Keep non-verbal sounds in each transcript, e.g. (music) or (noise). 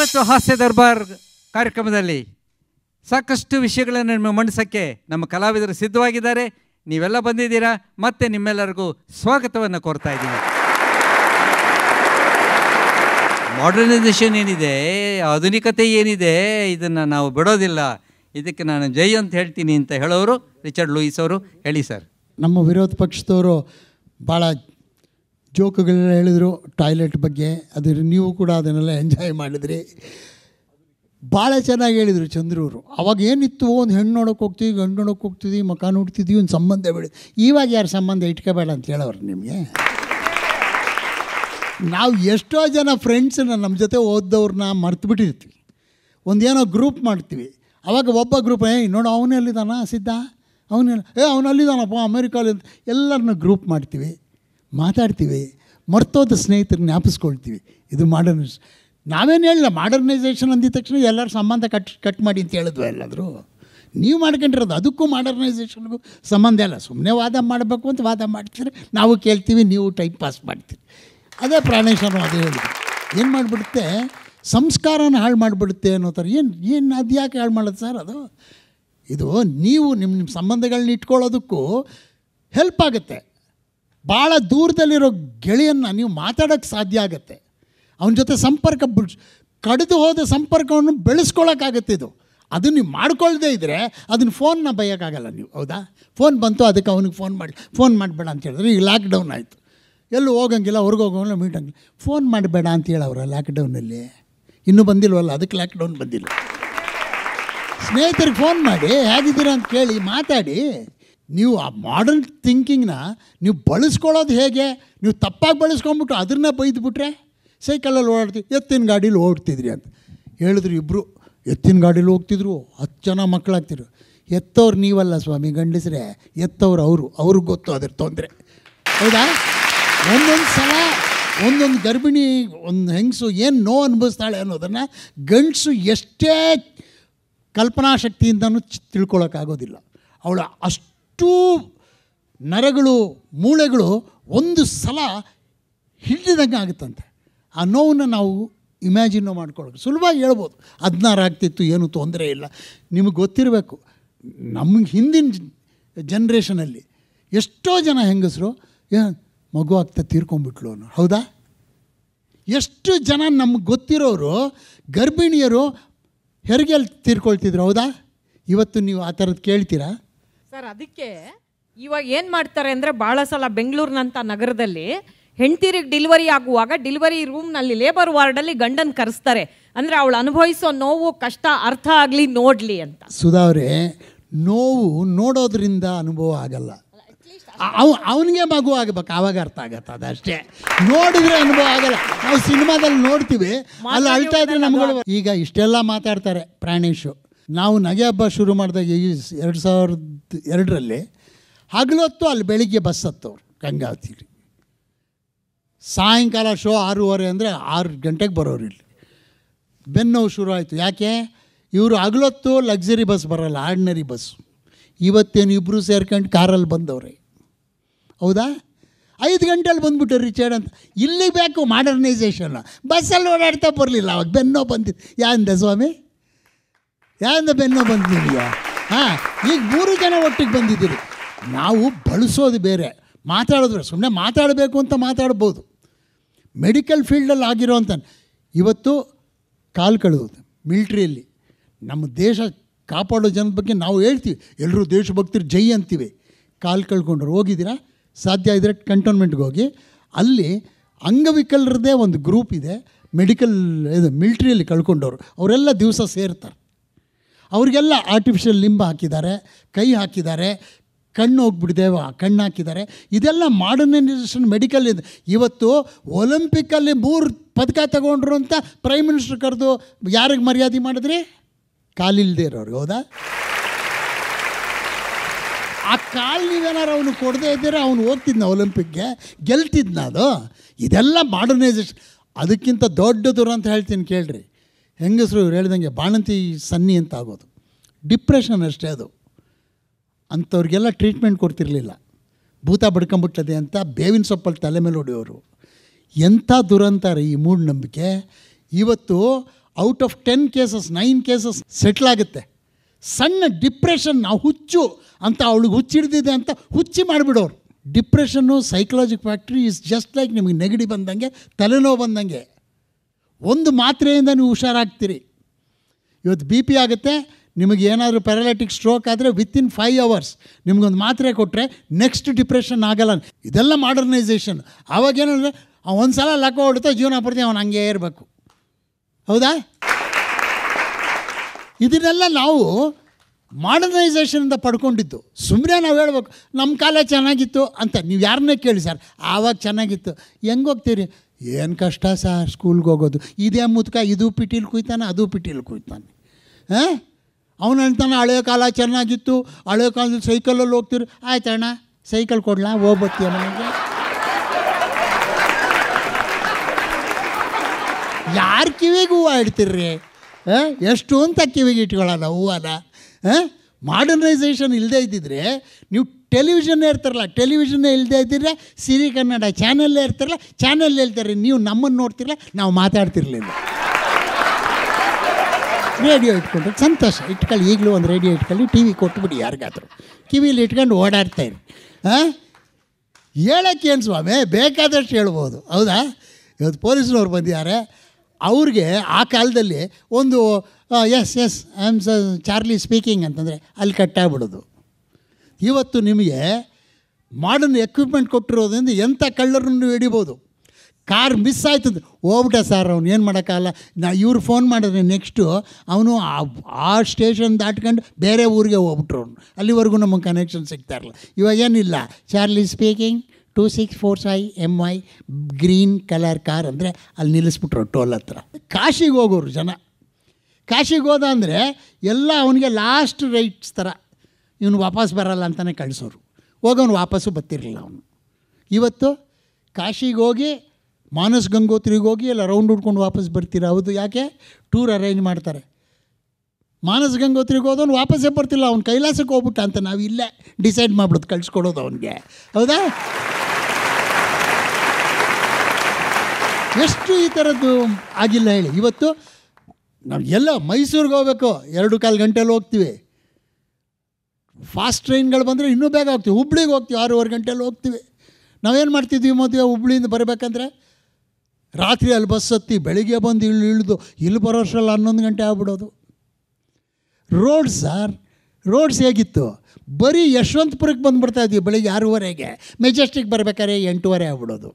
ಇವತ್ತು ಹಾಸ್ಯ ದರ್ಬಾರ್ ಕಾರ್ಯಕ್ರಮದಲ್ಲಿ ಸಾಕಷ್ಟು ವಿಷಯಗಳನ್ನು ನಿಮ್ಮ ಮಂಡಿಸೋಕ್ಕೆ ನಮ್ಮ ಕಲಾವಿದರು ಸಿದ್ಧವಾಗಿದ್ದಾರೆ ನೀವೆಲ್ಲ ಬಂದಿದ್ದೀರಾ ಮತ್ತೆ ನಿಮ್ಮೆಲ್ಲರಿಗೂ ಸ್ವಾಗತವನ್ನು ಕೋರ್ತಾ ಇದ್ದೀನಿ ಮಾಡರ್ನೈಸೇಷನ್ ಏನಿದೆ ಆಧುನಿಕತೆ ಏನಿದೆ ಇದನ್ನು ನಾವು ಬಿಡೋದಿಲ್ಲ ಇದಕ್ಕೆ ನಾನು ಜೈ ಅಂತ ಹೇಳ್ತೀನಿ ಅಂತ ಹೇಳೋರು ರಿಚರ್ಡ್ ಲೂಯಿಸ್ ಅವರು ಹೇಳಿ ಸರ್ ನಮ್ಮ ವಿರೋಧ ಪಕ್ಷದವರು ಭಾಳ ಜೋಕುಗಳೆಲ್ಲ ಹೇಳಿದರು ಟಾಯ್ಲೆಟ್ ಬಗ್ಗೆ ಅದರ ನೀವು ಕೂಡ ಅದನ್ನೆಲ್ಲ ಎಂಜಾಯ್ ಮಾಡಿದ್ರಿ ಭಾಳ ಚೆನ್ನಾಗಿ ಹೇಳಿದರು ಚಂದ್ರೂರು ಅವಾಗ ಏನಿತ್ತು ಒಂದು ಹೆಣ್ಣು ನೋಡೋಕೆ ಹೋಗ್ತೀವಿ ಗಂಡು ನೋಡೋಕೆ ಹೋಗ್ತಿದ್ವಿ ಮಕ ನೋಡ್ತಿದ್ವಿ ಒಂದು ಸಂಬಂಧ ಬಿಡಿ ಇವಾಗ ಯಾರು ಸಂಬಂಧ ಇಟ್ಕೋಬೇಡ ಅಂತ ಹೇಳೋರು ನಿಮಗೆ ನಾವು ಎಷ್ಟೋ ಜನ ಫ್ರೆಂಡ್ಸನ್ನ ನಮ್ಮ ಜೊತೆ ಓದ್ದವ್ರನ್ನ ಮರ್ತು ಬಿಟ್ಟಿರ್ತೀವಿ ಒಂದೇನೋ ಗ್ರೂಪ್ ಮಾಡ್ತೀವಿ ಅವಾಗ ಒಬ್ಬ ಗ್ರೂಪ್ ಏ ನೋಡು ಅವನಲ್ಲಿದ್ದಾನ ಸಿದ್ಧ ಅವನಲ್ಲಿ ಏ ಅವನಲ್ಲಿದ್ದಾನಪ್ಪ ಅಮೇರಿಕಾಲಿ ಎಲ್ಲರನ್ನ ಗ್ರೂಪ್ ಮಾಡ್ತೀವಿ ಮಾತಾಡ್ತೀವಿ ಮರ್ತೋದ ಸ್ನೇಹಿತರು ಜ್ಞಾಪಿಸ್ಕೊಳ್ತೀವಿ ಇದು ಮಾಡರ್ನೈಸ್ ನಾವೇನು ಹೇಳಿಲ್ಲ ಮಾಡರ್ನೈಸೇಷನ್ ಅಂದಿದ ತಕ್ಷಣ ಎಲ್ಲರೂ ಸಂಬಂಧ ಕಟ್ ಕಟ್ ಮಾಡಿ ಅಂತ ಹೇಳಿದ್ವು ಎಲ್ಲಾದರೂ ನೀವು ಮಾಡ್ಕೊಂಡಿರೋದು ಅದಕ್ಕೂ ಮಾಡರ್ನೈಸೇಷನ್ಗೂ ಸಂಬಂಧ ಇಲ್ಲ ಸುಮ್ಮನೆ ವಾದ ಮಾಡಬೇಕು ಅಂತ ವಾದ ಮಾಡ್ತೀರಿ ನಾವು ಕೇಳ್ತೀವಿ ನೀವು ಟೈಮ್ ಪಾಸ್ ಮಾಡ್ತೀರಿ ಅದೇ ಪ್ರಾಣೇಶ್ವರ ಅದೇ ಹೇಳಿದ್ರು ಏನು ಮಾಡಿಬಿಡುತ್ತೆ ಸಂಸ್ಕಾರನ ಹಾಳು ಮಾಡಿಬಿಡುತ್ತೆ ಅನ್ನೋ ಥರ ಏನು ಏನು ಅದು ಯಾಕೆ ಹಾಳು ಮಾಡೋದು ಸರ್ ಅದು ಇದು ನೀವು ನಿಮ್ಮ ನಿಮ್ಮ ಸಂಬಂಧಗಳನ್ನ ಇಟ್ಕೊಳ್ಳೋದಕ್ಕೂ ಹೆಲ್ಪ್ ಆಗುತ್ತೆ ಭಾಳ ದೂರದಲ್ಲಿರೋ ಗೆಳೆಯನ್ನು ನೀವು ಮಾತಾಡೋಕ್ಕೆ ಸಾಧ್ಯ ಆಗುತ್ತೆ ಅವನ ಜೊತೆ ಸಂಪರ್ಕ ಕಡಿದು ಹೋದ ಸಂಪರ್ಕವನ್ನು ಬೆಳೆಸ್ಕೊಳ್ಳೋಕ್ಕಾಗತ್ತೆ ಇದು ಅದು ನೀವು ಮಾಡ್ಕೊಳ್ದೇ ಇದ್ದರೆ ಅದನ್ನು ಫೋನ್ನ ಬೈಯೋಕ್ಕಾಗಲ್ಲ ನೀವು ಹೌದಾ ಫೋನ್ ಬಂತು ಅದಕ್ಕೆ ಅವನಿಗೆ ಫೋನ್ ಮಾಡಿ ಫೋನ್ ಮಾಡಬೇಡ ಅಂತ ಹೇಳಿದ್ರೆ ಈಗ ಲಾಕ್ಡೌನ್ ಆಯಿತು ಎಲ್ಲೂ ಹೋಗಂಗಿಲ್ಲ ಅವ್ರಿಗೆ ಹೋಗೋಂಗಿಲ್ಲ ಮೀಟ್ ಫೋನ್ ಮಾಡಬೇಡ ಅಂತ ಹೇಳವ್ರ ಲಾಕ್ಡೌನಲ್ಲಿ ಇನ್ನೂ ಬಂದಿಲ್ವಲ್ಲ ಅದಕ್ಕೆ ಲಾಕ್ಡೌನ್ ಬಂದಿಲ್ಲ ಸ್ನೇಹಿತರಿಗೆ ಫೋನ್ ಮಾಡಿ ಹೇಗಿದ್ದೀರಾ ಅಂತ ಕೇಳಿ ಮಾತಾಡಿ ನೀವು ಆ ಮಾಡರ್ನ್ ಥಿಂಕಿಂಗ್ನ ನೀವು ಬಳಸ್ಕೊಳ್ಳೋದು ಹೇಗೆ ನೀವು ತಪ್ಪಾಗಿ ಬಳಸ್ಕೊಂಬಿಟ್ಟು ಅದನ್ನ ಬೈದ್ಬಿಟ್ರೆ ಸೈಕಲಲ್ಲಿ ಓಡಾಡ್ತೀವಿ ಎತ್ತಿನ ಗಾಡೀಲಿ ಓಡ್ತಿದ್ರಿ ಅಂತ ಹೇಳಿದ್ರು ಇಬ್ಬರು ಎತ್ತಿನ ಗಾಡೀಲಿ ಹೋಗ್ತಿದ್ರು ಹತ್ತು ಜನ ಮಕ್ಕಳಾಗ್ತಿದ್ರು ಎತ್ತವ್ರು ನೀವಲ್ಲ ಸ್ವಾಮಿ ಗಂಡಿಸ್ರೆ ಎತ್ತವ್ರು ಅವರು ಅವ್ರಿಗೆ ಗೊತ್ತು ಅದ್ರ ತೊಂದರೆ ಹೌದಾ ಒಂದೊಂದು ಸಲ ಒಂದೊಂದು ಗರ್ಭಿಣಿ ಒಂದು ಹೆಂಗಸು ಏನು ನೋವು ಅನುಭವಿಸ್ತಾಳೆ ಅನ್ನೋದನ್ನು ಗಂಡಸು ಎಷ್ಟೇ ಕಲ್ಪನಾಶಕ್ತಿಯಿಂದನೂ ತಿಳ್ಕೊಳ್ಳೋಕ್ಕಾಗೋದಿಲ್ಲ ಅವಳು ಅಷ್ಟು ಎಷ್ಟು ನರಗಳು ಮೂಳೆಗಳು ಒಂದು ಸಲ ಹಿಡಿದಂಗೆ ಆಗುತ್ತಂತೆ ಆ ನೋವನ್ನು ನಾವು ಇಮ್ಯಾಜಿನ್ ಮಾಡ್ಕೊಳ್ಬೇಕು ಸುಲಭವಾಗಿ ಹೇಳ್ಬೋದು ಹದಿನಾರು ಆಗ್ತಿತ್ತು ಏನು ತೊಂದರೆ ಇಲ್ಲ ನಿಮಗೆ ಗೊತ್ತಿರಬೇಕು ನಮ್ಮ ಹಿಂದಿನ ಜನ್ರೇಷನಲ್ಲಿ ಎಷ್ಟೋ ಜನ ಹೆಂಗಸರು ಮಗು ಆಗ್ತಾ ತೀರ್ಕೊಂಡ್ಬಿಟ್ಲು ಅನ್ನೋ ಹೌದಾ ಎಷ್ಟು ಜನ ನಮ್ಗೆ ಗೊತ್ತಿರೋರು ಗರ್ಭಿಣಿಯರು ಹೆರಿಗೆಯಲ್ಲಿ ತೀರ್ಕೊಳ್ತಿದ್ರು ಹೌದಾ ಇವತ್ತು ನೀವು ಆ ಥರದ್ದು ಕೇಳ್ತೀರಾ ಸರ್ ಅದಕ್ಕೆ ಇವಾಗ ಏನು ಮಾಡ್ತಾರೆ ಅಂದ್ರೆ ಬಹಳ ಸಲ ಬೆಂಗಳೂರಿನಂತ ನಗರದಲ್ಲಿ ಹೆಂಡತಿರಿಗೆ ಡಿಲಿವರಿ ಆಗುವಾಗ ಡಿಲಿವರಿ ರೂಮ್ನಲ್ಲಿ ಲೇಬರ್ ವಾರ್ಡಲ್ಲಿ ಗಂಡನ್ ಕರೆಸ್ತಾರೆ ಅಂದ್ರೆ ಅವಳು ಅನುಭವಿಸೋ ನೋವು ಕಷ್ಟ ಅರ್ಥ ಆಗಲಿ ನೋಡ್ಲಿ ಅಂತ ಸುಧಾವ್ರೆ ನೋವು ನೋಡೋದ್ರಿಂದ ಅನುಭವ ಆಗಲ್ಲ ಅವನಿಗೆ ಮಗು ಆಗಬೇಕು ಆವಾಗ ಅರ್ಥ ಆಗತ್ತೆ ಅದಷ್ಟೇ ನೋಡಿದ್ರೆ ಅನುಭವ ಆಗಲ್ಲ ನಾವು ಸಿನಿಮಾದಲ್ಲಿ ನೋಡ್ತೀವಿ ಅಲ್ಲಿ ಅಳ್ತಾ ಇದ್ರೆ ನಮ್ಗಳು ಈಗ ಇಷ್ಟೆಲ್ಲ ಮಾತಾಡ್ತಾರೆ ಪ್ರಾಣೇಶು ನಾವು ನಗೆ ಹಬ್ಬ ಶುರು ಮಾಡಿದಾಗ ಈ ಎರಡು ಸಾವಿರದ ಎರಡರಲ್ಲಿ ಹಗಲೊತ್ತು ಅಲ್ಲಿ ಬೆಳಿಗ್ಗೆ ಬಸ್ ಹತ್ತವ್ರು ಗಂಗಾವತಿಲಿ ಸಾಯಂಕಾಲ ಶೋ ಆರೂವರೆ ಅಂದರೆ ಆರು ಗಂಟೆಗೆ ಬರೋರು ಇಲ್ಲಿ ಬೆನ್ನೋವು ಶುರು ಆಯಿತು ಯಾಕೆ ಇವರು ಹಗಲೊತ್ತು ಲಗ್ಸರಿ ಬಸ್ ಬರೋಲ್ಲ ಆರ್ಡಿನರಿ ಬಸ್ಸು ಇವತ್ತೇನು ಇಬ್ಬರು ಸೇರ್ಕೊಂಡು ಕಾರಲ್ಲಿ ಬಂದವ್ರೆ ಹೌದಾ ಐದು ಗಂಟೆಲಿ ಬಂದುಬಿಟ್ಟು ರಿಚರ್ಡ್ ಅಂತ ಇಲ್ಲಿಗೆ ಬೇಕು ಮಾಡರ್ನೈಸೇಷನ್ ಬಸ್ಸಲ್ಲಿ ಓಡಾಡ್ತಾ ಬರಲಿಲ್ಲ ಅವಾಗ ಬೆನ್ನೋ ಬಂದಿತ್ತು ಯಾಂದ ಸ್ವಾಮಿ ಯಾರಿಂದ ಬೆನ್ನೋ ಬಂದಿದೆಯಾ ಹಾಂ ಈಗ ಮೂರು ಜನ ಒಟ್ಟಿಗೆ ಬಂದಿದ್ದೀರಿ ನಾವು ಬಳಸೋದು ಬೇರೆ ಮಾತಾಡಿದ್ರೆ ಸುಮ್ಮನೆ ಮಾತಾಡಬೇಕು ಅಂತ ಮಾತಾಡ್ಬೋದು ಮೆಡಿಕಲ್ ಫೀಲ್ಡಲ್ಲಿ ಆಗಿರೋಂಥ ಇವತ್ತು ಕಾಲು ಕಳೆದು ಮಿಲ್ಟ್ರಿಯಲ್ಲಿ ನಮ್ಮ ದೇಶ ಕಾಪಾಡೋ ಜನದ ಬಗ್ಗೆ ನಾವು ಹೇಳ್ತೀವಿ ಎಲ್ಲರೂ ದೇಶಭಕ್ತರು ಜೈ ಅಂತೀವಿ ಕಾಲು ಕಳ್ಕೊಂಡ್ರು ಹೋಗಿದ್ದೀರಾ ಸಾಧ್ಯ ಇದ್ರೆ ಕಂಟೋನ್ಮೆಂಟ್ಗೆ ಹೋಗಿ ಅಲ್ಲಿ ಅಂಗವಿಕಲರದೇ ಒಂದು ಗ್ರೂಪ್ ಇದೆ ಮೆಡಿಕಲ್ ಇದು ಮಿಲ್ಟ್ರಿಯಲ್ಲಿ ಕಳ್ಕೊಂಡವರು ಅವರೆಲ್ಲ ದಿವಸ ಸೇರ್ತಾರೆ ಅವ್ರಿಗೆಲ್ಲ ಆರ್ಟಿಫಿಷಿಯಲ್ ಲಿಂಬ ಹಾಕಿದ್ದಾರೆ ಕೈ ಹಾಕಿದ್ದಾರೆ ಕಣ್ಣು ಹೋಗ್ಬಿಟ್ಟಿದೆ ಕಣ್ಣು ಹಾಕಿದ್ದಾರೆ ಇದೆಲ್ಲ ಮಾಡರ್ನೈಸೇಷನ್ ಮೆಡಿಕಲ್ ಇದೆ ಇವತ್ತು ಒಲಿಂಪಿಕ್ಕಲ್ಲಿ ಮೂರು ಪದಕ ತಗೊಂಡ್ರು ಅಂತ ಪ್ರೈಮ್ ಮಿನಿಸ್ಟ್ರ್ ಕರೆದು ಯಾರಿಗೆ ಮರ್ಯಾದೆ ಮಾಡಿದ್ರಿ ಕಾಲಿಲ್ಲದೆ ಇರೋರಿಗೆ ಹೌದಾ ಆ ಕಾಲು ನೀವೇನಾರು ಅವನು ಕೊಡದೇ ಇದ್ದರೆ ಅವನು ಹೋಗ್ತಿದ್ನ ಒಲಿಂಪಿಕ್ಗೆ ಗೆಲ್ತಿದ್ನ ಅದು ಇದೆಲ್ಲ ಮಾಡರ್ನೈಸೇಷನ್ ಅದಕ್ಕಿಂತ ದೊಡ್ಡದುರು ಅಂತ ಹೇಳ್ತೀನಿ ಕೇಳ್ರಿ ಹೆಂಗಸರು ಇವ್ರು ಹೇಳಿದಂಗೆ ಬಾಣಂತಿ ಸನ್ನಿ ಅಂತ ಆಗೋದು ಡಿಪ್ರೆಷನ್ ಅಷ್ಟೇ ಅದು ಅಂಥವ್ರಿಗೆಲ್ಲ ಟ್ರೀಟ್ಮೆಂಟ್ ಕೊಡ್ತಿರಲಿಲ್ಲ ಭೂತ ಬಡ್ಕೊಂಬಿಟ್ಟದೆ ಅಂತ ಬೇವಿನ ಸೊಪ್ಪಲ್ಲಿ ತಲೆ ಮೇಲೆ ಹೊಡೆಯೋರು ಎಂಥ ದುರಂತಾರೆ ಈ ಮೂಢನಂಬಿಕೆ ಇವತ್ತು out of ten cases nine cases settle ಆಗುತ್ತೆ ಸಣ್ಣ ಡಿಪ್ರೆಷನ್ ನಾವು ಹುಚ್ಚು ಅಂತ ಅವಳಿಗೆ ಹುಚ್ಚಿಡ್ದಿದೆ ಅಂತ ಹುಚ್ಚಿ ಮಾಡಿಬಿಡೋರು depression psychologic factor is just like ನಿಮಗೆ ನೆಗಡಿ ಬಂದಂಗೆ ತಲೆನೋವು ಬಂದಂಗೆ ಒಂದು ಮಾತ್ರೆಯಿಂದ ನೀವು ಹುಷಾರಾಗ್ತೀರಿ ಇವತ್ತು ಬಿ ಪಿ ಆಗುತ್ತೆ ನಿಮಗೆ ಏನಾದರೂ ಪ್ಯಾರಾಲಿಟಿಕ್ ಸ್ಟ್ರೋಕ್ ಆದರೆ ವಿತಿನ್ ಫೈವ್ ಅವರ್ಸ್ ನಿಮಗೊಂದು ಮಾತ್ರೆ ಕೊಟ್ಟರೆ ನೆಕ್ಸ್ಟ್ ಡಿಪ್ರೆಷನ್ ಆಗಲ್ಲ ಇದೆಲ್ಲ ಮಾಡರ್ನೈಸೇಷನ್ ಏನಂದ್ರೆ ಅವ್ನು ಒಂದು ಸಲ ಲಕ್ಕ ಹೊಡ್ತಾ ಜೀವನ ಪಡ್ತೀನಿ ಅವನು ಹಂಗೆ ಇರಬೇಕು ಹೌದಾ ಇದನ್ನೆಲ್ಲ ನಾವು ಮಾಡರ್ನೈಸೇಷನಿಂದ ಪಡ್ಕೊಂಡಿದ್ದು ಸುಮ್ಮನೆ ನಾವು ಹೇಳ್ಬೇಕು ನಮ್ಮ ಕಾಲ ಚೆನ್ನಾಗಿತ್ತು ಅಂತ ನೀವು ಯಾರನ್ನೇ ಕೇಳಿ ಸರ್ ಆವಾಗ ಚೆನ್ನಾಗಿತ್ತು ಹೆಂಗೋಗ್ತೀರಿ ಹೋಗ್ತೀರಿ ಏನು ಕಷ್ಟ ಸಾರ್ ಸ್ಕೂಲ್ಗೆ ಹೋಗೋದು ಇದೇ ಮುದ್ಕ ಇದು ಪಿಟೀಲಿ ಕುಯ್ತಾನೆ ಅದು ಪಿಟೀಲಿ ಕುಯ್ತಾನೆ ಹಾಂ ಅವನು ಅಂತಾನೆ ಹಳೆಯ ಕಾಲ ಚೆನ್ನಾಗಿತ್ತು ಹಳೆ ಕಾಲದಲ್ಲಿ ಸೈಕಲಲ್ಲಿ ಹೋಗ್ತೀರಿ ಆಯ್ತಣ್ಣ ಸೈಕಲ್ ಕೊಡ್ಲಾ ಹೋಗ್ಬತ್ತೀಯ ನನಗೆ ಯಾರು ಕಿವಿಗೆ ಹೂವು ಇಡ್ತೀರ್ರಿ ಹಾಂ ಎಷ್ಟು ಅಂತ ಕಿವಿಗೆ ಇಟ್ಕೊಳ್ಳಲ್ಲ ಹೂವನ ಹಾಂ ಮಾಡರ್ನೈಸೇಷನ್ ಇಲ್ಲದೇ ಇದ್ದಿದ್ರೆ ನೀವು ಟೆಲಿವಿಷನ್ನೇ ಇರ್ತಾರಲ್ಲ ಟೆಲಿವಿಷನ್ನೇ ಇಲ್ಲದೆ ಇದ್ದೀರ ಸಿರಿ ಕನ್ನಡ ಚಾನಲ್ಲೇ ಇರ್ತಾರಲ್ಲ ಚಾನಲ್ ಹೇಳ್ತಾರೆ ನೀವು ನಮ್ಮನ್ನು ನೋಡ್ತಿರಲ್ಲ ನಾವು ಮಾತಾಡ್ತಿರ್ಲಿಲ್ಲ ರೇಡಿಯೋ ಇಟ್ಕೊಂಡ್ರೆ ಸಂತೋಷ ಇಟ್ಕೊಳ್ಳಿ ಈಗಲೂ ಒಂದು ರೇಡಿಯೋ ಇಟ್ಕೊಳ್ಳಿ ಟಿ ವಿ ಕೊಟ್ಬಿಡಿ ಯಾರಿಗಾದ್ರು ಕಿವಿಲಿ ಇಟ್ಕೊಂಡು ಓಡಾಡ್ತಾಯಿರಿ ಹಾಂ ಏನು ಸ್ವಾಮಿ ಬೇಕಾದಷ್ಟು ಹೇಳ್ಬೋದು ಹೌದಾ ಇವತ್ತು ಪೊಲೀಸ್ನವ್ರು ಬಂದಿದ್ದಾರೆ ಅವ್ರಿಗೆ ಆ ಕಾಲದಲ್ಲಿ ಒಂದು ಎಸ್ ಎಸ್ ಐ ಆಮ್ ಸ ಚಾರ್ಲಿ ಸ್ಪೀಕಿಂಗ್ ಅಂತಂದರೆ ಅಲ್ಲಿ ಕಟ್ಟಾಗ್ಬಿಡೋದು ಇವತ್ತು ನಿಮಗೆ ಮಾಡರ್ನ್ ಎಕ್ವಿಪ್ಮೆಂಟ್ ಕೊಟ್ಟಿರೋದ್ರಿಂದ ಎಂಥ ಕಳ್ಳರನ್ನು ಹಿಡಿಬೋದು ಕಾರ್ ಮಿಸ್ ಆಯ್ತದ ಹೋಗ್ಬಿಟ್ಟೆ ಸರ್ ಅವ್ನು ಏನು ಮಾಡೋಕ್ಕಾಗಲ್ಲ ನಾ ಇವ್ರು ಫೋನ್ ಮಾಡಿದ್ರೆ ನೆಕ್ಸ್ಟು ಅವನು ಆ ಸ್ಟೇಷನ್ ದಾಟ್ಕೊಂಡು ಬೇರೆ ಊರಿಗೆ ಹೋಗ್ಬಿಟ್ರು ಅವನು ಅಲ್ಲಿವರೆಗೂ ನಮಗೆ ಕನೆಕ್ಷನ್ ಸಿಗ್ತಾ ಇರಲ್ಲ ಇವಾಗ ಏನಿಲ್ಲ Charlie speaking two six four ಸೈ M I green colour car ಅಂದರೆ ಅಲ್ಲಿ ನಿಲ್ಲಿಸ್ಬಿಟ್ರು ಟೋಲ್ ಹತ್ರ ಕಾಶಿಗೆ ಹೋಗೋರು ಜನ ಕಾಶಿಗೆ ಹೋದ ಅಂದರೆ ಎಲ್ಲ ಅವನಿಗೆ ಲಾಸ್ಟ್ ರೈಟ್ಸ್ ಥರ ಇವನು ವಾಪಸ್ ಬರಲ್ಲ ಅಂತಲೇ ಕಳಿಸೋರು ಅವನು ವಾಪಸ್ಸು ಬತ್ತಿರಲಿಲ್ಲ ಅವನು ಇವತ್ತು ಕಾಶಿಗೆ ಹೋಗಿ ಮಾನಸ್ ಗಂಗೋತ್ರಿಗೆ ಹೋಗಿ ಎಲ್ಲ ರೌಂಡ್ ಹುಡ್ಕೊಂಡು ವಾಪಸ್ ಬರ್ತೀರ ಹೌದು ಯಾಕೆ ಟೂರ್ ಅರೇಂಜ್ ಮಾಡ್ತಾರೆ ಮಾನಸ್ ಗಂಗೋತ್ರಿಗೆ ಹೋದವನು ವಾಪಸ್ಸೇ ಬರ್ತಿಲ್ಲ ಅವ್ನು ಕೈಲಾಸಕ್ಕೆ ಹೋಗ್ಬಿಟ್ಟ ಅಂತ ನಾವು ಇಲ್ಲೇ ಡಿಸೈಡ್ ಮಾಡ್ಬಿಡೋದು ಕಳಿಸ್ಕೊಡೋದು ಅವನಿಗೆ ಹೌದಾ ಎಷ್ಟು ಈ ಥರದ್ದು ಆಗಿಲ್ಲ ಹೇಳಿ ಇವತ್ತು ನಾವು ಎಲ್ಲ ಮೈಸೂರಿಗೆ ಹೋಗ್ಬೇಕು ಎರಡು ಕಾಲು ಗಂಟೆಯಲ್ಲಿ ಹೋಗ್ತೀವಿ ಫಾಸ್ಟ್ ಟ್ರೈನ್ಗಳು ಬಂದರೆ ಇನ್ನೂ ಬೇಗ ಹೋಗ್ತೀವಿ ಹುಬ್ಳಿಗೆ ಹೋಗ್ತೀವಿ ಆರೂವರೆ ಗಂಟೆಯಲ್ಲಿ ಹೋಗ್ತೀವಿ ನಾವೇನು ಮಾಡ್ತಿದ್ವಿ ಮದುವೆ ಹುಬ್ಳಿಯಿಂದ ಬರಬೇಕಂದ್ರೆ ರಾತ್ರಿ ಅಲ್ಲಿ ಬಸ್ ಹತ್ತಿ ಬೆಳಿಗ್ಗೆ ಬಂದು ಇಳಿ ಇಳಿದು ಇಲ್ಲಿ ಬರೋಷ್ಟರಲ್ಲಿ ಹನ್ನೊಂದು ಗಂಟೆ ಆಗ್ಬಿಡೋದು ರೋಡ್ ಸರ್ ರೋಡ್ಸ್ ಹೇಗಿತ್ತು ಬರೀ ಯಶವಂತಪುರಕ್ಕೆ ಬಂದುಬಿಡ್ತಾ ಇದ್ವಿ ಬೆಳಿಗ್ಗೆ ಆರೂವರೆಗೆ ಮೆಜೆಸ್ಟಿಕ್ ಬರಬೇಕಾದ್ರೆ ಎಂಟೂವರೆ ಆಗ್ಬಿಡೋದು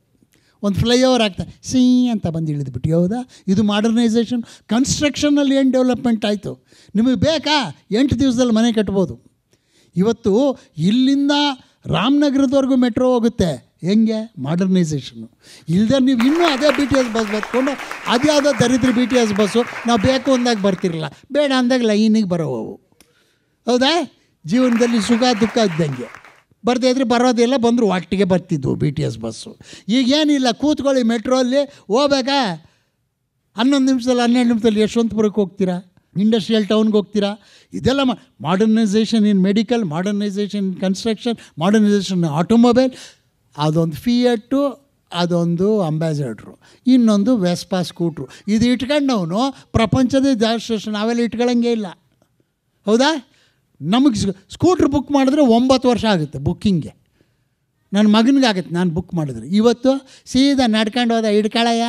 ಒಂದು ಫ್ಲೈಓವರ್ ಆಗ್ತಾ ಸೀ ಅಂತ ಬಂದು ಇಳಿದ್ಬಿಟ್ಟು ಹೌದಾ ಇದು ಮಾಡರ್ನೈಸೇಷನ್ ಕನ್ಸ್ಟ್ರಕ್ಷನಲ್ಲಿ ಏನು ಡೆವಲಪ್ಮೆಂಟ್ ಆಯಿತು ನಿಮಗೆ ಬೇಕಾ ಎಂಟು ದಿವಸದಲ್ಲಿ ಮನೆ ಕಟ್ಬೋದು ಇವತ್ತು ಇಲ್ಲಿಂದ ರಾಮನಗರದವರೆಗೂ ಮೆಟ್ರೋ ಹೋಗುತ್ತೆ ಹೆಂಗೆ ಮಾಡರ್ನೈಸೇಷನ್ನು ಇಲ್ಲದೆ ನೀವು ಇನ್ನೂ ಅದೇ ಬಿ ಟಿ ಎಸ್ ಬಸ್ ಅದೇ ಯಾವುದೋ ದರಿದ್ರ ಬಿ ಟಿ ಎಸ್ ಬಸ್ಸು ನಾವು ಬೇಕು ಅಂದಾಗ ಬರ್ತಿರಲ್ಲ ಬೇಡ ಅಂದಾಗ ಲೈನಿಗೆ ಬರೋವು ಹೌದಾ ಜೀವನದಲ್ಲಿ ಸುಖ ದುಃಖ ಇದ್ದಂಗೆ ಬರ್ದೇ ಇದ್ರೆ ಬರೋದಿಲ್ಲ ಬಂದರು ಒಟ್ಟಿಗೆ ಬರ್ತಿದ್ವು ಬಿ ಟಿ ಎಸ್ ಬಸ್ಸು ಈಗೇನಿಲ್ಲ ಕೂತ್ಕೊಳ್ಳಿ ಮೆಟ್ರೋ ಅಲ್ಲಿ ಹೋಗ್ಬೇಕಾ ಹನ್ನೊಂದು ನಿಮಿಷದಲ್ಲಿ ಹನ್ನೆರಡು ನಿಮಿಷದಲ್ಲಿ ಯಶವಂತಪುರಕ್ಕೆ ಹೋಗ್ತೀರಾ ಇಂಡಸ್ಟ್ರಿಯಲ್ ಟೌನ್ಗೆ ಹೋಗ್ತೀರಾ ಇದೆಲ್ಲ modernisation in medical modernisation in construction modernisation automobile ಅದೊಂದು ಫಿಯಟ್ಟು ಅದೊಂದು ಅಂಬಾಸಡ್ರು ಇನ್ನೊಂದು ವೆಸ್ಪಾ ಸ್ಕೂಟ್ರು ಇದು ಇಟ್ಕೊಂಡವನು ಪ್ರಪಂಚದ ಜಾಸ್ತಿ ನಾವೆಲ್ಲ ಇಟ್ಕೊಳ್ಳಂಗೆ ಇಲ್ಲ ಹೌದಾ ನಮಗೆ ಸ್ಕೂಟ್ರ್ ಬುಕ್ ಮಾಡಿದ್ರೆ ಒಂಬತ್ತು ವರ್ಷ ಆಗುತ್ತೆ ಬುಕ್ಕಿಂಗ್ಗೆ ನನ್ನ ಮಗನಿಗಾಗತ್ತೆ ನಾನು ಬುಕ್ ಮಾಡಿದ್ರೆ ಇವತ್ತು ಸೀದಾ ನಡ್ಕೊಂಡು ಹೋದ ಇಡ್ಕಳಯ್ಯ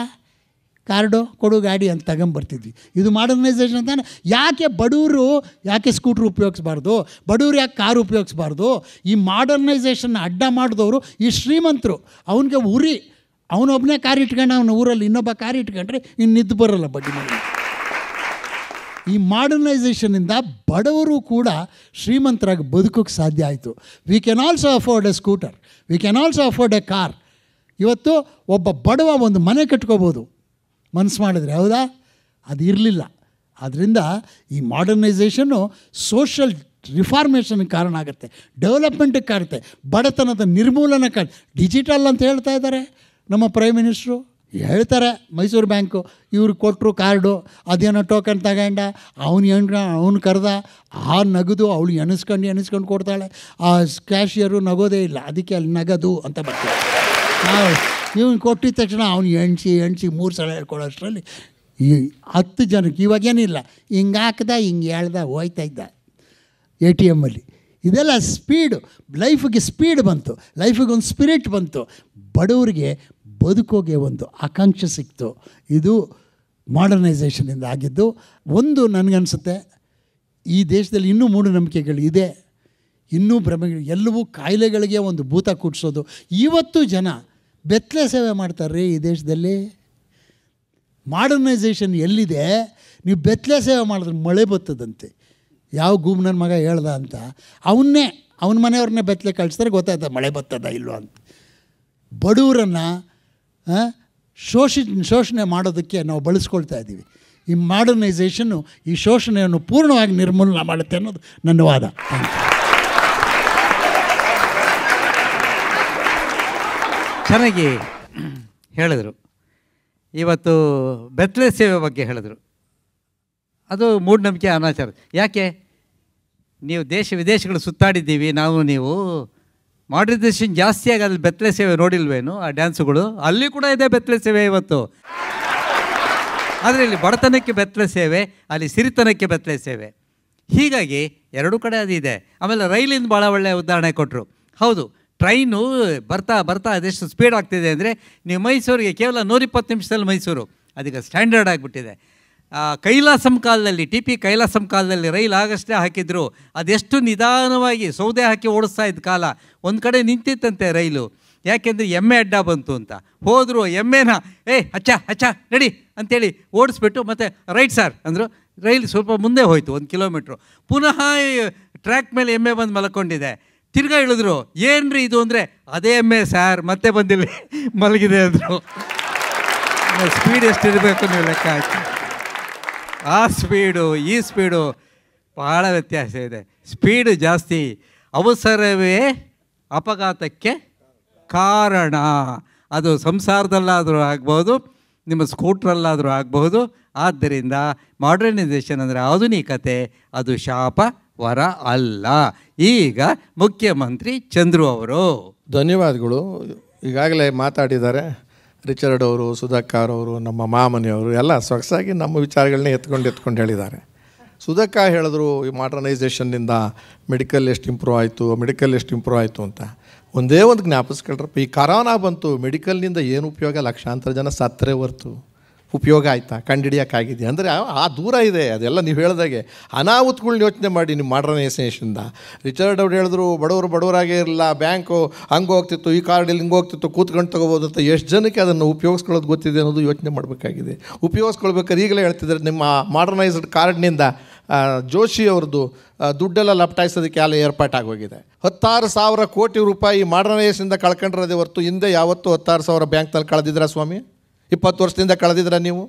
ಕಾರ್ಡು ಕೊಡು ಗಾಡಿ ಅಂತ ತಗೊಂಬರ್ತಿದ್ವಿ ಇದು ಮಾಡರ್ನೈಸೇಷನ್ ಅಂತ ಯಾಕೆ ಬಡವರು ಯಾಕೆ ಸ್ಕೂಟ್ರ್ ಉಪಯೋಗಿಸ್ಬಾರ್ದು ಬಡವರು ಯಾಕೆ ಕಾರ್ ಉಪಯೋಗಿಸ್ಬಾರ್ದು ಈ ಮಾಡರ್ನೈಸೇಷನ್ನ ಅಡ್ಡ ಮಾಡಿದವರು ಈ ಶ್ರೀಮಂತರು ಅವನಿಗೆ ಉರಿ ಅವನೊಬ್ಬನೇ ಕಾರ್ ಇಟ್ಕೊಂಡು ಅವನ ಊರಲ್ಲಿ ಇನ್ನೊಬ್ಬ ಕಾರ್ ಇಟ್ಕೊಂಡ್ರೆ ಇನ್ನು ನಿದ್ದು ಬರೋಲ್ಲ ಬಡ್ಡಿ ಮನೆ ಈ ಮಾಡರ್ನೈಸೇಷನಿಂದ ಬಡವರು ಕೂಡ ಶ್ರೀಮಂತರಾಗಿ ಬದುಕೋಕ್ಕೆ ಸಾಧ್ಯ ಆಯಿತು we can also afford a scooter we can also afford a car ಇವತ್ತು ಒಬ್ಬ ಬಡವ ಒಂದು ಮನೆ ಕಟ್ಕೋಬೋದು ಮನಸ್ಸು ಮಾಡಿದ್ರೆ ಹೌದಾ ಅದು ಇರಲಿಲ್ಲ ಆದ್ದರಿಂದ ಈ ಮಾಡರ್ನೈಸೇಷನ್ನು ಸೋಷಲ್ ರಿಫಾರ್ಮೇಷನ್ಗೆ ಕಾರಣ ಆಗುತ್ತೆ ಡೆವಲಪ್ಮೆಂಟಿಗೆ ಕಾಡುತ್ತೆ ಬಡತನದ ನಿರ್ಮೂಲನೆ ಕಾಣ ಡಿಜಿಟಲ್ ಅಂತ ಹೇಳ್ತಾ ಇದ್ದಾರೆ ನಮ್ಮ ಪ್ರೈಮ್ ಮಿನಿಸ್ಟ್ರು ಹೇಳ್ತಾರೆ ಮೈಸೂರು ಬ್ಯಾಂಕು ಇವ್ರು ಕೊಟ್ಟರು ಕಾರ್ಡು ಅದೇನೋ ಟೋಕನ್ ತಗೊಂಡ ಅವನು ಎಣ್ಣ ಅವನು ಕರೆದ ಆ ನಗದು ಅವಳು ಎಣಿಸ್ಕೊಂಡು ಎಣಿಸ್ಕೊಂಡು ಕೊಡ್ತಾಳೆ ಆ ಕ್ಯಾಶಿಯರು ನಗೋದೇ ಇಲ್ಲ ಅದಕ್ಕೆ ಅಲ್ಲಿ ನಗದು ಅಂತ ಬರ್ತಾರೆ ಇವನು ಕೊಟ್ಟಿದ ತಕ್ಷಣ ಅವನು ಎಣ್ಸಿ ಎಣ್ಸಿ ಮೂರು ಸಲ ಅಷ್ಟರಲ್ಲಿ ಈ ಹತ್ತು ಜನಕ್ಕೆ ಇವಾಗೇನಿಲ್ಲ ಹಿಂಗೆ ಹಾಕ್ದ ಹಿಂಗೆ ಹೇಳ್ದ ಹೋಯ್ತಾ ಇದ್ದ ಎ ಟಿ ಎಮ್ಮಲ್ಲಿ ಇದೆಲ್ಲ ಸ್ಪೀಡು ಲೈಫಿಗೆ ಸ್ಪೀಡ್ ಬಂತು ಲೈಫಿಗೆ ಒಂದು ಸ್ಪಿರಿಟ್ ಬಂತು ಬಡವರಿಗೆ ಬದುಕೋಗೆ ಒಂದು ಆಕಾಂಕ್ಷೆ ಸಿಕ್ತು ಇದು ಮಾಡರ್ನೈಸೇಷನಿಂದ ಆಗಿದ್ದು ಒಂದು ನನಗನ್ಸುತ್ತೆ ಈ ದೇಶದಲ್ಲಿ ಇನ್ನೂ ಮೂಢನಂಬಿಕೆಗಳಿದೆ ಇದೆ ಇನ್ನೂ ಭ್ರಮೆಗಳು ಎಲ್ಲವೂ ಕಾಯಿಲೆಗಳಿಗೆ ಒಂದು ಭೂತ ಕೂಡಿಸೋದು ಇವತ್ತು ಜನ ಬೆತ್ತಲೆ ಸೇವೆ ಮಾಡ್ತಾರ್ರಿ ಈ ದೇಶದಲ್ಲಿ ಮಾಡರ್ನೈಸೇಷನ್ ಎಲ್ಲಿದೆ ನೀವು ಬೆತ್ತಲೆ ಸೇವೆ ಮಾಡಿದ್ರೆ ಮಳೆ ಬತ್ತದಂತೆ ಯಾವ ನನ್ನ ಮಗ ಹೇಳ್ದ ಅಂತ ಅವನ್ನೇ ಅವನ ಮನೆಯವ್ರನ್ನೇ ಬೆತ್ತಲೆ ಕಳಿಸ್ತಾರೆ ಗೊತ್ತಾಯ್ತದೆ ಮಳೆ ಬತ್ತದ ಇಲ್ಲೋ ಅಂತ ಬಡವರನ್ನು ಶೋಷಿ ಶೋಷಣೆ ಮಾಡೋದಕ್ಕೆ ನಾವು ಬಳಸ್ಕೊಳ್ತಾ ಇದ್ದೀವಿ ಈ ಮಾಡರ್ನೈಸೇಷನ್ನು ಈ ಶೋಷಣೆಯನ್ನು ಪೂರ್ಣವಾಗಿ ನಿರ್ಮೂಲನೆ ಮಾಡುತ್ತೆ ಅನ್ನೋದು ನನ್ನ ವಾದ ಚೆನ್ನಾಗಿ ಹೇಳಿದರು ಇವತ್ತು ಬೆತ್ತಲೆ ಸೇವೆ ಬಗ್ಗೆ ಹೇಳಿದರು ಅದು ಮೂಢನಂಬಿಕೆ ಅನಾಚಾರ ಯಾಕೆ ನೀವು ದೇಶ ವಿದೇಶಗಳು ಸುತ್ತಾಡಿದ್ದೀವಿ ನಾವು ನೀವು ಮಾಡ್ರಿಸೇಷನ್ ಜಾಸ್ತಿಯಾಗಿ ಅಲ್ಲಿ ಬೆತ್ತಲೆ ಸೇವೆ ನೋಡಿಲ್ವೇನು ಆ ಡ್ಯಾನ್ಸುಗಳು ಅಲ್ಲಿ ಕೂಡ ಇದೆ ಬೆತ್ತಲೆ ಸೇವೆ ಇವತ್ತು ಆದರೆ ಇಲ್ಲಿ ಬಡತನಕ್ಕೆ ಬೆತ್ತಲೆ ಸೇವೆ ಅಲ್ಲಿ ಸಿರಿತನಕ್ಕೆ ಬೆತ್ತಲೆ ಸೇವೆ ಹೀಗಾಗಿ ಎರಡೂ ಕಡೆ ಅದು ಇದೆ ಆಮೇಲೆ ರೈಲಿಂದ ಭಾಳ ಒಳ್ಳೆಯ ಉದಾಹರಣೆ ಕೊಟ್ಟರು ಹೌದು ಟ್ರೈನು ಬರ್ತಾ ಬರ್ತಾ ಅದೆಷ್ಟು ಸ್ಪೀಡ್ ಆಗ್ತಿದೆ ಅಂದರೆ ನೀವು ಮೈಸೂರಿಗೆ ಕೇವಲ ನೂರಿಪ್ಪತ್ತು ನಿಮಿಷದಲ್ಲಿ ಮೈಸೂರು ಅದಕ್ಕೆ ಸ್ಟ್ಯಾಂಡರ್ಡ್ ಆಗಿಬಿಟ್ಟಿದೆ ಕೈಲಾಸಂ ಕಾಲದಲ್ಲಿ ಟಿ ಪಿ ಕೈಲಾಸಂ ಕಾಲದಲ್ಲಿ ರೈಲು ಆಗಷ್ಟೇ ಹಾಕಿದ್ರು ಅದೆಷ್ಟು ನಿಧಾನವಾಗಿ ಸೌದೆ ಹಾಕಿ ಓಡಿಸ್ತಾ ಇದ್ದ ಕಾಲ ಒಂದು ಕಡೆ ನಿಂತಿತ್ತಂತೆ ರೈಲು ಯಾಕೆಂದರೆ ಎಮ್ಮೆ ಅಡ್ಡ ಬಂತು ಅಂತ ಹೋದರು ಎಮ್ಮೆನ ಏಯ್ ಹಚ್ಚ ಹಚ್ಚ ರೆಡಿ ಅಂಥೇಳಿ ಓಡಿಸ್ಬಿಟ್ಟು ಮತ್ತು ರೈಟ್ ಸರ್ ಅಂದರು ರೈಲು ಸ್ವಲ್ಪ ಮುಂದೆ ಹೋಯಿತು ಒಂದು ಕಿಲೋಮೀಟ್ರು ಪುನಃ ಟ್ರ್ಯಾಕ್ ಮೇಲೆ ಎಮ್ಮೆ ಬಂದು ಮಲ್ಕೊಂಡಿದೆ ತಿರ್ಗಾ ಹೇಳಿದ್ರು ಏನ್ರಿ ಇದು ಅಂದರೆ ಅದೇ ಎಮ್ಮೆ ಸಾರ್ ಮತ್ತೆ ಬಂದಿಲ್ಲ (laughs) ಮಲಗಿದೆ ಅಂದರು ಸ್ಪೀಡ್ ಎಷ್ಟಿರಬೇಕು ನೀವು ಲೆಕ್ಕ ಹಾಕಿ ಆ ಸ್ಪೀಡು ಈ ಸ್ಪೀಡು ಬಹಳ ವ್ಯತ್ಯಾಸ ಇದೆ ಸ್ಪೀಡು ಜಾಸ್ತಿ ಅವಸರವೇ ಅಪಘಾತಕ್ಕೆ ಕಾರಣ ಅದು ಸಂಸಾರದಲ್ಲಾದರೂ ಆಗ್ಬೋದು ನಿಮ್ಮ ಸ್ಕೂಟ್ರಲ್ಲಾದರೂ ಆಗಬಹುದು ಆದ್ದರಿಂದ ಮಾಡ್ರನೈಸೇಷನ್ ಅಂದರೆ ಆಧುನಿಕತೆ ಅದು ಶಾಪ ವರ ಅಲ್ಲ ಈಗ ಮುಖ್ಯಮಂತ್ರಿ ಚಂದ್ರು ಅವರು ಧನ್ಯವಾದಗಳು ಈಗಾಗಲೇ ಮಾತಾಡಿದ್ದಾರೆ ರಿಚರ್ಡ್ ಅವರು ಸುಧಾಕರ್ ಅವರು ನಮ್ಮ ಮಾಮನಿಯವರು ಎಲ್ಲ ಸೊಗಸಾಗಿ ನಮ್ಮ ವಿಚಾರಗಳನ್ನ ಎತ್ಕೊಂಡು ಎತ್ಕೊಂಡು ಹೇಳಿದ್ದಾರೆ ಸುಧಕ್ಕ ಹೇಳಿದ್ರು ಈ ಮಾಡರ್ನೈಸೇಷನ್ನಿಂದ ಮೆಡಿಕಲ್ ಎಷ್ಟು ಇಂಪ್ರೂವ್ ಆಯಿತು ಮೆಡಿಕಲ್ ಎಷ್ಟು ಇಂಪ್ರೂವ್ ಆಯಿತು ಅಂತ ಒಂದೇ ಒಂದು ಜ್ಞಾಪಿಸ್ಕೊಳ್ರಪ್ಪ ಈ ಕರೋನಾ ಬಂತು ಮೆಡಿಕಲ್ನಿಂದ ಏನು ಉಪಯೋಗ ಲಕ್ಷಾಂತರ ಜನ ಸತ್ತರೆ ಹೊರ್ತು ಉಪಯೋಗ ಆಯಿತಾ ಕಂಡುಹಿಡಿಯೋಕ್ಕಾಗಿದೆ ಅಂದರೆ ಆ ದೂರ ಇದೆ ಅದೆಲ್ಲ ನೀವು ಹೇಳಿದಾಗೆ ಅನಾಹುತಗಳ್ನ ಯೋಚನೆ ಮಾಡಿ ನಿಮ್ಮ ಮಾಡ್ರನೈಸೇಷನ್ದ ರಿಚರ್ಡ್ ಅವ್ರು ಹೇಳಿದ್ರು ಬಡವರು ಬಡವರಾಗೇ ಇರಲಿಲ್ಲ ಬ್ಯಾಂಕು ಹಂಗೆ ಹೋಗ್ತಿತ್ತು ಈ ಕಾರ್ಡ್ ಇಲ್ಲಿ ಹಿಂಗೆ ಹೋಗ್ತಿತ್ತು ಕೂತ್ಕೊಂಡು ತೊಗೋಬೋದು ಅಂತ ಎಷ್ಟು ಜನಕ್ಕೆ ಅದನ್ನು ಉಪಯೋಗಿಸ್ಕೊಳ್ಳೋದು ಗೊತ್ತಿದೆ ಅನ್ನೋದು ಯೋಚನೆ ಮಾಡಬೇಕಾಗಿದೆ ಉಪಯೋಗಿಸ್ಕೊಳ್ಬೇಕಾದ್ರೆ ಈಗಲೇ ಹೇಳ್ತಿದ್ದಾರೆ ನಿಮ್ಮ ಮಾಡ್ರನೈಸ್ಡ್ ಕಾರ್ಡ್ನಿಂದ ಜೋಶಿ ಅವ್ರದ್ದು ದುಡ್ಡೆಲ್ಲ ಲಪಟಾಯಿಸೋದಕ್ಕೆ ಎಲ್ಲ ಏರ್ಪಾಟಾಗೋಗಿದೆ ಹತ್ತಾರು ಸಾವಿರ ಕೋಟಿ ರೂಪಾಯಿ ಮಾಡ್ರನೈಸಿಂದ ಕಳ್ಕೊಂಡಿರೋದೇ ಹೊರತು ಹಿಂದೆ ಯಾವತ್ತೂ ಹತ್ತಾರು ಸಾವಿರ ಬ್ಯಾಂಕ್ನಲ್ಲಿ ಕಳೆದಿದ್ರ ಸ್ವಾಮಿ ಇಪ್ಪತ್ತು ವರ್ಷದಿಂದ ಕಳೆದಿದ್ರೆ ನೀವು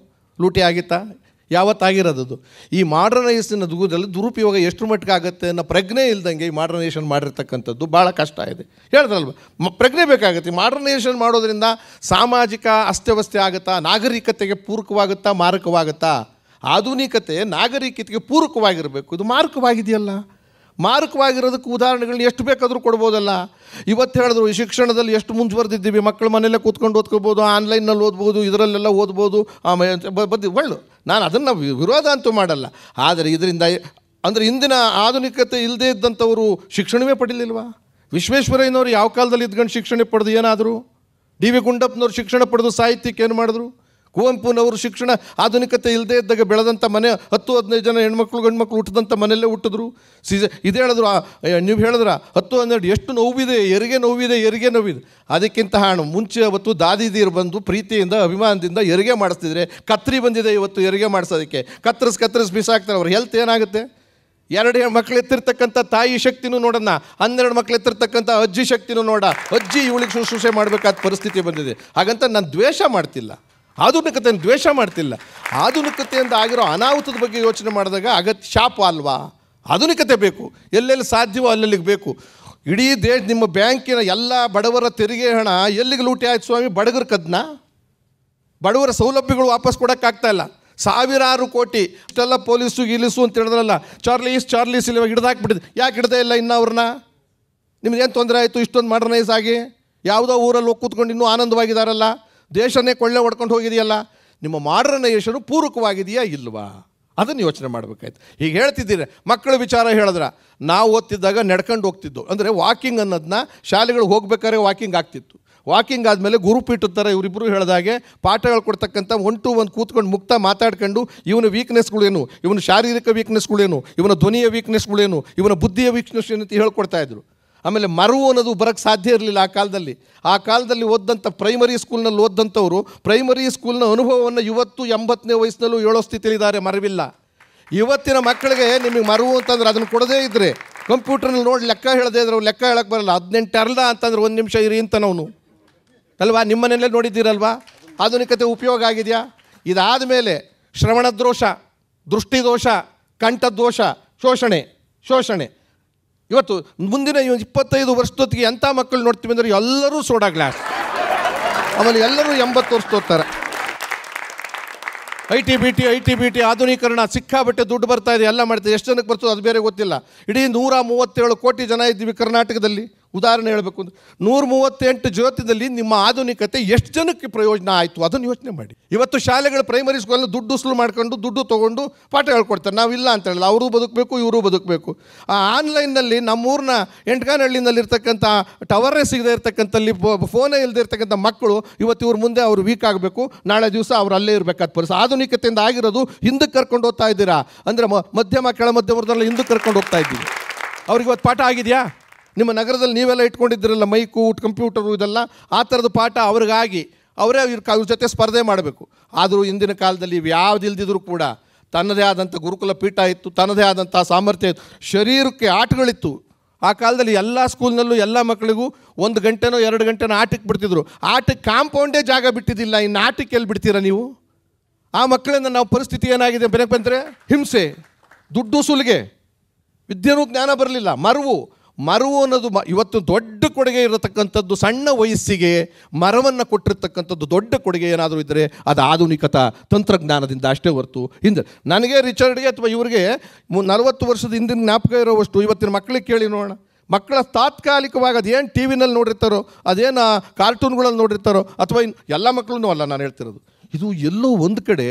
ಲೂಟಿ ಆಗಿತ್ತಾ ಯಾವತ್ತಾಗಿರೋದದು ಈ ಮಾಡ್ರನೈಸಿನ ದುಗುದಲ್ಲಿ ದುರುಪಯೋಗ ಎಷ್ಟು ಮಟ್ಟಿಗೆ ಆಗುತ್ತೆ ಅನ್ನೋ ಪ್ರಜ್ಞೆ ಇಲ್ದಂಗೆ ಈ ಮಾಡ್ರನೈಸೇಷನ್ ಮಾಡಿರ್ತಕ್ಕಂಥದ್ದು ಭಾಳ ಕಷ್ಟ ಇದೆ ಹೇಳಿದ್ರಲ್ವ ಪ್ರಜ್ಞೆ ಬೇಕಾಗುತ್ತೆ ಮಾಡ್ರನೈಸೇಷನ್ ಮಾಡೋದ್ರಿಂದ ಸಾಮಾಜಿಕ ಅಸ್ತವ್ಯಸ್ಥೆ ಆಗುತ್ತಾ ನಾಗರಿಕತೆಗೆ ಪೂರಕವಾಗುತ್ತಾ ಮಾರಕವಾಗುತ್ತಾ ಆಧುನಿಕತೆ ನಾಗರಿಕತೆಗೆ ಪೂರಕವಾಗಿರಬೇಕು ಇದು ಮಾರಕವಾಗಿದೆಯಲ್ಲ ಮಾರಕವಾಗಿರೋದಕ್ಕೆ ಉದಾಹರಣೆಗಳನ್ನ ಎಷ್ಟು ಬೇಕಾದರೂ ಕೊಡ್ಬೋದಲ್ಲ ಇವತ್ತು ಹೇಳಿದ್ರು ಈ ಶಿಕ್ಷಣದಲ್ಲಿ ಎಷ್ಟು ಮುಂದುವರೆದಿದ್ದೀವಿ ಮಕ್ಕಳು ಮನೆಯಲ್ಲೇ ಕೂತ್ಕೊಂಡು ಓದ್ಕೋಬೋದು ಆನ್ಲೈನಲ್ಲಿ ಓದ್ಬೋದು ಇದರಲ್ಲೆಲ್ಲ ಓದ್ಬೋದು ಬದ್ದು ಒಳ್ಳು ನಾನು ಅದನ್ನು ವಿರೋಧ ಅಂತೂ ಮಾಡಲ್ಲ ಆದರೆ ಇದರಿಂದ ಅಂದರೆ ಇಂದಿನ ಆಧುನಿಕತೆ ಇಲ್ಲದೇ ಇದ್ದಂಥವರು ಶಿಕ್ಷಣವೇ ಪಡೀಲಿಲ್ವಾ ವಿಶ್ವೇಶ್ವರಯ್ಯನವರು ಯಾವ ಕಾಲದಲ್ಲಿ ಇದ್ಕೊಂಡು ಶಿಕ್ಷಣ ಪಡೆದು ಏನಾದರೂ ಡಿ ವಿ ಗುಂಡಪ್ಪನವ್ರು ಶಿಕ್ಷಣ ಪಡೆದು ಸಾಹಿತ್ಯಕ್ಕೆ ಏನು ಮಾಡಿದ್ರು ಕುವೆಂಪುನವರು ಶಿಕ್ಷಣ ಆಧುನಿಕತೆ ಇಲ್ಲದೆ ಇದ್ದಾಗ ಬೆಳೆದಂಥ ಮನೆ ಹತ್ತು ಹದಿನೈದು ಜನ ಹೆಣ್ಮಕ್ಳು ಗಂಡ್ಮಕ್ಳು ಹುಟ್ಟಿದಂಥ ಮನೆಯಲ್ಲೇ ಹುಟ್ಟಿದ್ರು ಸೀಸ ಇದು ಹೇಳಿದ್ರು ನೀವು ಹೇಳಿದ್ರ ಹತ್ತು ಹನ್ನೆರಡು ಎಷ್ಟು ನೋವಿದೆ ಎರಿಗೆ ನೋವಿದೆ ಎರಿಗೆ ನೋವಿದೆ ಅದಕ್ಕಿಂತ ಹಣ ಮುಂಚೆ ಅವತ್ತು ದಾದಿದೀರು ಬಂದು ಪ್ರೀತಿಯಿಂದ ಅಭಿಮಾನದಿಂದ ಹೆರಿಗೆ ಮಾಡಿಸ್ತಿದ್ರೆ ಕತ್ರಿ ಬಂದಿದೆ ಇವತ್ತು ಎರಿಗೆ ಮಾಡಿಸೋದಕ್ಕೆ ಕತ್ತರಿಸ್ ಕತ್ತರಿಸ್ ಬಿಸಾಕ್ತಾರೆ ಅವ್ರ ಹೆಲ್ತ್ ಏನಾಗುತ್ತೆ ಎರಡು ಮಕ್ಳು ಎತ್ತಿರ್ತಕ್ಕಂಥ ತಾಯಿ ಶಕ್ತಿನೂ ನೋಡೋಣ ಹನ್ನೆರಡು ಮಕ್ಳು ಎತ್ತಿರ್ತಕ್ಕಂಥ ಅಜ್ಜಿ ಶಕ್ತಿನೂ ನೋಡ ಅಜ್ಜಿ ಇವಳಿಗೆ ಶುಶ್ರೂಷೆ ಮಾಡಬೇಕಾದ ಪರಿಸ್ಥಿತಿ ಬಂದಿದೆ ಹಾಗಂತ ನಾನು ದ್ವೇಷ ಮಾಡ್ತಿಲ್ಲ ಆಧುನಿಕತೆಯನ್ನು ದ್ವೇಷ ಮಾಡ್ತಿಲ್ಲ ಆಧುನಿಕತೆಯಿಂದ ಆಗಿರೋ ಅನಾಹುತದ ಬಗ್ಗೆ ಯೋಚನೆ ಮಾಡಿದಾಗ ಅಗತ್ಯ ಶಾಪ ಅಲ್ವಾ ಆಧುನಿಕತೆ ಬೇಕು ಎಲ್ಲೆಲ್ಲಿ ಸಾಧ್ಯವೋ ಅಲ್ಲೆಲ್ಲಿಗೆ ಬೇಕು ಇಡೀ ದೇಶ ನಿಮ್ಮ ಬ್ಯಾಂಕಿನ ಎಲ್ಲ ಬಡವರ ತೆರಿಗೆ ಹಣ ಎಲ್ಲಿಗೆ ಲೂಟಿ ಆಯ್ತು ಸ್ವಾಮಿ ಬಡಗರ ಕದ್ನ ಬಡವರ ಸೌಲಭ್ಯಗಳು ವಾಪಸ್ ಕೊಡೋಕ್ಕಾಗ್ತಾಯಿಲ್ಲ ಸಾವಿರಾರು ಕೋಟಿ ಇಷ್ಟೆಲ್ಲ ಪೊಲೀಸು ಗೀಲಿಸು ಅಂತ ಹೇಳಿದ್ರಲ್ಲ ಚಾರ್ಲೀಸ್ ಚಾರ್ಲೀಸ್ ಇವಾಗ ಹಿಡ್ದಾಕ್ಬಿಟ್ಟಿದ್ದು ಯಾಕೆ ಹಿಡ್ದೇ ಇಲ್ಲ ಇನ್ನು ಅವ್ರನ್ನ ನಿಮ್ಗೇನು ತೊಂದರೆ ಆಯಿತು ಇಷ್ಟೊಂದು ಮಾಡ್ರನೈಸ್ ಆಗಿ ಯಾವುದೋ ಊರಲ್ಲಿ ಹೋಗಿ ಕೂತ್ಕೊಂಡು ಇನ್ನೂ ಆನಂದವಾಗಿದ್ದಾರಲ್ಲ ದೇಶನೇ ಕೊಳ್ಳೆ ಹೊಡ್ಕೊಂಡು ಹೋಗಿದೆಯಲ್ಲ ನಿಮ್ಮ ಮಾಡರನ ಯಶರು ಪೂರಕವಾಗಿದೆಯಾ ಇಲ್ವಾ ಅದನ್ನು ಯೋಚನೆ ಮಾಡಬೇಕಾಯ್ತು ಈಗ ಹೇಳ್ತಿದ್ದೀರಿ ಮಕ್ಕಳ ವಿಚಾರ ಹೇಳಿದ್ರೆ ನಾವು ಓದ್ತಿದ್ದಾಗ ನಡ್ಕೊಂಡು ಹೋಗ್ತಿದ್ದು ಅಂದರೆ ವಾಕಿಂಗ್ ಅನ್ನೋದನ್ನ ಶಾಲೆಗಳಿಗೆ ಹೋಗ್ಬೇಕಾದ್ರೆ ವಾಕಿಂಗ್ ಆಗ್ತಿತ್ತು ವಾಕಿಂಗ್ ಆದಮೇಲೆ ಗುರುಪೀಠದ ಥರ ಇವರಿಬ್ಬರು ಹೇಳಿದಾಗೆ ಪಾಠಗಳು ಕೊಡ್ತಕ್ಕಂಥ ಒನ್ ಟು ಒಂದು ಕೂತ್ಕೊಂಡು ಮುಕ್ತ ಮಾತಾಡ್ಕೊಂಡು ಇವನ ವೀಕ್ನೆಸ್ಗಳೇನು ಇವನ ಶಾರೀರಿಕ ವೀಕ್ನೆಸ್ಗಳೇನು ಇವನ ಧ್ವನಿಯ ವೀಕ್ನೆಸ್ಗಳೇನು ಇವನ ಬುದ್ಧಿಯ ವೀಕ್ನೆಸ್ ಏನು ಅಂತ ಹೇಳ್ಕೊಡ್ತಾಯಿದ್ರು ಆಮೇಲೆ ಮರು ಅನ್ನೋದು ಬರೋಕ್ಕೆ ಸಾಧ್ಯ ಇರಲಿಲ್ಲ ಆ ಕಾಲದಲ್ಲಿ ಆ ಕಾಲದಲ್ಲಿ ಓದ್ದಂಥ ಪ್ರೈಮರಿ ಸ್ಕೂಲ್ನಲ್ಲಿ ಓದ್ದಂಥವರು ಪ್ರೈಮರಿ ಸ್ಕೂಲ್ನ ಅನುಭವವನ್ನು ಇವತ್ತು ಎಂಬತ್ತನೇ ವಯಸ್ಸಿನಲ್ಲೂ ಏಳೋ ಸ್ಥಿತಿಯಲ್ಲಿದ್ದಾರೆ ಮರವಿಲ್ಲ ಇವತ್ತಿನ ಮಕ್ಕಳಿಗೆ ನಿಮಗೆ ಮರು ಅಂತಂದ್ರೆ ಅದನ್ನು ಕೊಡದೇ ಇದ್ದರೆ ಕಂಪ್ಯೂಟರ್ನಲ್ಲಿ ನೋಡಿ ಲೆಕ್ಕ ಹೇಳದೇ ಇದ್ರೆ ಲೆಕ್ಕ ಹೇಳಕ್ಕೆ ಬರಲ್ಲ ಹದಿನೆಂಟು ಅಲ್ಲ ಅಂತಂದ್ರೆ ಒಂದು ನಿಮಿಷ ಇರಿ ಅಂತ ನಾವು ಅಲ್ವಾ ನಿಮ್ಮ ನೋಡಿದ್ದೀರಲ್ವಾ ಆಧುನಿಕತೆ ಉಪಯೋಗ ಆಗಿದೆಯಾ ಇದಾದ ಮೇಲೆ ದೋಷ ದೃಷ್ಟಿದೋಷ ಕಂಠದೋಷ ಶೋಷಣೆ ಶೋಷಣೆ ಇವತ್ತು ಮುಂದಿನ ಇವತ್ತು ಇಪ್ಪತ್ತೈದು ವರ್ಷದೊತ್ತಿಗೆ ಎಂಥ ಮಕ್ಕಳು ನೋಡ್ತೀವಿ ಅಂದರೆ ಎಲ್ಲರೂ ಸೋಡಾ ಗ್ಲಾಸ್ ಆಮೇಲೆ ಎಲ್ಲರೂ ಎಂಬತ್ತು ವರ್ಷ ತೋರ್ತಾರೆ I T B T I T B T ಆಧುನೀಕರಣ ಸಿಕ್ಕಾಬಟ್ಟೆ ದುಡ್ಡು ಬರ್ತಾ ಇದೆ ಎಲ್ಲ ಮಾಡ್ತಾರೆ ಎಷ್ಟು ಜನಕ್ಕೆ ಬರ್ತದೆ ಅದು ಬೇರೆ ಗೊತ್ತಿಲ್ಲ ಇಡೀ ನೂರ ಮೂವತ್ತೇಳು ಕೋಟಿ ಜನ ಇದ್ದೀವಿ ಕರ್ನಾಟಕದಲ್ಲಿ ಉದಾಹರಣೆ ಹೇಳಬೇಕು ಅಂದರೆ ನೂರ ಮೂವತ್ತೆಂಟು ಜ್ಯೋತಿದಲ್ಲಿ ನಿಮ್ಮ ಆಧುನಿಕತೆ ಎಷ್ಟು ಜನಕ್ಕೆ ಪ್ರಯೋಜನ ಆಯಿತು ಅದನ್ನು ಯೋಚನೆ ಮಾಡಿ ಇವತ್ತು ಶಾಲೆಗಳು ಪ್ರೈಮರಿ ಸ್ಕೂಲಲ್ಲಿ ದುಡ್ಡು ಉಸಲು ಮಾಡ್ಕೊಂಡು ದುಡ್ಡು ತೊಗೊಂಡು ಪಾಠ ಹೇಳ್ಕೊಡ್ತಾರೆ ನಾವಿಲ್ಲ ಅಂತ ಹೇಳಲ್ಲ ಅವರು ಬದುಕಬೇಕು ಇವರು ಬದುಕಬೇಕು ಆ ಆನ್ಲೈನ್ನಲ್ಲಿ ನಮ್ಮೂರಿನ ಎಂಟ್ಗಾನಹಳ್ಳಿನಲ್ಲಿರ್ತಕ್ಕಂಥ ಟವರೇ ಸಿಗದೆ ಇರ್ತಕ್ಕಂಥಲ್ಲಿ ಫೋನೇ ಇಲ್ಲದೇ ಇರ್ತಕ್ಕಂಥ ಮಕ್ಕಳು ಇವತ್ತು ಇವ್ರ ಮುಂದೆ ಅವರು ವೀಕ್ ಆಗಬೇಕು ನಾಳೆ ದಿವಸ ಅವರು ಅಲ್ಲೇ ಇರಬೇಕಾದ ಪರಿಸ್ ಆಧುನಿಕತೆಯಿಂದ ಆಗಿರೋದು ಹಿಂದಕ್ಕೆ ಕರ್ಕೊಂಡು ಹೋಗ್ತಾ ಇದ್ದೀರಾ ಅಂದರೆ ಮಧ್ಯಮ ಕೆಳ ಮಧ್ಯವರ್ಗದಲ್ಲಿ ಹಿಂದಕ್ಕೆ ಕರ್ಕೊಂಡು ಹೋಗ್ತಾ ಇದ್ದೀವಿ ಅವ್ರಿಗೆ ಇವತ್ತು ಪಾಠ ಆಗಿದೆಯಾ ನಿಮ್ಮ ನಗರದಲ್ಲಿ ನೀವೆಲ್ಲ ಇಟ್ಕೊಂಡಿದ್ದೀರಲ್ಲ ಮೈಕು ಕಂಪ್ಯೂಟರು ಇದೆಲ್ಲ ಆ ಥರದ ಪಾಠ ಅವ್ರಿಗಾಗಿ ಅವರೇ ಇವ್ರ ಅವ್ರ ಜೊತೆ ಸ್ಪರ್ಧೆ ಮಾಡಬೇಕು ಆದರೂ ಇಂದಿನ ಕಾಲದಲ್ಲಿ ಇಲ್ದಿದ್ರು ಕೂಡ ತನ್ನದೇ ಆದಂಥ ಗುರುಕುಲ ಪೀಠ ಇತ್ತು ತನ್ನದೇ ಆದಂಥ ಸಾಮರ್ಥ್ಯ ಇತ್ತು ಶರೀರಕ್ಕೆ ಆಟಗಳಿತ್ತು ಆ ಕಾಲದಲ್ಲಿ ಎಲ್ಲ ಸ್ಕೂಲ್ನಲ್ಲೂ ಎಲ್ಲ ಮಕ್ಕಳಿಗೂ ಒಂದು ಗಂಟೆನೋ ಎರಡು ಗಂಟೆನೋ ಆಟಕ್ಕೆ ಬಿಡ್ತಿದ್ರು ಆಟಕ್ಕೆ ಕಾಂಪೌಂಡೇ ಜಾಗ ಬಿಟ್ಟಿದ್ದಿಲ್ಲ ಇನ್ನು ಆಟಕ್ಕೆ ಎಲ್ಲಿ ಬಿಡ್ತೀರಾ ನೀವು ಆ ಮಕ್ಕಳಿಂದ ನಾವು ಪರಿಸ್ಥಿತಿ ಏನಾಗಿದೆ ಬೆನಕ್ಕೆ ಬಂದರೆ ಹಿಂಸೆ ದುಡ್ಡು ಸುಲಿಗೆ ವಿದ್ಯೆನೂ ಜ್ಞಾನ ಬರಲಿಲ್ಲ ಮರವು ಮರವು ಅನ್ನೋದು ಮ ಇವತ್ತು ದೊಡ್ಡ ಕೊಡುಗೆ ಇರತಕ್ಕಂಥದ್ದು ಸಣ್ಣ ವಯಸ್ಸಿಗೆ ಮರವನ್ನು ಕೊಟ್ಟಿರ್ತಕ್ಕಂಥದ್ದು ದೊಡ್ಡ ಕೊಡುಗೆ ಏನಾದರೂ ಇದ್ದರೆ ಅದು ಆಧುನಿಕತ ತಂತ್ರಜ್ಞಾನದಿಂದ ಅಷ್ಟೇ ಹೊರತು ಹಿಂದೆ ನನಗೆ ರಿಚರ್ಡ್ಗೆ ಅಥವಾ ಇವರಿಗೆ ನಲವತ್ತು ವರ್ಷದ ಹಿಂದಿನ ಜ್ಞಾಪಕ ಇರೋವಷ್ಟು ಇವತ್ತಿನ ಮಕ್ಕಳಿಗೆ ಕೇಳಿ ನೋಡೋಣ ಮಕ್ಕಳ ತಾತ್ಕಾಲಿಕವಾಗಿ ಅದೇನು ಟಿ ವಿನಲ್ಲಿ ನೋಡಿರ್ತಾರೋ ಅದೇನು ಕಾರ್ಟೂನ್ಗಳಲ್ಲಿ ನೋಡಿರ್ತಾರೋ ಅಥವಾ ಎಲ್ಲ ಮಕ್ಕಳೂ ಅಲ್ಲ ನಾನು ಹೇಳ್ತಿರೋದು ಇದು ಎಲ್ಲೋ ಒಂದು ಕಡೆ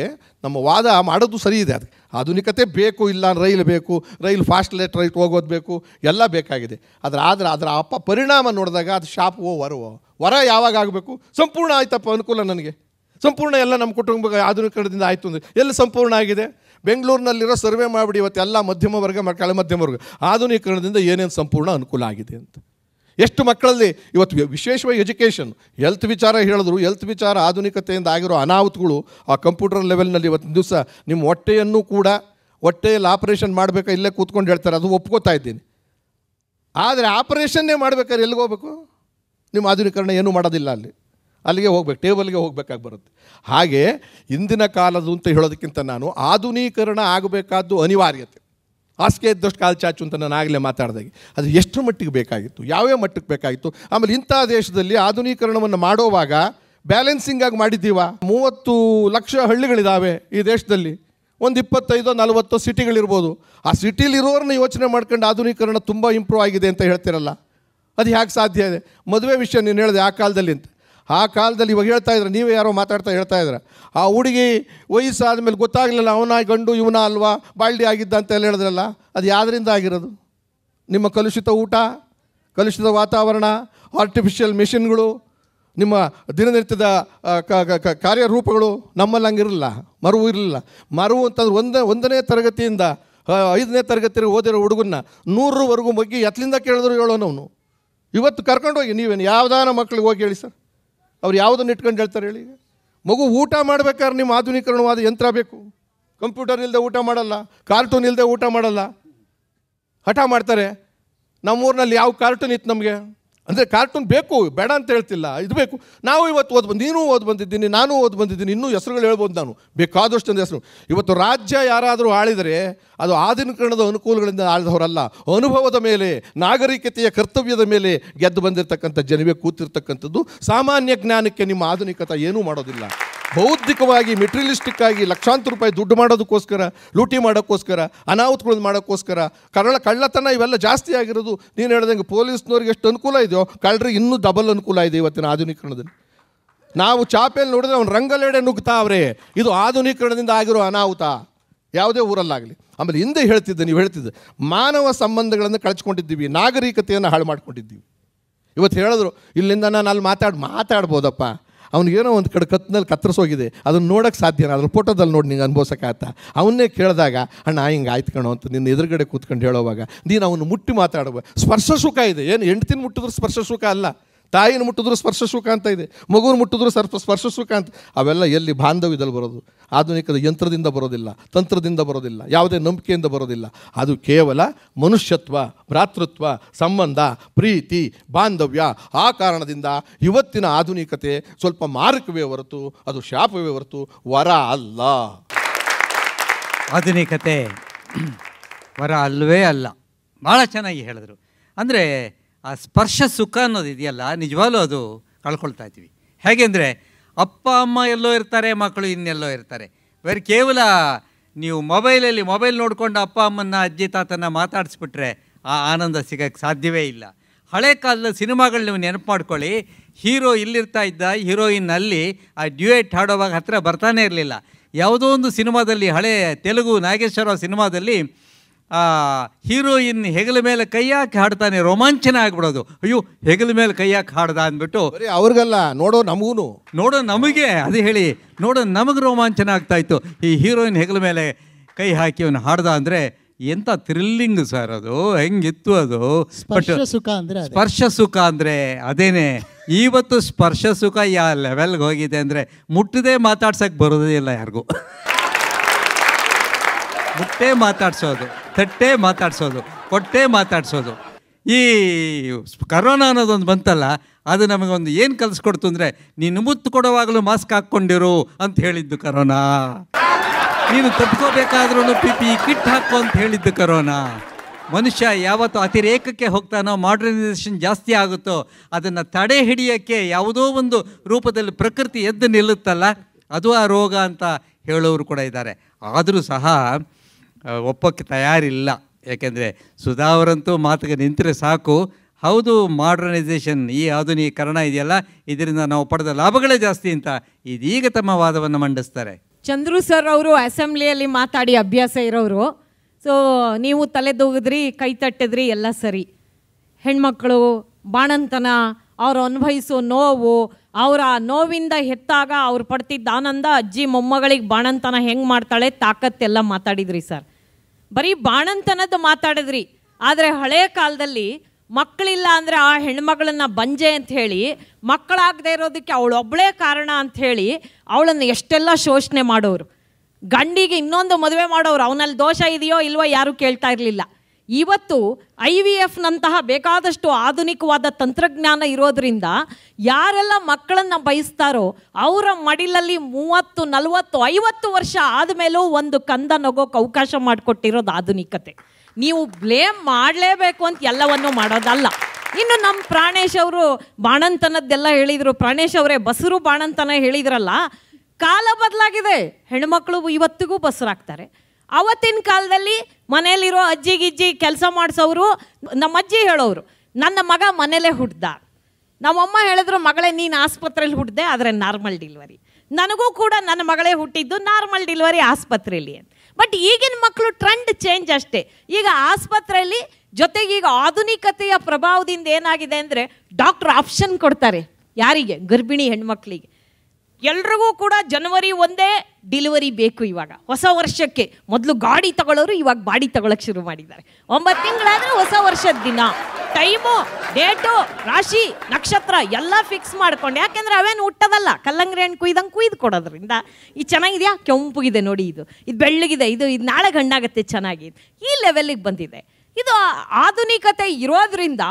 ನಮ್ಮ ವಾದ ಮಾಡೋದು ಸರಿ ಇದೆ ಅದು ಆಧುನಿಕತೆ ಬೇಕು ಇಲ್ಲ ರೈಲು ಬೇಕು ರೈಲು ಫಾಸ್ಟ್ ಲೇಟ್ ರೈಟ್ ಹೋಗೋದು ಬೇಕು ಎಲ್ಲ ಬೇಕಾಗಿದೆ ಆದರೆ ಆದರೆ ಅದರ ಅಪ್ಪ ಪರಿಣಾಮ ನೋಡಿದಾಗ ಅದು ಶಾಪವೋ ವರವೋ ವರ ಯಾವಾಗ ಆಗಬೇಕು ಸಂಪೂರ್ಣ ಆಯ್ತಪ್ಪ ಅನುಕೂಲ ನನಗೆ ಸಂಪೂರ್ಣ ಎಲ್ಲ ನಮ್ಮ ಕುಟುಂಬ ಆಧುನೀಕರಣದಿಂದ ಆಯಿತು ಅಂದರೆ ಎಲ್ಲಿ ಸಂಪೂರ್ಣ ಆಗಿದೆ ಬೆಂಗಳೂರಿನಲ್ಲಿರೋ ಸರ್ವೆ ಮಾಡಿಬಿಡಿ ಇವತ್ತೆಲ್ಲ ಮಧ್ಯಮ ವರ್ಗ ಮಕ್ಕಳ ಮಧ್ಯಮ ವರ್ಗ ಆಧುನೀಕರಣದಿಂದ ಏನೇನು ಸಂಪೂರ್ಣ ಅನುಕೂಲ ಆಗಿದೆ ಅಂತ ಎಷ್ಟು ಮಕ್ಕಳಲ್ಲಿ ಇವತ್ತು ವಿಶೇಷವಾಗಿ ಎಜುಕೇಷನ್ ಎಲ್ತ್ ವಿಚಾರ ಹೇಳಿದ್ರು ಎಲ್ತ್ ವಿಚಾರ ಆಧುನಿಕತೆಯಿಂದ ಆಗಿರೋ ಅನಾಹುತಗಳು ಆ ಕಂಪ್ಯೂಟರ್ ಲೆವೆಲ್ನಲ್ಲಿ ಇವತ್ತು ದಿವಸ ನಿಮ್ಮ ಹೊಟ್ಟೆಯನ್ನು ಕೂಡ ಹೊಟ್ಟೆಯಲ್ಲಿ ಆಪರೇಷನ್ ಮಾಡಬೇಕಾ ಇಲ್ಲೇ ಕೂತ್ಕೊಂಡು ಹೇಳ್ತಾರೆ ಅದು ಒಪ್ಕೋತಾ ಇದ್ದೀನಿ ಆದರೆ ಆಪರೇಷನ್ನೇ ಮಾಡ್ಬೇಕಾದ್ರೆ ಎಲ್ಲಿಗೆ ಹೋಗ್ಬೇಕು ನಿಮ್ಮ ಆಧುನೀಕರಣ ಏನೂ ಮಾಡೋದಿಲ್ಲ ಅಲ್ಲಿ ಅಲ್ಲಿಗೆ ಹೋಗ್ಬೇಕು ಟೇಬಲ್ಗೆ ಹೋಗಬೇಕಾಗಿ ಬರುತ್ತೆ ಹಾಗೆ ಇಂದಿನ ಕಾಲದ್ದು ಅಂತ ಹೇಳೋದಕ್ಕಿಂತ ನಾನು ಆಧುನೀಕರಣ ಆಗಬೇಕಾದ್ದು ಅನಿವಾರ್ಯತೆ ಹಾಸಿಗೆ ಇದ್ದಷ್ಟು ಕಾಲು ಚಾಚು ಅಂತ ನಾನು ಆಗಲೇ ಮಾತಾಡಿದಾಗೆ ಅದು ಎಷ್ಟು ಮಟ್ಟಿಗೆ ಬೇಕಾಗಿತ್ತು ಯಾವ್ಯಾವ ಮಟ್ಟಕ್ಕೆ ಬೇಕಾಗಿತ್ತು ಆಮೇಲೆ ಇಂಥ ದೇಶದಲ್ಲಿ ಆಧುನೀಕರಣವನ್ನು ಮಾಡೋವಾಗ ಬ್ಯಾಲೆನ್ಸಿಂಗ್ ಆಗಿ ಮಾಡಿದ್ದೀವ ಮೂವತ್ತು ಲಕ್ಷ ಹಳ್ಳಿಗಳಿದ್ದಾವೆ ಈ ದೇಶದಲ್ಲಿ ಒಂದು ಇಪ್ಪತ್ತೈದೋ ನಲವತ್ತು ಸಿಟಿಗಳಿರ್ಬೋದು ಆ ಸಿಟಿಲಿರೋರನ್ನ ಯೋಚನೆ ಮಾಡ್ಕೊಂಡು ಆಧುನೀಕರಣ ತುಂಬ ಇಂಪ್ರೂವ್ ಆಗಿದೆ ಅಂತ ಹೇಳ್ತಿರಲ್ಲ ಅದು ಹೇಗೆ ಸಾಧ್ಯ ಇದೆ ಮದುವೆ ವಿಷಯ ನೀನು ಹೇಳಿದೆ ಆ ಕಾಲದಲ್ಲಿ ಅಂತ ಆ ಕಾಲದಲ್ಲಿ ಇವಾಗ ಹೇಳ್ತಾ ಇದ್ರೆ ನೀವೇ ಯಾರೋ ಮಾತಾಡ್ತಾ ಹೇಳ್ತಾ ಇದ್ರೆ ಆ ಹುಡುಗಿ ವಯಸ್ಸಾದ ಮೇಲೆ ಗೊತ್ತಾಗಲಿಲ್ಲ ಅವನ ಗಂಡು ಇವನ ಅಲ್ವಾ ಬಾಲ್ಡಿ ಆಗಿದ್ದ ಅಂತೆಲ್ಲ ಹೇಳಿದ್ರಲ್ಲ ಅದು ಯಾವುದರಿಂದ ಆಗಿರೋದು ನಿಮ್ಮ ಕಲುಷಿತ ಊಟ ಕಲುಷಿತ ವಾತಾವರಣ ಆರ್ಟಿಫಿಷಿಯಲ್ ಮೆಷಿನ್ಗಳು ನಿಮ್ಮ ದಿನನಿತ್ಯದ ಕಾರ್ಯರೂಪಗಳು ನಮ್ಮಲ್ಲಿ ಹಂಗಿರಲಿಲ್ಲ ಮರವು ಇರಲಿಲ್ಲ ಮರುವು ಅಂತಂದ್ರೆ ಒಂದೇ ಒಂದನೇ ತರಗತಿಯಿಂದ ಐದನೇ ತರಗತಿಯಲ್ಲಿ ಓದಿರೋ ಹುಡುಗನ್ನ ನೂರರವರೆಗೂ ಮಗ್ಗಿ ಎತ್ತಲಿಂದ ಕೇಳಿದ್ರು ಹೇಳೋನವನು ಇವತ್ತು ಇವತ್ತು ಹೋಗಿ ನೀವೇನು ಯಾವ್ದಾನ ಮಕ್ಕಳಿಗೆ ಹೋಗಿ ಹೇಳಿ ಸರ್ ಅವ್ರು ಯಾವುದನ್ನು ಇಟ್ಕೊಂಡು ಹೇಳ್ತಾರೆ ಹೇಳಿ ಮಗು ಊಟ ಮಾಡ್ಬೇಕಾದ್ರೆ ನಿಮ್ಮ ಆಧುನೀಕರಣವಾದ ಯಂತ್ರ ಬೇಕು ಕಂಪ್ಯೂಟರ್ ಇಲ್ಲದೆ ಊಟ ಮಾಡಲ್ಲ ಕಾರ್ಟೂನ್ ಇಲ್ಲದೆ ಊಟ ಮಾಡಲ್ಲ ಹಠ ಮಾಡ್ತಾರೆ ನಮ್ಮೂರಿನಲ್ಲಿ ಯಾವ ಕಾರ್ಟೂನ್ ಇತ್ತು ನಮಗೆ ಅಂದರೆ ಕಾರ್ಟೂನ್ ಬೇಕು ಬೇಡ ಅಂತ ಹೇಳ್ತಿಲ್ಲ ಇದು ಬೇಕು ನಾವು ಇವತ್ತು ಓದ್ ಬಂದು ನೀನು ಓದ್ ಬಂದಿದ್ದೀನಿ ನಾನು ಓದ್ ಬಂದಿದ್ದೀನಿ ಇನ್ನೂ ಹೆಸರುಗಳು ಹೇಳ್ಬೋದು ನಾನು ಬೇಕಾದಷ್ಟೊಂದು ಹೆಸರು ಇವತ್ತು ರಾಜ್ಯ ಯಾರಾದರೂ ಆಳಿದರೆ ಅದು ಆಧುನೀಕರಣದ ಅನುಕೂಲಗಳಿಂದ ಆಳಿದವರಲ್ಲ ಅನುಭವದ ಮೇಲೆ ನಾಗರಿಕತೆಯ ಕರ್ತವ್ಯದ ಮೇಲೆ ಗೆದ್ದು ಬಂದಿರತಕ್ಕಂಥ ಜನವೇ ಕೂತಿರ್ತಕ್ಕಂಥದ್ದು ಸಾಮಾನ್ಯ ಜ್ಞಾನಕ್ಕೆ ನಿಮ್ಮ ಆಧುನಿಕತೆ ಏನೂ ಮಾಡೋದಿಲ್ಲ ಬೌದ್ಧಿಕವಾಗಿ ಮೆಟ್ರಿಯಲಿಸ್ಟಿಕ್ ಆಗಿ ಲಕ್ಷಾಂತರ ರೂಪಾಯಿ ದುಡ್ಡು ಮಾಡೋದಕ್ಕೋಸ್ಕರ ಲೂಟಿ ಮಾಡೋಕ್ಕೋಸ್ಕರ ಅನಾಹುತಗಳನ್ನು ಮಾಡೋಕ್ಕೋಸ್ಕರ ಕರಳ ಕಳ್ಳತನ ಇವೆಲ್ಲ ಜಾಸ್ತಿ ಆಗಿರೋದು ನೀನು ಹೇಳ್ದಂಗೆ ಪೊಲೀಸ್ನವ್ರಿಗೆ ಎಷ್ಟು ಅನುಕೂಲ ಇದೆ ಮಾಡಿದ್ಯೋ ಇನ್ನೂ ಡಬಲ್ ಅನುಕೂಲ ಇದೆ ಇವತ್ತಿನ ಆಧುನೀಕರಣದಲ್ಲಿ ನಾವು ಚಾಪೆಯಲ್ಲಿ ನೋಡಿದ್ರೆ ಅವ್ನು ರಂಗಲೆಡೆ ನುಗ್ತಾ ಅವ್ರೆ ಇದು ಆಧುನೀಕರಣದಿಂದ ಆಗಿರೋ ಅನಾಹುತ ಯಾವುದೇ ಊರಲ್ಲಾಗಲಿ ಆಮೇಲೆ ಹಿಂದೆ ಹೇಳ್ತಿದ್ದೆ ನೀವು ಹೇಳ್ತಿದ್ದೆ ಮಾನವ ಸಂಬಂಧಗಳನ್ನು ಕಳ್ಚ್ಕೊಂಡಿದ್ದೀವಿ ನಾಗರಿಕತೆಯನ್ನು ಹಾಳು ಮಾಡ್ಕೊಂಡಿದ್ದೀವಿ ಇವತ್ತು ಹೇಳಿದ್ರು ಇಲ್ಲಿಂದ ನಾನು ಅಲ್ಲಿ ಮಾತಾಡಿ ಮಾತಾಡ್ಬೋದಪ್ಪ ಏನೋ ಒಂದು ಕಡೆ ಕತ್ತಿನಲ್ಲಿ ಕತ್ತರಿಸೋಗಿದೆ ಅದನ್ನು ನೋಡೋಕ್ಕೆ ಸಾಧ್ಯನ ಅದ್ರ ಫೋಟೋದಲ್ಲಿ ನೋಡಿ ನಿಂಗೆ ಅನುಭವಿಸೋಕ್ಕಾಗತ್ತ ಅವನ್ನೇ ಕೇಳಿದಾಗ ಅಣ್ಣ ಹಿಂಗೆ ಆಯ್ತು ಕಣೋ ಅಂತ ನಿನ್ನ ಎದುರುಗಡೆ ಕೂತ್ಕೊಂಡು ಹೇಳೋವಾಗ ನೀನು ಅವನು ಮುಟ್ಟಿ ಮಾತಾಡುವ ಸ್ಪರ್ಶ ಸುಖ ಇದೆ ಏನು ತಿನ್ ಮುಟ್ಟಿದ್ರು ಸ್ಪರ್ಶ ಸುಖ ಅಲ್ಲ ತಾಯಿನ ಮುಟ್ಟಿದ್ರು ಸ್ಪರ್ಶ ಸುಖ ಅಂತ ಇದೆ ಮಗುನ ಮುಟ್ಟಿದ್ರು ಸರ್ಪ ಸ್ಪರ್ಶ ಸುಖ ಅಂತ ಅವೆಲ್ಲ ಎಲ್ಲಿ ಬಾಂಧವ್ಯದಲ್ಲಿ ಬರೋದು ಆಧುನಿಕದ ಯಂತ್ರದಿಂದ ಬರೋದಿಲ್ಲ ತಂತ್ರದಿಂದ ಬರೋದಿಲ್ಲ ಯಾವುದೇ ನಂಬಿಕೆಯಿಂದ ಬರೋದಿಲ್ಲ ಅದು ಕೇವಲ ಮನುಷ್ಯತ್ವ ಭ್ರಾತೃತ್ವ ಸಂಬಂಧ ಪ್ರೀತಿ ಬಾಂಧವ್ಯ ಆ ಕಾರಣದಿಂದ ಇವತ್ತಿನ ಆಧುನಿಕತೆ ಸ್ವಲ್ಪ ಮಾರಕವೇ ಹೊರತು ಅದು ಶಾಪವೇ ಹೊರತು ವರ ಅಲ್ಲ ಆಧುನಿಕತೆ ವರ ಅಲ್ಲವೇ ಅಲ್ಲ ಭಾಳ ಚೆನ್ನಾಗಿ ಹೇಳಿದ್ರು ಅಂದರೆ ಆ ಸ್ಪರ್ಶ ಸುಖ ಅನ್ನೋದು ಇದೆಯಲ್ಲ ನಿಜವಾಗ್ಲೂ ಅದು ಕಳ್ಕೊಳ್ತಾ ಇದ್ದೀವಿ ಹೇಗೆಂದರೆ ಅಪ್ಪ ಅಮ್ಮ ಎಲ್ಲೋ ಇರ್ತಾರೆ ಮಕ್ಕಳು ಇನ್ನೆಲ್ಲೋ ಇರ್ತಾರೆ ಬೇರೆ ಕೇವಲ ನೀವು ಮೊಬೈಲಲ್ಲಿ ಮೊಬೈಲ್ ನೋಡಿಕೊಂಡು ಅಪ್ಪ ಅಮ್ಮನ ಅಜ್ಜಿ ತಾತನ ಮಾತಾಡಿಸ್ಬಿಟ್ರೆ ಆ ಆನಂದ ಸಿಗೋಕ್ಕೆ ಸಾಧ್ಯವೇ ಇಲ್ಲ ಹಳೆ ಕಾಲದ ಸಿನಿಮಾಗಳು ನೀವು ನೆನಪು ಮಾಡ್ಕೊಳ್ಳಿ ಹೀರೋ ಇಲ್ಲಿರ್ತಾ ಇದ್ದ ಹೀರೋಯಿನ್ ಅಲ್ಲಿ ಆ ಡ್ಯೂಯೇಟ್ ಹಾಡೋವಾಗ ಹತ್ತಿರ ಬರ್ತಾನೆ ಇರಲಿಲ್ಲ ಯಾವುದೋ ಒಂದು ಸಿನಿಮಾದಲ್ಲಿ ಹಳೆ ತೆಲುಗು ನಾಗೇಶ್ವರ ಸಿನಿಮಾದಲ್ಲಿ ಆ ಹೀರೋಯಿನ್ ಹೆಗಲ ಮೇಲೆ ಕೈ ಹಾಕಿ ಹಾಡ್ತಾನೆ ರೋಮಾಂಚನ ಆಗ್ಬಿಡೋದು ಅಯ್ಯೋ ಹೆಗಲ ಮೇಲೆ ಕೈ ಹಾಕಿ ಹಾಡ್ದ ಅಂದ್ಬಿಟ್ಟು ಅವ್ರಿಗಲ್ಲ ನೋಡೋ ನಮಗೂ ನೋಡೋ ನಮಗೆ ಅದು ಹೇಳಿ ನೋಡೋ ನಮಗೆ ರೋಮಾಂಚನ ಆಗ್ತಾ ಇತ್ತು ಈ ಹೀರೋಯಿನ್ ಹೆಗಲ ಮೇಲೆ ಕೈ ಹಾಕಿ ಅವನು ಹಾಡ್ದ ಅಂದರೆ ಎಂಥ ಥ್ರಿಲ್ಲಿಂಗ್ ಸರ್ ಅದು ಹೆಂಗಿತ್ತು ಅದು ಸ್ಪರ್ಶ ಸುಖ ಅಂದರೆ ಸ್ಪರ್ಶ ಸುಖ ಅಂದರೆ ಅದೇನೆ ಇವತ್ತು ಸ್ಪರ್ಶ ಸುಖ ಯಾವ ಲೆವೆಲ್ಗೆ ಹೋಗಿದೆ ಅಂದರೆ ಮುಟ್ಟದೆ ಮಾತಾಡ್ಸಕ್ಕೆ ಬರೋದೇ ಇಲ್ಲ ಯಾರಿಗೂ ಮುಟ್ಟೆ ಮಾತಾಡಿಸೋದು ತಟ್ಟೆ ಮಾತಾಡ್ಸೋದು ಕೊಟ್ಟೆ ಮಾತಾಡ್ಸೋದು ಈ ಕರೋನಾ ಅನ್ನೋದೊಂದು ಬಂತಲ್ಲ ಅದು ನಮಗೊಂದು ಏನು ಕಲಿಸ್ಕೊಡ್ತು ಅಂದರೆ ನೀನು ಮುತ್ತು ಕೊಡುವಾಗಲೂ ಮಾಸ್ಕ್ ಹಾಕ್ಕೊಂಡಿರು ಅಂತ ಹೇಳಿದ್ದು ಕರೋನಾ ನೀನು ತಪ್ಕೋಬೇಕಾದ್ರೂ ಪಿ ಪಿ ಕಿಟ್ ಹಾಕು ಅಂತ ಹೇಳಿದ್ದು ಕರೋನಾ ಮನುಷ್ಯ ಯಾವತ್ತು ಅತಿರೇಕಕ್ಕೆ ಹೋಗ್ತಾನೋ ಮಾಡ್ರನೈಸೇಷನ್ ಜಾಸ್ತಿ ಆಗುತ್ತೋ ಅದನ್ನು ತಡೆ ಹಿಡಿಯೋಕ್ಕೆ ಯಾವುದೋ ಒಂದು ರೂಪದಲ್ಲಿ ಪ್ರಕೃತಿ ಎದ್ದು ನಿಲ್ಲುತ್ತಲ್ಲ ಅದು ಆ ರೋಗ ಅಂತ ಹೇಳೋರು ಕೂಡ ಇದ್ದಾರೆ ಆದರೂ ಸಹ ಒಪ್ಪಕ್ಕೆ ತಯಾರಿಲ್ಲ ಯಾಕೆಂದರೆ ಸುಧಾ ಅವರಂತೂ ಮಾತಿಗೆ ನಿಂತರೆ ಸಾಕು ಹೌದು ಮಾಡ್ರನೈಸೇಷನ್ ಈ ಆಧುನೀಕರಣ ಇದೆಯಲ್ಲ ಇದರಿಂದ ನಾವು ಪಡೆದ ಲಾಭಗಳೇ ಜಾಸ್ತಿ ಅಂತ ಇದೀಗ ತಮ್ಮ ವಾದವನ್ನು ಮಂಡಿಸ್ತಾರೆ ಚಂದ್ರು ಸರ್ ಅವರು ಅಸೆಂಬ್ಲಿಯಲ್ಲಿ ಮಾತಾಡಿ ಅಭ್ಯಾಸ ಇರೋರು ಸೊ ನೀವು ತಲೆದೂಗಿದ್ರಿ ಕೈ ತಟ್ಟಿದ್ರಿ ಎಲ್ಲ ಸರಿ ಹೆಣ್ಮಕ್ಕಳು ಬಾಣಂತನ ಅವರು ಅನುಭವಿಸೋ ನೋವು ಅವರ ನೋವಿಂದ ಹೆತ್ತಾಗ ಅವ್ರು ಪಡ್ತಿದ್ದ ಆನಂದ ಅಜ್ಜಿ ಮೊಮ್ಮಗಳಿಗೆ ಬಾಣಂತನ ಹೆಂಗೆ ಮಾಡ್ತಾಳೆ ತಾಕತ್ತೆಲ್ಲ ಮಾತಾಡಿದ್ರಿ ಸರ್ ಬರೀ ಬಾಣಂತನದ್ದು ಮಾತಾಡಿದ್ರಿ ಆದರೆ ಹಳೆಯ ಕಾಲದಲ್ಲಿ ಮಕ್ಕಳಿಲ್ಲ ಅಂದರೆ ಆ ಹೆಣ್ಮಗಳನ್ನ ಬಂಜೆ ಅಂತ ಹೇಳಿ ಮಕ್ಕಳಾಗದೆ ಇರೋದಕ್ಕೆ ಅವಳೊಬ್ಬಳೇ ಕಾರಣ ಅಂತ ಹೇಳಿ ಅವಳನ್ನು ಎಷ್ಟೆಲ್ಲ ಶೋಷಣೆ ಮಾಡೋರು ಗಂಡಿಗೆ ಇನ್ನೊಂದು ಮದುವೆ ಮಾಡೋರು ಅವನಲ್ಲಿ ದೋಷ ಇದೆಯೋ ಇಲ್ವೋ ಯಾರೂ ಕೇಳ್ತಾ ಇರಲಿಲ್ಲ ಇವತ್ತು ಐ ವಿ ಎಫ್ನಂತಹ ಬೇಕಾದಷ್ಟು ಆಧುನಿಕವಾದ ತಂತ್ರಜ್ಞಾನ ಇರೋದರಿಂದ ಯಾರೆಲ್ಲ ಮಕ್ಕಳನ್ನು ಬಯಸ್ತಾರೋ ಅವರ ಮಡಿಲಲ್ಲಿ ಮೂವತ್ತು ನಲವತ್ತು ಐವತ್ತು ವರ್ಷ ಆದಮೇಲೂ ಒಂದು ಕಂದ ನಗೋಕ್ಕೆ ಅವಕಾಶ ಮಾಡಿಕೊಟ್ಟಿರೋದು ಆಧುನಿಕತೆ ನೀವು ಬ್ಲೇಮ್ ಮಾಡಲೇಬೇಕು ಅಂತ ಎಲ್ಲವನ್ನು ಮಾಡೋದಲ್ಲ ಇನ್ನು ನಮ್ಮ ಪ್ರಾಣೇಶ್ ಅವರು ಬಾಣಂತನದ್ದೆಲ್ಲ ಹೇಳಿದರು ಪ್ರಾಣೇಶ್ ಅವರೇ ಬಸರು ಬಾಣಂತನ ಹೇಳಿದ್ರಲ್ಲ ಕಾಲ ಬದಲಾಗಿದೆ ಹೆಣ್ಮಕ್ಳು ಇವತ್ತಿಗೂ ಬಸರಾಗ್ತಾರೆ ಅವತ್ತಿನ ಕಾಲದಲ್ಲಿ ಮನೇಲಿರೋ ಅಜ್ಜಿ ಗಿಜ್ಜಿ ಕೆಲಸ ಮಾಡಿಸೋರು ನಮ್ಮ ಅಜ್ಜಿ ಹೇಳೋರು ನನ್ನ ಮಗ ಮನೇಲೇ ಹುಡ್ದ ನಮ್ಮಮ್ಮ ಹೇಳಿದ್ರು ಮಗಳೇ ನೀನು ಆಸ್ಪತ್ರೆಯಲ್ಲಿ ಹುಟ್ಟಿದೆ ಆದರೆ ನಾರ್ಮಲ್ ಡಿಲ್ವರಿ ನನಗೂ ಕೂಡ ನನ್ನ ಮಗಳೇ ಹುಟ್ಟಿದ್ದು ನಾರ್ಮಲ್ ಡಿಲ್ವರಿ ಆಸ್ಪತ್ರೆಯಲ್ಲಿ ಬಟ್ ಈಗಿನ ಮಕ್ಕಳು ಟ್ರೆಂಡ್ ಚೇಂಜ್ ಅಷ್ಟೇ ಈಗ ಆಸ್ಪತ್ರೆಯಲ್ಲಿ ಜೊತೆಗೆ ಈಗ ಆಧುನಿಕತೆಯ ಪ್ರಭಾವದಿಂದ ಏನಾಗಿದೆ ಅಂದರೆ ಡಾಕ್ಟ್ರ್ ಆಪ್ಷನ್ ಕೊಡ್ತಾರೆ ಯಾರಿಗೆ ಗರ್ಭಿಣಿ ಹೆಣ್ಮಕ್ಳಿಗೆ ಎಲ್ರಿಗೂ ಕೂಡ ಜನವರಿ ಒಂದೇ ಡಿಲಿವರಿ ಬೇಕು ಇವಾಗ ಹೊಸ ವರ್ಷಕ್ಕೆ ಮೊದಲು ಗಾಡಿ ತಗೊಳ್ಳೋರು ಇವಾಗ ಬಾಡಿ ತಗೊಳಕ್ ಶುರು ಮಾಡಿದ್ದಾರೆ ಒಂಬತ್ತು ತಿಂಗಳಾದ್ರೆ ಹೊಸ ವರ್ಷದ ದಿನ ಟೈಮು ಡೇಟು ರಾಶಿ ನಕ್ಷತ್ರ ಎಲ್ಲ ಫಿಕ್ಸ್ ಮಾಡ್ಕೊಂಡು ಯಾಕೆಂದ್ರೆ ಅವೇನು ಹುಟ್ಟದಲ್ಲ ಕಲ್ಲಂಗಡಿ ಹಣ್ಣು ಕುಯ್ದಂಗೆ ಕುಯ್ದು ಕೊಡೋದ್ರಿಂದ ಈ ಚೆನ್ನಾಗಿದೆಯಾ ಕೆಂಪುಗಿದೆ ನೋಡಿ ಇದು ಇದು ಬೆಳ್ಳಗಿದೆ ಇದು ಇದು ನಾಳೆ ಗಂಡಾಗತ್ತೆ ಚೆನ್ನಾಗಿ ಈ ಲೆವೆಲ್ಲಿಗೆ ಬಂದಿದೆ ಇದು ಆಧುನಿಕತೆ ಇರೋದ್ರಿಂದ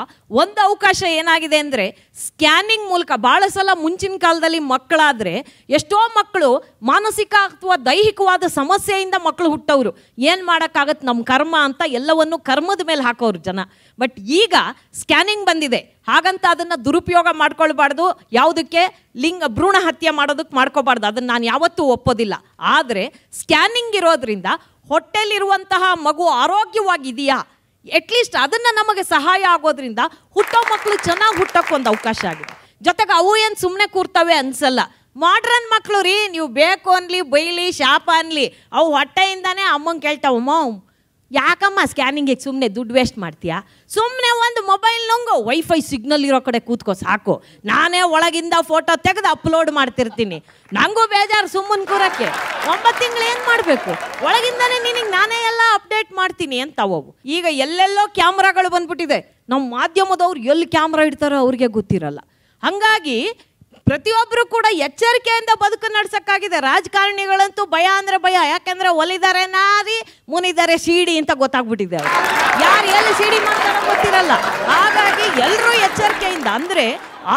ಒಂದು ಅವಕಾಶ ಏನಾಗಿದೆ ಅಂದರೆ ಸ್ಕ್ಯಾನಿಂಗ್ ಮೂಲಕ ಭಾಳ ಸಲ ಮುಂಚಿನ ಕಾಲದಲ್ಲಿ ಮಕ್ಕಳಾದರೆ ಎಷ್ಟೋ ಮಕ್ಕಳು ಮಾನಸಿಕ ಅಥವಾ ದೈಹಿಕವಾದ ಸಮಸ್ಯೆಯಿಂದ ಮಕ್ಕಳು ಹುಟ್ಟವರು ಏನು ಮಾಡೋಕ್ಕಾಗತ್ತೆ ನಮ್ಮ ಕರ್ಮ ಅಂತ ಎಲ್ಲವನ್ನು ಕರ್ಮದ ಮೇಲೆ ಹಾಕೋರು ಜನ ಬಟ್ ಈಗ ಸ್ಕ್ಯಾನಿಂಗ್ ಬಂದಿದೆ ಹಾಗಂತ ಅದನ್ನು ದುರುಪಯೋಗ ಮಾಡ್ಕೊಳ್ಬಾರ್ದು ಯಾವುದಕ್ಕೆ ಲಿಂಗ ಭ್ರೂಣ ಹತ್ಯೆ ಮಾಡೋದಕ್ಕೆ ಮಾಡ್ಕೋಬಾರ್ದು ಅದನ್ನು ನಾನು ಯಾವತ್ತೂ ಒಪ್ಪೋದಿಲ್ಲ ಆದರೆ ಸ್ಕ್ಯಾನಿಂಗ್ ಇರೋದ್ರಿಂದ ಹೊಟ್ಟೆಲಿರುವಂತಹ ಮಗು ಆರೋಗ್ಯವಾಗಿದೆಯಾ ಅಟ್ಲೀಸ್ಟ್ ಅದನ್ನು ನಮಗೆ ಸಹಾಯ ಆಗೋದ್ರಿಂದ ಹುಟ್ಟೋ ಮಕ್ಕಳು ಚೆನ್ನಾಗಿ ಹುಟ್ಟೋಕ್ಕೊಂದು ಅವಕಾಶ ಆಗಿದೆ ಜೊತೆಗೆ ಅವು ಏನು ಸುಮ್ಮನೆ ಕೂರ್ತವೆ ಅನಿಸಲ್ಲ ಮಾಡ್ರನ್ ಮಕ್ಕಳು ರೀ ನೀವು ಬೇಕು ಅನ್ಲಿ ಬೈಲಿ ಶಾಪ ಅನ್ಲಿ ಅವು ಹೊಟ್ಟೆಯಿಂದಾನೇ ಅಮ್ಮಂಗೆ ಕೇಳ್ತಾವಮ್ಮ ಯಾಕಮ್ಮ ಸ್ಕ್ಯಾನಿಂಗಿಗೆ ಸುಮ್ಮನೆ ದುಡ್ಡು ವೇಸ್ಟ್ ಮಾಡ್ತೀಯಾ ಸುಮ್ಮನೆ ಒಂದು ಮೊಬೈಲ್ ನಂಗು ವೈಫೈ ಸಿಗ್ನಲ್ ಇರೋ ಕಡೆ ಕೂತ್ಕೋ ಸಾಕು ನಾನೇ ಒಳಗಿಂದ ಫೋಟೋ ತೆಗೆದು ಅಪ್ಲೋಡ್ ಮಾಡ್ತಿರ್ತೀನಿ ನಂಗೂ ಬೇಜಾರು ಸುಮ್ಮನೆ ಕೂರಕ್ಕೆ ಒಂಬತ್ತು ತಿಂಗಳು ಏನು ಮಾಡಬೇಕು ಒಳಗಿಂದನೇ ನಿನಗೆ ನಾನೇ ಎಲ್ಲ ಅಪ್ಡೇಟ್ ಮಾಡ್ತೀನಿ ಅಂತ ಹೋಗು ಈಗ ಎಲ್ಲೆಲ್ಲೋ ಕ್ಯಾಮ್ರಾಗಳು ಬಂದ್ಬಿಟ್ಟಿದೆ ನಮ್ಮ ಮಾಧ್ಯಮದವ್ರು ಎಲ್ಲಿ ಕ್ಯಾಮ್ರಾ ಇಡ್ತಾರೋ ಅವ್ರಿಗೆ ಗೊತ್ತಿರಲ್ಲ ಹಾಗಾಗಿ ಪ್ರತಿಯೊಬ್ಬರು ಕೂಡ ಎಚ್ಚರಿಕೆಯಿಂದ ಬದುಕು ನಡ್ಸೋಕ್ಕಾಗಿದೆ ರಾಜಕಾರಣಿಗಳಂತೂ ಭಯ ಅಂದ್ರೆ ಭಯ ಯಾಕೆಂದರೆ ಒಲಿದಾರೆ ನಾರಿ ಮುನಿದಾರೆ ಸಿಡಿ ಅಂತ ಗೊತ್ತಾಗ್ಬಿಟ್ಟಿದೆ ಯಾರು ಎಲ್ಲಿ ಸಿಡಿ ಮಾಡ್ತಾರೆ ಗೊತ್ತಿರಲ್ಲ ಹಾಗಾಗಿ ಎಲ್ಲರೂ ಎಚ್ಚರಿಕೆಯಿಂದ ಅಂದ್ರೆ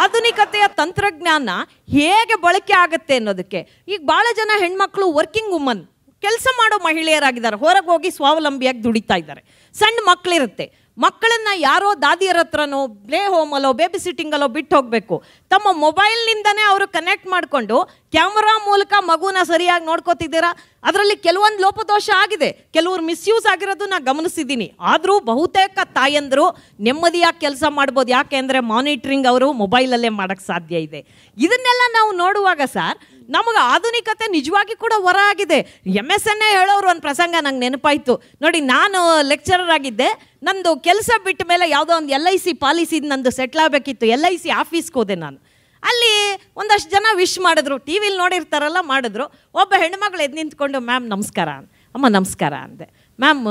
ಆಧುನಿಕತೆಯ ತಂತ್ರಜ್ಞಾನ ಹೇಗೆ ಬಳಕೆ ಆಗುತ್ತೆ ಅನ್ನೋದಕ್ಕೆ ಈಗ ಬಹಳ ಜನ ಹೆಣ್ಮಕ್ಳು ವರ್ಕಿಂಗ್ ವುಮನ್ ಕೆಲಸ ಮಾಡೋ ಮಹಿಳೆಯರಾಗಿದ್ದಾರೆ ಹೊರಗೆ ಹೋಗಿ ಸ್ವಾವಲಂಬಿಯಾಗಿ ದುಡಿತಾ ಇದ್ದಾರೆ ಸಣ್ಣ ಮಕ್ಕಳಿರುತ್ತೆ ಮಕ್ಕಳನ್ನ ಯಾರೋ ದಾದಿಯರ ಹತ್ರನೋ ಪ್ಲೇ ಹೋಮಲ್ಲೋ ಬೇಬಿ ಸಿಟ್ಟಿಂಗಲ್ಲೋ ಬಿಟ್ಟು ಹೋಗಬೇಕು ತಮ್ಮ ಮೊಬೈಲ್ನಿಂದನೇ ಅವರು ಕನೆಕ್ಟ್ ಮಾಡಿಕೊಂಡು ಕ್ಯಾಮರಾ ಮೂಲಕ ಮಗುನ ಸರಿಯಾಗಿ ನೋಡ್ಕೋತಿದ್ದೀರಾ ಅದರಲ್ಲಿ ಕೆಲವೊಂದು ಲೋಪದೋಷ ಆಗಿದೆ ಕೆಲವರು ಮಿಸ್ಯೂಸ್ ಆಗಿರೋದು ನಾನು ಗಮನಿಸಿದ್ದೀನಿ ಆದರೂ ಬಹುತೇಕ ತಾಯಂದರು ನೆಮ್ಮದಿಯಾಗಿ ಕೆಲಸ ಮಾಡ್ಬೋದು ಯಾಕೆ ಅಂದರೆ ಮಾನಿಟ್ರಿಂಗ್ ಅವರು ಮೊಬೈಲಲ್ಲೇ ಮಾಡೋಕ್ಕೆ ಸಾಧ್ಯ ಇದೆ ಇದನ್ನೆಲ್ಲ ನಾವು ನೋಡುವಾಗ ಸರ್ ನಮಗೆ ಆಧುನಿಕತೆ ನಿಜವಾಗಿ ಕೂಡ ಹೊರ ಆಗಿದೆ ಎಮ್ ಎಸ್ ಎನ್ನೇ ಹೇಳೋರು ಒಂದು ಪ್ರಸಂಗ ನಂಗೆ ನೆನಪಾಯಿತು ನೋಡಿ ನಾನು ಲೆಕ್ಚರರ್ ಆಗಿದ್ದೆ ನಂದು ಕೆಲಸ ಬಿಟ್ಟ ಮೇಲೆ ಯಾವುದೋ ಒಂದು ಎಲ್ ಐ ಸಿ ಪಾಲಿಸಿ ನಂದು ಸೆಟ್ಲ್ ಆಗಬೇಕಿತ್ತು ಎಲ್ ಐ ಸಿ ಆಫೀಸ್ಗೆ ಹೋದೆ ನಾನು ಅಲ್ಲಿ ಒಂದಷ್ಟು ಜನ ವಿಶ್ ಮಾಡಿದ್ರು ಟಿ ವಿಲಿ ನೋಡಿರ್ತಾರಲ್ಲ ಮಾಡಿದ್ರು ಒಬ್ಬ ಹೆಣ್ಮಗಳು ಎದ್ದು ನಿಂತ್ಕೊಂಡು ಮ್ಯಾಮ್ ನಮಸ್ಕಾರ ಅಮ್ಮ ನಮಸ್ಕಾರ ಅಂದೆ ಮ್ಯಾಮ್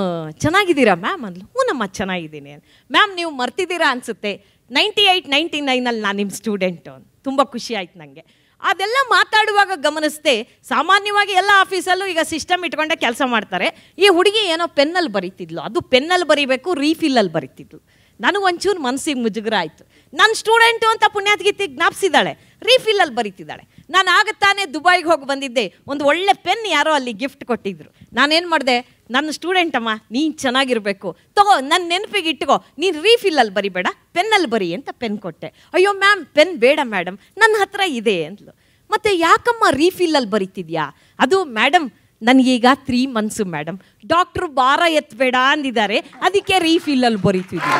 ಚೆನ್ನಾಗಿದ್ದೀರಾ ಮ್ಯಾಮ್ ಅಂದ್ಲು ನಮ್ಮ ಚೆನ್ನಾಗಿದ್ದೀನಿ ಮ್ಯಾಮ್ ನೀವು ಮರ್ತಿದ್ದೀರಾ ಅನಿಸುತ್ತೆ ನೈಂಟಿ ಏಯ್ಟ್ ನೈಂಟಿ ನೈನಲ್ಲಿ ನಾನು ನಿಮ್ಮ ಸ್ಟೂಡೆಂಟು ತುಂಬ ಖುಷಿ ಆಯ್ತು ನನಗೆ ಅದೆಲ್ಲ ಮಾತಾಡುವಾಗ ಗಮನಿಸ್ದೆ ಸಾಮಾನ್ಯವಾಗಿ ಎಲ್ಲ ಆಫೀಸಲ್ಲೂ ಈಗ ಸಿಸ್ಟಮ್ ಇಟ್ಕೊಂಡೆ ಕೆಲಸ ಮಾಡ್ತಾರೆ ಈ ಹುಡುಗಿ ಏನೋ ಪೆನ್ನಲ್ಲಿ ಬರೀತಿದ್ಲು ಅದು ಪೆನ್ನಲ್ಲಿ ಬರೀಬೇಕು ರೀಫಿಲ್ಲಲ್ಲಿ ಬರೀತಿದ್ಲು ನನಗೊಂಚೂರು ಮನಸ್ಸಿಗೆ ಮುಜುಗರ ಆಯಿತು ನನ್ನ ಸ್ಟೂಡೆಂಟು ಅಂತ ಪುಣ್ಯಾತ್ಗೀತಿ ಜ್ಞಾಪಿಸಿದ್ದಾಳೆ ರೀಫಿಲ್ಲಲ್ಲಿ ಬರೀತಿದ್ದಾಳೆ ನಾನು ಆಗುತ್ತಾನೆ ದುಬೈಗೆ ಹೋಗಿ ಬಂದಿದ್ದೆ ಒಂದು ಒಳ್ಳೆ ಪೆನ್ ಯಾರೋ ಅಲ್ಲಿ ಗಿಫ್ಟ್ ಕೊಟ್ಟಿದ್ರು ನಾನೇನು ಮಾಡಿದೆ ನನ್ನ ಸ್ಟೂಡೆಂಟ್ ಅಮ್ಮ ನೀನು ಚೆನ್ನಾಗಿರಬೇಕು ತಗೋ ನನ್ನ ನೆನಪಿಗೆ ಇಟ್ಕೋ ನೀನು ರೀಫಿಲ್ಲಲ್ಲಿ ಬರಿಬೇಡ ಪೆನ್ನಲ್ಲಿ ಬರಿ ಅಂತ ಪೆನ್ ಕೊಟ್ಟೆ ಅಯ್ಯೋ ಮ್ಯಾಮ್ ಪೆನ್ ಬೇಡ ಮೇಡಮ್ ನನ್ನ ಹತ್ರ ಇದೆ ಅಂತಲು ಮತ್ತು ಯಾಕಮ್ಮ ರೀಫಿಲ್ಲಲ್ಲಿ ಬರಿತಿದ್ಯಾ ಅದು ಮೇಡಮ್ ನನಗೀಗ ತ್ರೀ ಮಂತ್ಸು ಮೇಡಮ್ ಡಾಕ್ಟ್ರು ಭಾರ ಎತ್ತಬೇಡ ಅಂದಿದ್ದಾರೆ ಅದಕ್ಕೆ ರೀಫಿಲ್ಲಲ್ಲಿ ಬರಿತಿದ್ವಿ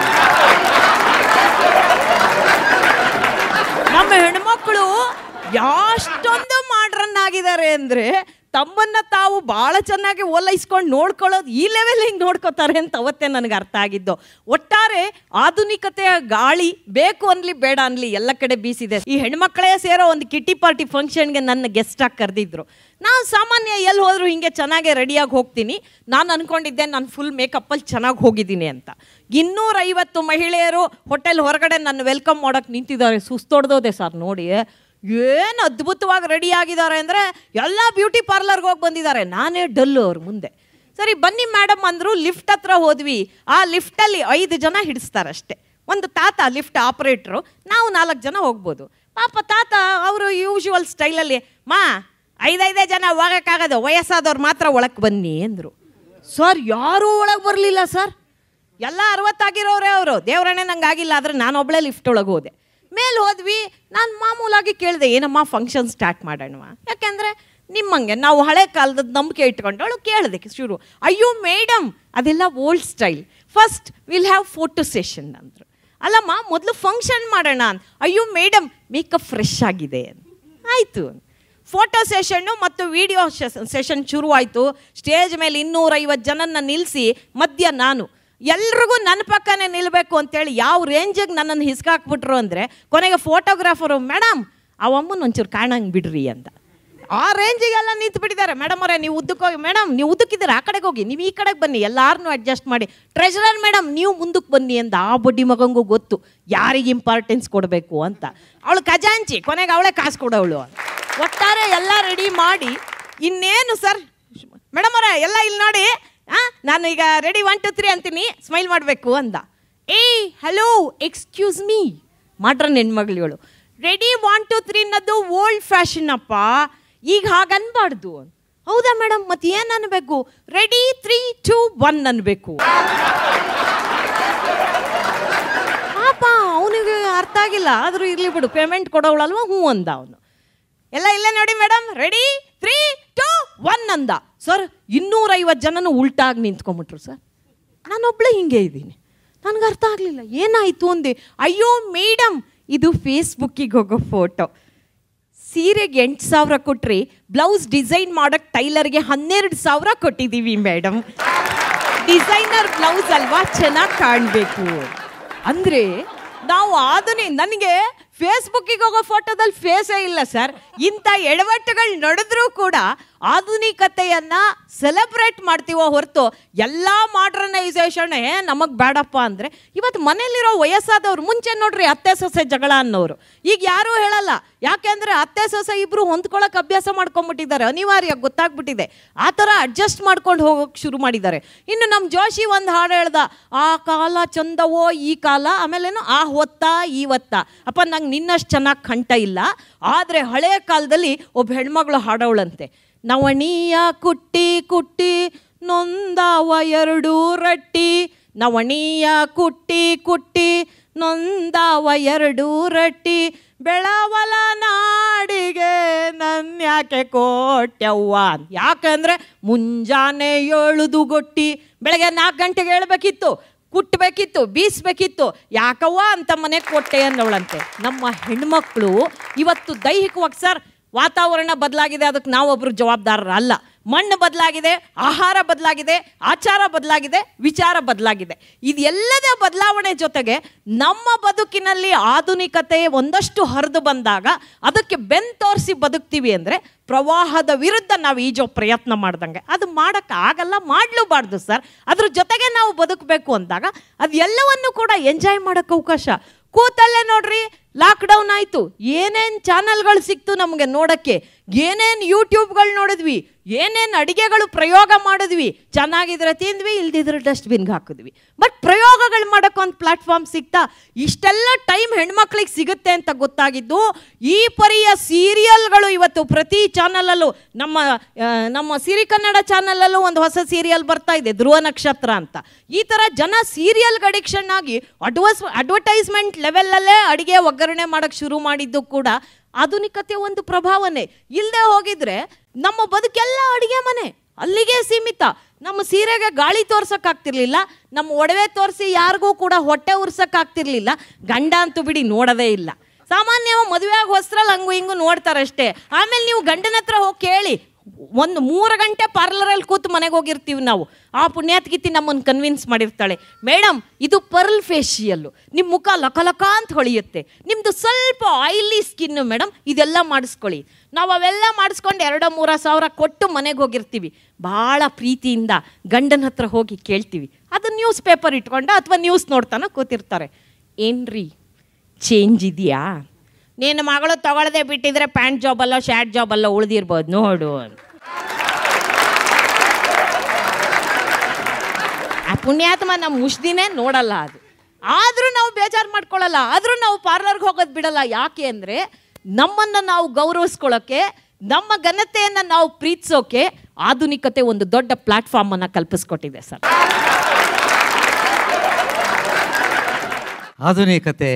ನಮ್ಮ ಹೆಣ್ಮಕ್ಳು ಯಾಷ್ಟೊಂದು ಮಾಡ್ರನ್ ಆಗಿದ್ದಾರೆ ಅಂದರೆ ತಮ್ಮನ್ನ ತಾವು ಭಾಳ ಚೆನ್ನಾಗಿ ಓಲೈಸ್ಕೊಂಡು ನೋಡ್ಕೊಳ್ಳೋದು ಈ ಲೆವೆಲ್ ಹಿಂಗೆ ನೋಡ್ಕೋತಾರೆ ಅಂತ ಅವತ್ತೇ ನನಗೆ ಅರ್ಥ ಆಗಿದ್ದು ಒಟ್ಟಾರೆ ಆಧುನಿಕತೆಯ ಗಾಳಿ ಬೇಕು ಅನ್ಲಿ ಬೇಡ ಅನ್ಲಿ ಎಲ್ಲ ಕಡೆ ಬೀಸಿದೆ ಈ ಹೆಣ್ಮಕ್ಳೇ ಸೇರೋ ಒಂದು ಕಿಟ್ಟಿ ಪಾರ್ಟಿ ಫಂಕ್ಷನ್ಗೆ ನನ್ನ ಗೆಸ್ಟಾಗಿ ಕರೆದಿದ್ರು ನಾನು ಸಾಮಾನ್ಯ ಎಲ್ಲಿ ಹೋದರೂ ಹಿಂಗೆ ಚೆನ್ನಾಗೆ ರೆಡಿಯಾಗಿ ಹೋಗ್ತೀನಿ ನಾನು ಅಂದ್ಕೊಂಡಿದ್ದೆ ನಾನು ಫುಲ್ ಮೇಕಪ್ಪಲ್ಲಿ ಚೆನ್ನಾಗಿ ಹೋಗಿದ್ದೀನಿ ಅಂತ ಇನ್ನೂರೈವತ್ತು ಮಹಿಳೆಯರು ಹೋಟೆಲ್ ಹೊರಗಡೆ ನನ್ನ ವೆಲ್ಕಮ್ ಮಾಡೋಕ್ಕೆ ನಿಂತಿದ್ದಾರೆ ಸುಸ್ತೊಡ್ದೋದೆ ಸರ್ ನೋಡಿ ಏನು ಅದ್ಭುತವಾಗಿ ರೆಡಿಯಾಗಿದ್ದಾರೆ ಅಂದರೆ ಎಲ್ಲ ಬ್ಯೂಟಿ ಪಾರ್ಲರ್ಗೆ ಹೋಗಿ ಬಂದಿದ್ದಾರೆ ನಾನೇ ಡಲ್ಲು ಅವ್ರ ಮುಂದೆ ಸರಿ ಬನ್ನಿ ಮೇಡಮ್ ಅಂದರು ಲಿಫ್ಟ್ ಹತ್ರ ಹೋದ್ವಿ ಆ ಲಿಫ್ಟಲ್ಲಿ ಐದು ಜನ ಹಿಡಿಸ್ತಾರಷ್ಟೇ ಒಂದು ತಾತ ಲಿಫ್ಟ್ ಆಪ್ರೇಟ್ರು ನಾವು ನಾಲ್ಕು ಜನ ಹೋಗ್ಬೋದು ಪಾಪ ತಾತ ಅವರು ಯೂಶುವಲ್ ಸ್ಟೈಲಲ್ಲಿ ಮಾ ಐದೈದೇ ಜನ ಹೋಗೋಕ್ಕಾಗೋದು ವಯಸ್ಸಾದವ್ರು ಮಾತ್ರ ಒಳಗೆ ಬನ್ನಿ ಅಂದರು ಸರ್ ಯಾರೂ ಒಳಗೆ ಬರಲಿಲ್ಲ ಸರ್ ಎಲ್ಲ ಅರವತ್ತಾಗಿರೋರೇ ಅವರು ದೇವರಣ್ಣೆ ನಂಗೆ ಆಗಿಲ್ಲ ಆದರೆ ನಾನು ಲಿಫ್ಟ್ ಒಳಗೆ ಹೋದೆ ಮೇಲೆ ಹೋದ್ವಿ ನಾನು ಮಾಮೂಲಾಗಿ ಕೇಳಿದೆ ಏನಮ್ಮ ಫಂಕ್ಷನ್ ಸ್ಟಾರ್ಟ್ ಮಾಡೋಣ ಯಾಕೆಂದರೆ ನಿಮ್ಮಂಗೆ ನಾವು ಹಳೆ ಕಾಲದ ನಂಬಿಕೆ ಇಟ್ಕೊಂಡು ಅವಳು ಕೇಳಿದೆ ಶುರು ಅಯ್ಯೋ ಮೇಡಮ್ ಅದೆಲ್ಲ old style first will have photo session ಅಂದರು ಅಲ್ಲಮ್ಮ ಮೊದಲು ಫಂಕ್ಷನ್ ಮಾಡೋಣ ಅಂತ ಅಯ್ಯೋ ಮೇಡಮ್ ಮೇಕಪ್ ಫ್ರೆಶ್ ಆಗಿದೆ ಆಯಿತು ಫೋಟೋ ಸೆಷನ್ನು ಮತ್ತು ವಿಡಿಯೋ ಸೆಷನ್ ಶುರುವಾಯಿತು ಸ್ಟೇಜ್ ಮೇಲೆ ಇನ್ನೂರೈವತ್ತು ಜನನ ನಿಲ್ಲಿಸಿ ಮಧ್ಯ ನಾನು ಎಲ್ರಿಗೂ ನನ್ನ ಪಕ್ಕನೇ ನಿಲ್ಲಬೇಕು ಅಂತೇಳಿ ಯಾವ ರೇಂಜಿಗೆ ನನ್ನನ್ನು ಹಿಸ್ಕಾಕ್ಬಿಟ್ರು ಅಂದರೆ ಕೊನೆಗೆ ಫೋಟೋಗ್ರಾಫರು ಮೇಡಮ್ ಆ ಒಂಚೂರು ಕಾಣಂಗೆ ಬಿಡ್ರಿ ಅಂತ ಆ ರೇಂಜಿಗೆಲ್ಲ ನಿಂತು ಬಿಟ್ಟಿದ್ದಾರೆ ಮೇಡಮ್ ಅವರೇ ನೀವು ಉದ್ದಕ್ಕೋಗಿ ಮೇಡಮ್ ನೀವು ಉದ್ದಕ್ಕಿದ್ದೀರ ಆ ಕಡೆಗೆ ಹೋಗಿ ನೀವು ಈ ಕಡೆಗೆ ಬನ್ನಿ ಎಲ್ಲಾರನ್ನೂ ಅಡ್ಜಸ್ಟ್ ಮಾಡಿ ಟ್ರೆಜರರ್ ಮೇಡಮ್ ನೀವು ಮುಂದಕ್ಕೆ ಬನ್ನಿ ಅಂತ ಆ ಬಡ್ಡಿ ಮಗಂಗೂ ಗೊತ್ತು ಯಾರಿಗೆ ಇಂಪಾರ್ಟೆನ್ಸ್ ಕೊಡಬೇಕು ಅಂತ ಅವಳು ಖಜಾಂಚಿ ಕೊನೆಗೆ ಅವಳೇ ಕಾಸು ಕೊಡೋವಳು ಒಟ್ಟಾರೆ ಎಲ್ಲ ರೆಡಿ ಮಾಡಿ ಇನ್ನೇನು ಸರ್ ಮೇಡಮ್ ಅವರೇ ಎಲ್ಲ ಇಲ್ಲಿ ನೋಡಿ ಆ ನಾನು ಈಗ ರೆಡಿ ಒನ್ ಟು ತ್ರೀ ಅಂತೀನಿ ಸ್ಮೈಲ್ ಮಾಡಬೇಕು ಅಂದ ಏ ಹಲೋ ಎಕ್ಸ್ಕ್ಯೂಸ್ ಮೀ ನೆನ್ ಹೆಣ್ಮಗಳು ರೆಡಿ ಒನ್ ಟು ತ್ರೀ ಅನ್ನೋದು ಓಲ್ಡ್ ಫ್ಯಾಷನ್ ಅಪ್ಪ ಈಗ ಹಾಗೆ ಅನ್ಬಾರ್ದು ಹೌದಾ ಮೇಡಮ್ ಮತ್ತೆ ಏನು ಅನ್ಬೇಕು ರೆಡಿ ತ್ರೀ ಟು ಒನ್ ಅನ್ಬೇಕು ಪಾಪ ಅವನಿಗೆ ಅರ್ಥ ಆಗಿಲ್ಲ ಆದರೂ ಇರಲಿ ಬಿಡು ಪೇಮೆಂಟ್ ಕೊಡೋವಳಲ್ವ ಹ್ಞೂ ಅಂದ ಅವನು ಎಲ್ಲ ಇಲ್ಲ ನೋಡಿ madam ready three two one ಅಂದ ಸರ್ ಇನ್ನೂರೈವತ್ತು ಜನನು ಉಲ್ಟಾಗಿ ನಿಂತ್ಕೊಂಡ್ಬಿಟ್ರು ಸರ್ ನಾನೊಬ್ಬಳೇ ಹಿಂಗೆ ಇದ್ದೀನಿ ನನಗೆ ಅರ್ಥ ಆಗಲಿಲ್ಲ ಏನಾಯಿತು ಅಂದೆ ಅಯ್ಯೋ ಮೇಡಮ್ ಇದು ಫೇಸ್ಬುಕ್ಕಿಗೆ ಹೋಗೋ ಫೋಟೋ ಸೀರೆಗೆ ಎಂಟು ಸಾವಿರ ಕೊಟ್ರಿ ಬ್ಲೌಸ್ ಡಿಸೈನ್ ಮಾಡೋಕ್ಕೆ ಟೈಲರ್ಗೆ ಹನ್ನೆರಡು ಸಾವಿರ ಕೊಟ್ಟಿದ್ದೀವಿ ಮೇಡಮ್ ಡಿಸೈನರ್ ಬ್ಲೌಸ್ ಅಲ್ವಾ ಚೆನ್ನಾಗಿ ಕಾಣಬೇಕು ಅಂದರೆ ನಾವು ಆದನೇ ನನಗೆ ಫೇಸ್ಬುಕ್ಕಿಗೆ ಹೋಗೋ ಫೋಟೋದಲ್ಲಿ ಫೇಸೇ ಇಲ್ಲ ಸರ್ ಇಂಥ ಎಡವಟ್ಟುಗಳು ನಡೆದ್ರೂ ಕೂಡ ಆಧುನಿಕತೆಯನ್ನು ಸೆಲೆಬ್ರೇಟ್ ಮಾಡ್ತೀವೋ ಹೊರತು ಎಲ್ಲ ಏ ನಮಗೆ ಬೇಡಪ್ಪ ಅಂದರೆ ಇವತ್ತು ಮನೇಲಿರೋ ವಯಸ್ಸಾದವ್ರು ಮುಂಚೆ ನೋಡ್ರಿ ಅತ್ತೆ ಸೊಸೆ ಜಗಳ ಅನ್ನೋರು ಈಗ ಯಾರೂ ಹೇಳಲ್ಲ ಯಾಕೆಂದರೆ ಅತ್ತೆ ಸೊಸೆ ಇಬ್ಬರು ಹೊಂದ್ಕೊಳ್ಳೋಕೆ ಅಭ್ಯಾಸ ಮಾಡ್ಕೊಂಬಿಟ್ಟಿದ್ದಾರೆ ಅನಿವಾರ್ಯ ಗೊತ್ತಾಗ್ಬಿಟ್ಟಿದೆ ಆ ಥರ ಅಡ್ಜಸ್ಟ್ ಮಾಡ್ಕೊಂಡು ಹೋಗೋಕ್ಕೆ ಶುರು ಮಾಡಿದ್ದಾರೆ ಇನ್ನು ನಮ್ಮ ಜೋಶಿ ಒಂದು ಹಾಡು ಹೇಳ್ದ ಆ ಕಾಲ ಚಂದವೋ ಈ ಕಾಲ ಆಮೇಲೇನು ಆ ಹೊತ್ತ ಈ ಹೊತ್ತ ಅಪ್ಪ ನಂಗೆ ನಿನ್ನಷ್ಟು ಚೆನ್ನಾಗಿ ಕಂಠ ಇಲ್ಲ ಆದರೆ ಹಳೆಯ ಕಾಲದಲ್ಲಿ ಒಬ್ಬ ಹೆಣ್ಮಗಳು ಹಾಡೋಳಂತೆ ನವಣೀಯ ಕುಟ್ಟಿ ಕುಟ್ಟಿ ನೊಂದಾವ ಎರಡು ರಟ್ಟಿ ನವಣೀಯ ಕುಟ್ಟಿ ಕುಟ್ಟಿ ನೊಂದಾವ ಎರಡು ರಟ್ಟಿ ಬೆಳವಲ ನಾಡಿಗೆ ನನ್ನ ಯಾಕೆ ಕೋಟ್ಯವ್ವ ಯಾಕಂದರೆ ಮುಂಜಾನೆ ಏಳುದು ಗೊಟ್ಟಿ ಬೆಳಗ್ಗೆ ನಾಲ್ಕು ಗಂಟೆಗೆ ಹೇಳ್ಬೇಕಿತ್ತು ಕುಟ್ಟಬೇಕಿತ್ತು ಬೀಸ್ಬೇಕಿತ್ತು ಯಾಕವ್ವ ಅಂತ ಮನೆ ಕೊಟ್ಟೆ ಅಂದವಳಂತೆ ನಮ್ಮ ಹೆಣ್ಮಕ್ಳು ಇವತ್ತು ದೈಹಿಕವಾಗಿ ಸರ್ ವಾತಾವರಣ ಬದಲಾಗಿದೆ ಅದಕ್ಕೆ ನಾವೊಬ್ಬರು ಜವಾಬ್ದಾರರ ಅಲ್ಲ ಮಣ್ಣು ಬದಲಾಗಿದೆ ಆಹಾರ ಬದಲಾಗಿದೆ ಆಚಾರ ಬದಲಾಗಿದೆ ವಿಚಾರ ಬದಲಾಗಿದೆ ಇದೆಲ್ಲದ ಬದಲಾವಣೆ ಜೊತೆಗೆ ನಮ್ಮ ಬದುಕಿನಲ್ಲಿ ಆಧುನಿಕತೆ ಒಂದಷ್ಟು ಹರಿದು ಬಂದಾಗ ಅದಕ್ಕೆ ಬೆನ್ ತೋರಿಸಿ ಬದುಕ್ತೀವಿ ಅಂದರೆ ಪ್ರವಾಹದ ವಿರುದ್ಧ ನಾವು ಈಜೋ ಪ್ರಯತ್ನ ಮಾಡ್ದಂಗೆ ಅದು ಮಾಡೋಕ್ಕಾಗಲ್ಲ ಮಾಡಲೂಬಾರ್ದು ಸರ್ ಅದ್ರ ಜೊತೆಗೆ ನಾವು ಬದುಕಬೇಕು ಅಂದಾಗ ಅದೆಲ್ಲವನ್ನು ಕೂಡ ಎಂಜಾಯ್ ಮಾಡೋಕ್ಕೆ ಅವಕಾಶ ಕೂತಲ್ಲೇ ನೋಡ್ರಿ ಲಾಕ್ಡೌನ್ ಆಯಿತು ಏನೇನು ಚಾನಲ್ಗಳು ಸಿಕ್ತು ನಮಗೆ ನೋಡೋಕ್ಕೆ ಏನೇನು ಯೂಟ್ಯೂಬ್ಗಳು ನೋಡಿದ್ವಿ ಏನೇನು ಅಡುಗೆಗಳು ಪ್ರಯೋಗ ಮಾಡಿದ್ವಿ ಚೆನ್ನಾಗಿದ್ರೆ ತಿಂದ್ವಿ ಇಲ್ದಿದ್ರೆ ಡಸ್ಟ್ಬಿನ್ಗೆ ಹಾಕಿದ್ವಿ ಬಟ್ ಪ್ರಯೋಗಗಳು ಮಾಡೋಕ್ಕೊಂದು ಪ್ಲ್ಯಾಟ್ಫಾರ್ಮ್ ಸಿಗ್ತಾ ಇಷ್ಟೆಲ್ಲ ಟೈಮ್ ಹೆಣ್ಮಕ್ಳಿಗೆ ಸಿಗುತ್ತೆ ಅಂತ ಗೊತ್ತಾಗಿದ್ದು ಈ ಪರಿಯ ಸೀರಿಯಲ್ಗಳು ಇವತ್ತು ಪ್ರತಿ ಚಾನಲಲ್ಲೂ ನಮ್ಮ ನಮ್ಮ ಸಿರಿ ಕನ್ನಡ ಚಾನಲಲ್ಲೂ ಒಂದು ಹೊಸ ಸೀರಿಯಲ್ ಬರ್ತಾ ಇದೆ ಧ್ರುವ ನಕ್ಷತ್ರ ಅಂತ ಈ ಥರ ಜನ ಸೀರಿಯಲ್ಗೆ ಅಡಿಕ್ಷನ್ ಆಗಿ ಅಡ್ವಸ್ ಅಡ್ವರ್ಟೈಸ್ಮೆಂಟ್ ಲೆವೆಲಲ್ಲೇ ಅಡುಗೆ ಒಗ್ಗರಣೆ ಮಾಡೋಕ್ಕೆ ಶುರು ಮಾಡಿದ್ದು ಕೂಡ ಆಧುನಿಕತೆ ಒಂದು ಪ್ರಭಾವನೆ ಇಲ್ಲದೆ ಹೋಗಿದ್ರೆ ನಮ್ಮ ಬದುಕೆಲ್ಲ ಅಡುಗೆ ಮನೆ ಅಲ್ಲಿಗೆ ಸೀಮಿತ ನಮ್ಮ ಸೀರೆಗೆ ಗಾಳಿ ತೋರ್ಸೋಕ್ಕಾಗ್ತಿರ್ಲಿಲ್ಲ ನಮ್ಮ ಒಡವೆ ತೋರಿಸಿ ಯಾರಿಗೂ ಕೂಡ ಹೊಟ್ಟೆ ಉರ್ಸೋಕ್ಕಾಗ್ತಿರ್ಲಿಲ್ಲ ಗಂಡ ಅಂತೂ ಬಿಡಿ ನೋಡೋದೇ ಇಲ್ಲ ಸಾಮಾನ್ಯ ಮದುವೆ ಆಗಿ ಹೊಸ್ರಲ್ಲಿ ಹಂಗು ಹಿಂಗು ನೋಡ್ತಾರಷ್ಟೇ ಆಮೇಲೆ ನೀವು ಗಂಡನ ಹತ್ರ ಹೋಗಿ ಕೇಳಿ ಒಂದು ಮೂರು ಗಂಟೆ ಪಾರ್ಲರಲ್ಲಿ ಕೂತು ಮನೆಗೆ ಹೋಗಿರ್ತೀವಿ ನಾವು ಆ ಪುಣ್ಯಾತ್ಗೀತಿ ನಮ್ಮನ್ನು ಕನ್ವಿನ್ಸ್ ಮಾಡಿರ್ತಾಳೆ ಮೇಡಮ್ ಇದು ಪರ್ಲ್ ಫೇಶಿಯಲ್ಲು ನಿಮ್ಮ ಮುಖ ಲಕಲಕ ಅಂತ ಹೊಳೆಯುತ್ತೆ ನಿಮ್ಮದು ಸ್ವಲ್ಪ ಆಯಿಲಿ ಸ್ಕಿನ್ನು ಮೇಡಮ್ ಇದೆಲ್ಲ ಮಾಡಿಸ್ಕೊಳ್ಳಿ ನಾವು ಅವೆಲ್ಲ ಮಾಡಿಸ್ಕೊಂಡು ಎರಡು ಮೂರು ಸಾವಿರ ಕೊಟ್ಟು ಮನೆಗೆ ಹೋಗಿರ್ತೀವಿ ಭಾಳ ಪ್ರೀತಿಯಿಂದ ಗಂಡನ ಹತ್ರ ಹೋಗಿ ಕೇಳ್ತೀವಿ ಅದು ನ್ಯೂಸ್ ಪೇಪರ್ ಇಟ್ಕೊಂಡು ಅಥವಾ ನ್ಯೂಸ್ ನೋಡ್ತಾನೆ ಕೂತಿರ್ತಾರೆ ಏನ್ರಿ ಚೇಂಜ್ ಇದೆಯಾ ನೀನು ಮಗಳು ತಗೊಳ್ಳದೆ ಬಿಟ್ಟಿದ್ರೆ ಪ್ಯಾಂಟ್ ಜಾಬಲ್ಲೋ ಶಾರ್ಟ್ ಜಾಬಲ್ಲೋ ಉಳಿದಿರ್ಬೋದು ನೋಡು ಆ ಪುಣ್ಯಾತ್ಮ ನಮ್ಮ ಮುಷ್ದಿನೇ ನೋಡಲ್ಲ ಅದು ಆದರೂ ನಾವು ಬೇಜಾರು ಮಾಡ್ಕೊಳ್ಳಲ್ಲ ಆದರೂ ನಾವು ಪಾರ್ಲರ್ಗೆ ಹೋಗೋದು ಬಿಡಲ್ಲ ಯಾಕೆ ಅಂದರೆ ನಮ್ಮನ್ನು ನಾವು ಗೌರವಿಸ್ಕೊಳ್ಳೋಕ್ಕೆ ನಮ್ಮ ಘನತೆಯನ್ನು ನಾವು ಪ್ರೀತಿಸೋಕೆ ಆಧುನಿಕತೆ ಒಂದು ದೊಡ್ಡ ಪ್ಲಾಟ್ಫಾರ್ಮನ್ನು ಕಲ್ಪಿಸ್ಕೊಟ್ಟಿದೆ ಸರ್ ಆಧುನಿಕತೆ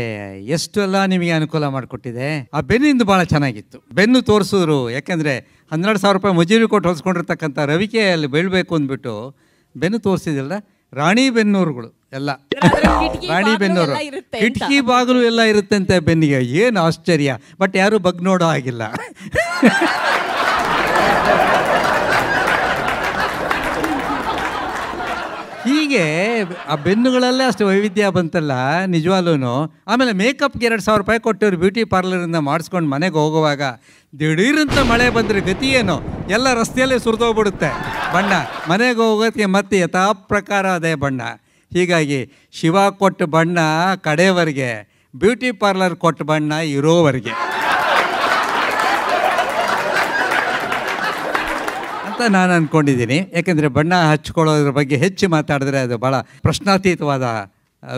ಎಷ್ಟೆಲ್ಲ ನಿಮಗೆ ಅನುಕೂಲ ಮಾಡಿಕೊಟ್ಟಿದೆ ಆ ಬೆನ್ನಿಂದ ಭಾಳ ಚೆನ್ನಾಗಿತ್ತು ಬೆನ್ನು ತೋರಿಸಿದ್ರು ಯಾಕೆಂದರೆ ಹನ್ನೆರಡು ಸಾವಿರ ರೂಪಾಯಿ ಮಜೂರಿ ಕೊಟ್ಟು ಹೊಲ್ಸ್ಕೊಂಡಿರ್ತಕ್ಕಂಥ ರವಿಕೆ ಅಲ್ಲಿ ಬೆಳಬೇಕು ಅಂದ್ಬಿಟ್ಟು ಬೆನ್ನು ತೋರಿಸಿದಿಲ್ಲ ರಾಣಿ ಬೆನ್ನೂರುಗಳು ಎಲ್ಲ ರಾಣಿ ಬೆನ್ನೂರು ಕಿಟಕಿ ಬಾಗಿಲು ಎಲ್ಲ ಇರುತ್ತಂತೆ ಬೆನ್ನಿಗೆ ಏನು ಆಶ್ಚರ್ಯ ಬಟ್ ಯಾರೂ ಬಗ್ ನೋಡೋ ಆಗಿಲ್ಲ (laughs) ಹೀಗೆ ಆ ಬೆನ್ನುಗಳಲ್ಲೇ ಅಷ್ಟು ವೈವಿಧ್ಯ ಬಂತಲ್ಲ ನಿಜವಾಗ್ಲೂ ಆಮೇಲೆ ಮೇಕಪ್ಗೆ ಎರಡು ಸಾವಿರ ರೂಪಾಯಿ ಕೊಟ್ಟಿವ್ರು ಬ್ಯೂಟಿ ಪಾರ್ಲರಿಂದ ಮಾಡಿಸ್ಕೊಂಡು ಮನೆಗೆ ಹೋಗುವಾಗ ದಿಢೀರಂತ ಮಳೆ ಬಂದರೆ ಗತಿ ಏನು ಎಲ್ಲ ರಸ್ತೆಯಲ್ಲಿ ಸುರಿದೋಗ್ಬಿಡುತ್ತೆ ಬಣ್ಣ ಮನೆಗೆ ಹೋಗೋದಕ್ಕೆ ಮತ್ತೆ ಯಥಾಪ್ರಕಾರ ಪ್ರಕಾರ ಅದೇ ಬಣ್ಣ ಹೀಗಾಗಿ ಶಿವ ಕೊಟ್ಟ ಬಣ್ಣ ಕಡೆಯವರಿಗೆ ಬ್ಯೂಟಿ ಪಾರ್ಲರ್ ಕೊಟ್ಟ ಬಣ್ಣ ಇರೋವರೆಗೆ ನಾನು ಅಂದ್ಕೊಂಡಿದ್ದೀನಿ ಯಾಕೆಂದರೆ ಬಣ್ಣ ಹಚ್ಕೊಳ್ಳೋದ್ರ ಬಗ್ಗೆ ಹೆಚ್ಚು ಮಾತಾಡಿದ್ರೆ ಅದು ಭಾಳ ಪ್ರಶ್ನಾತೀತವಾದ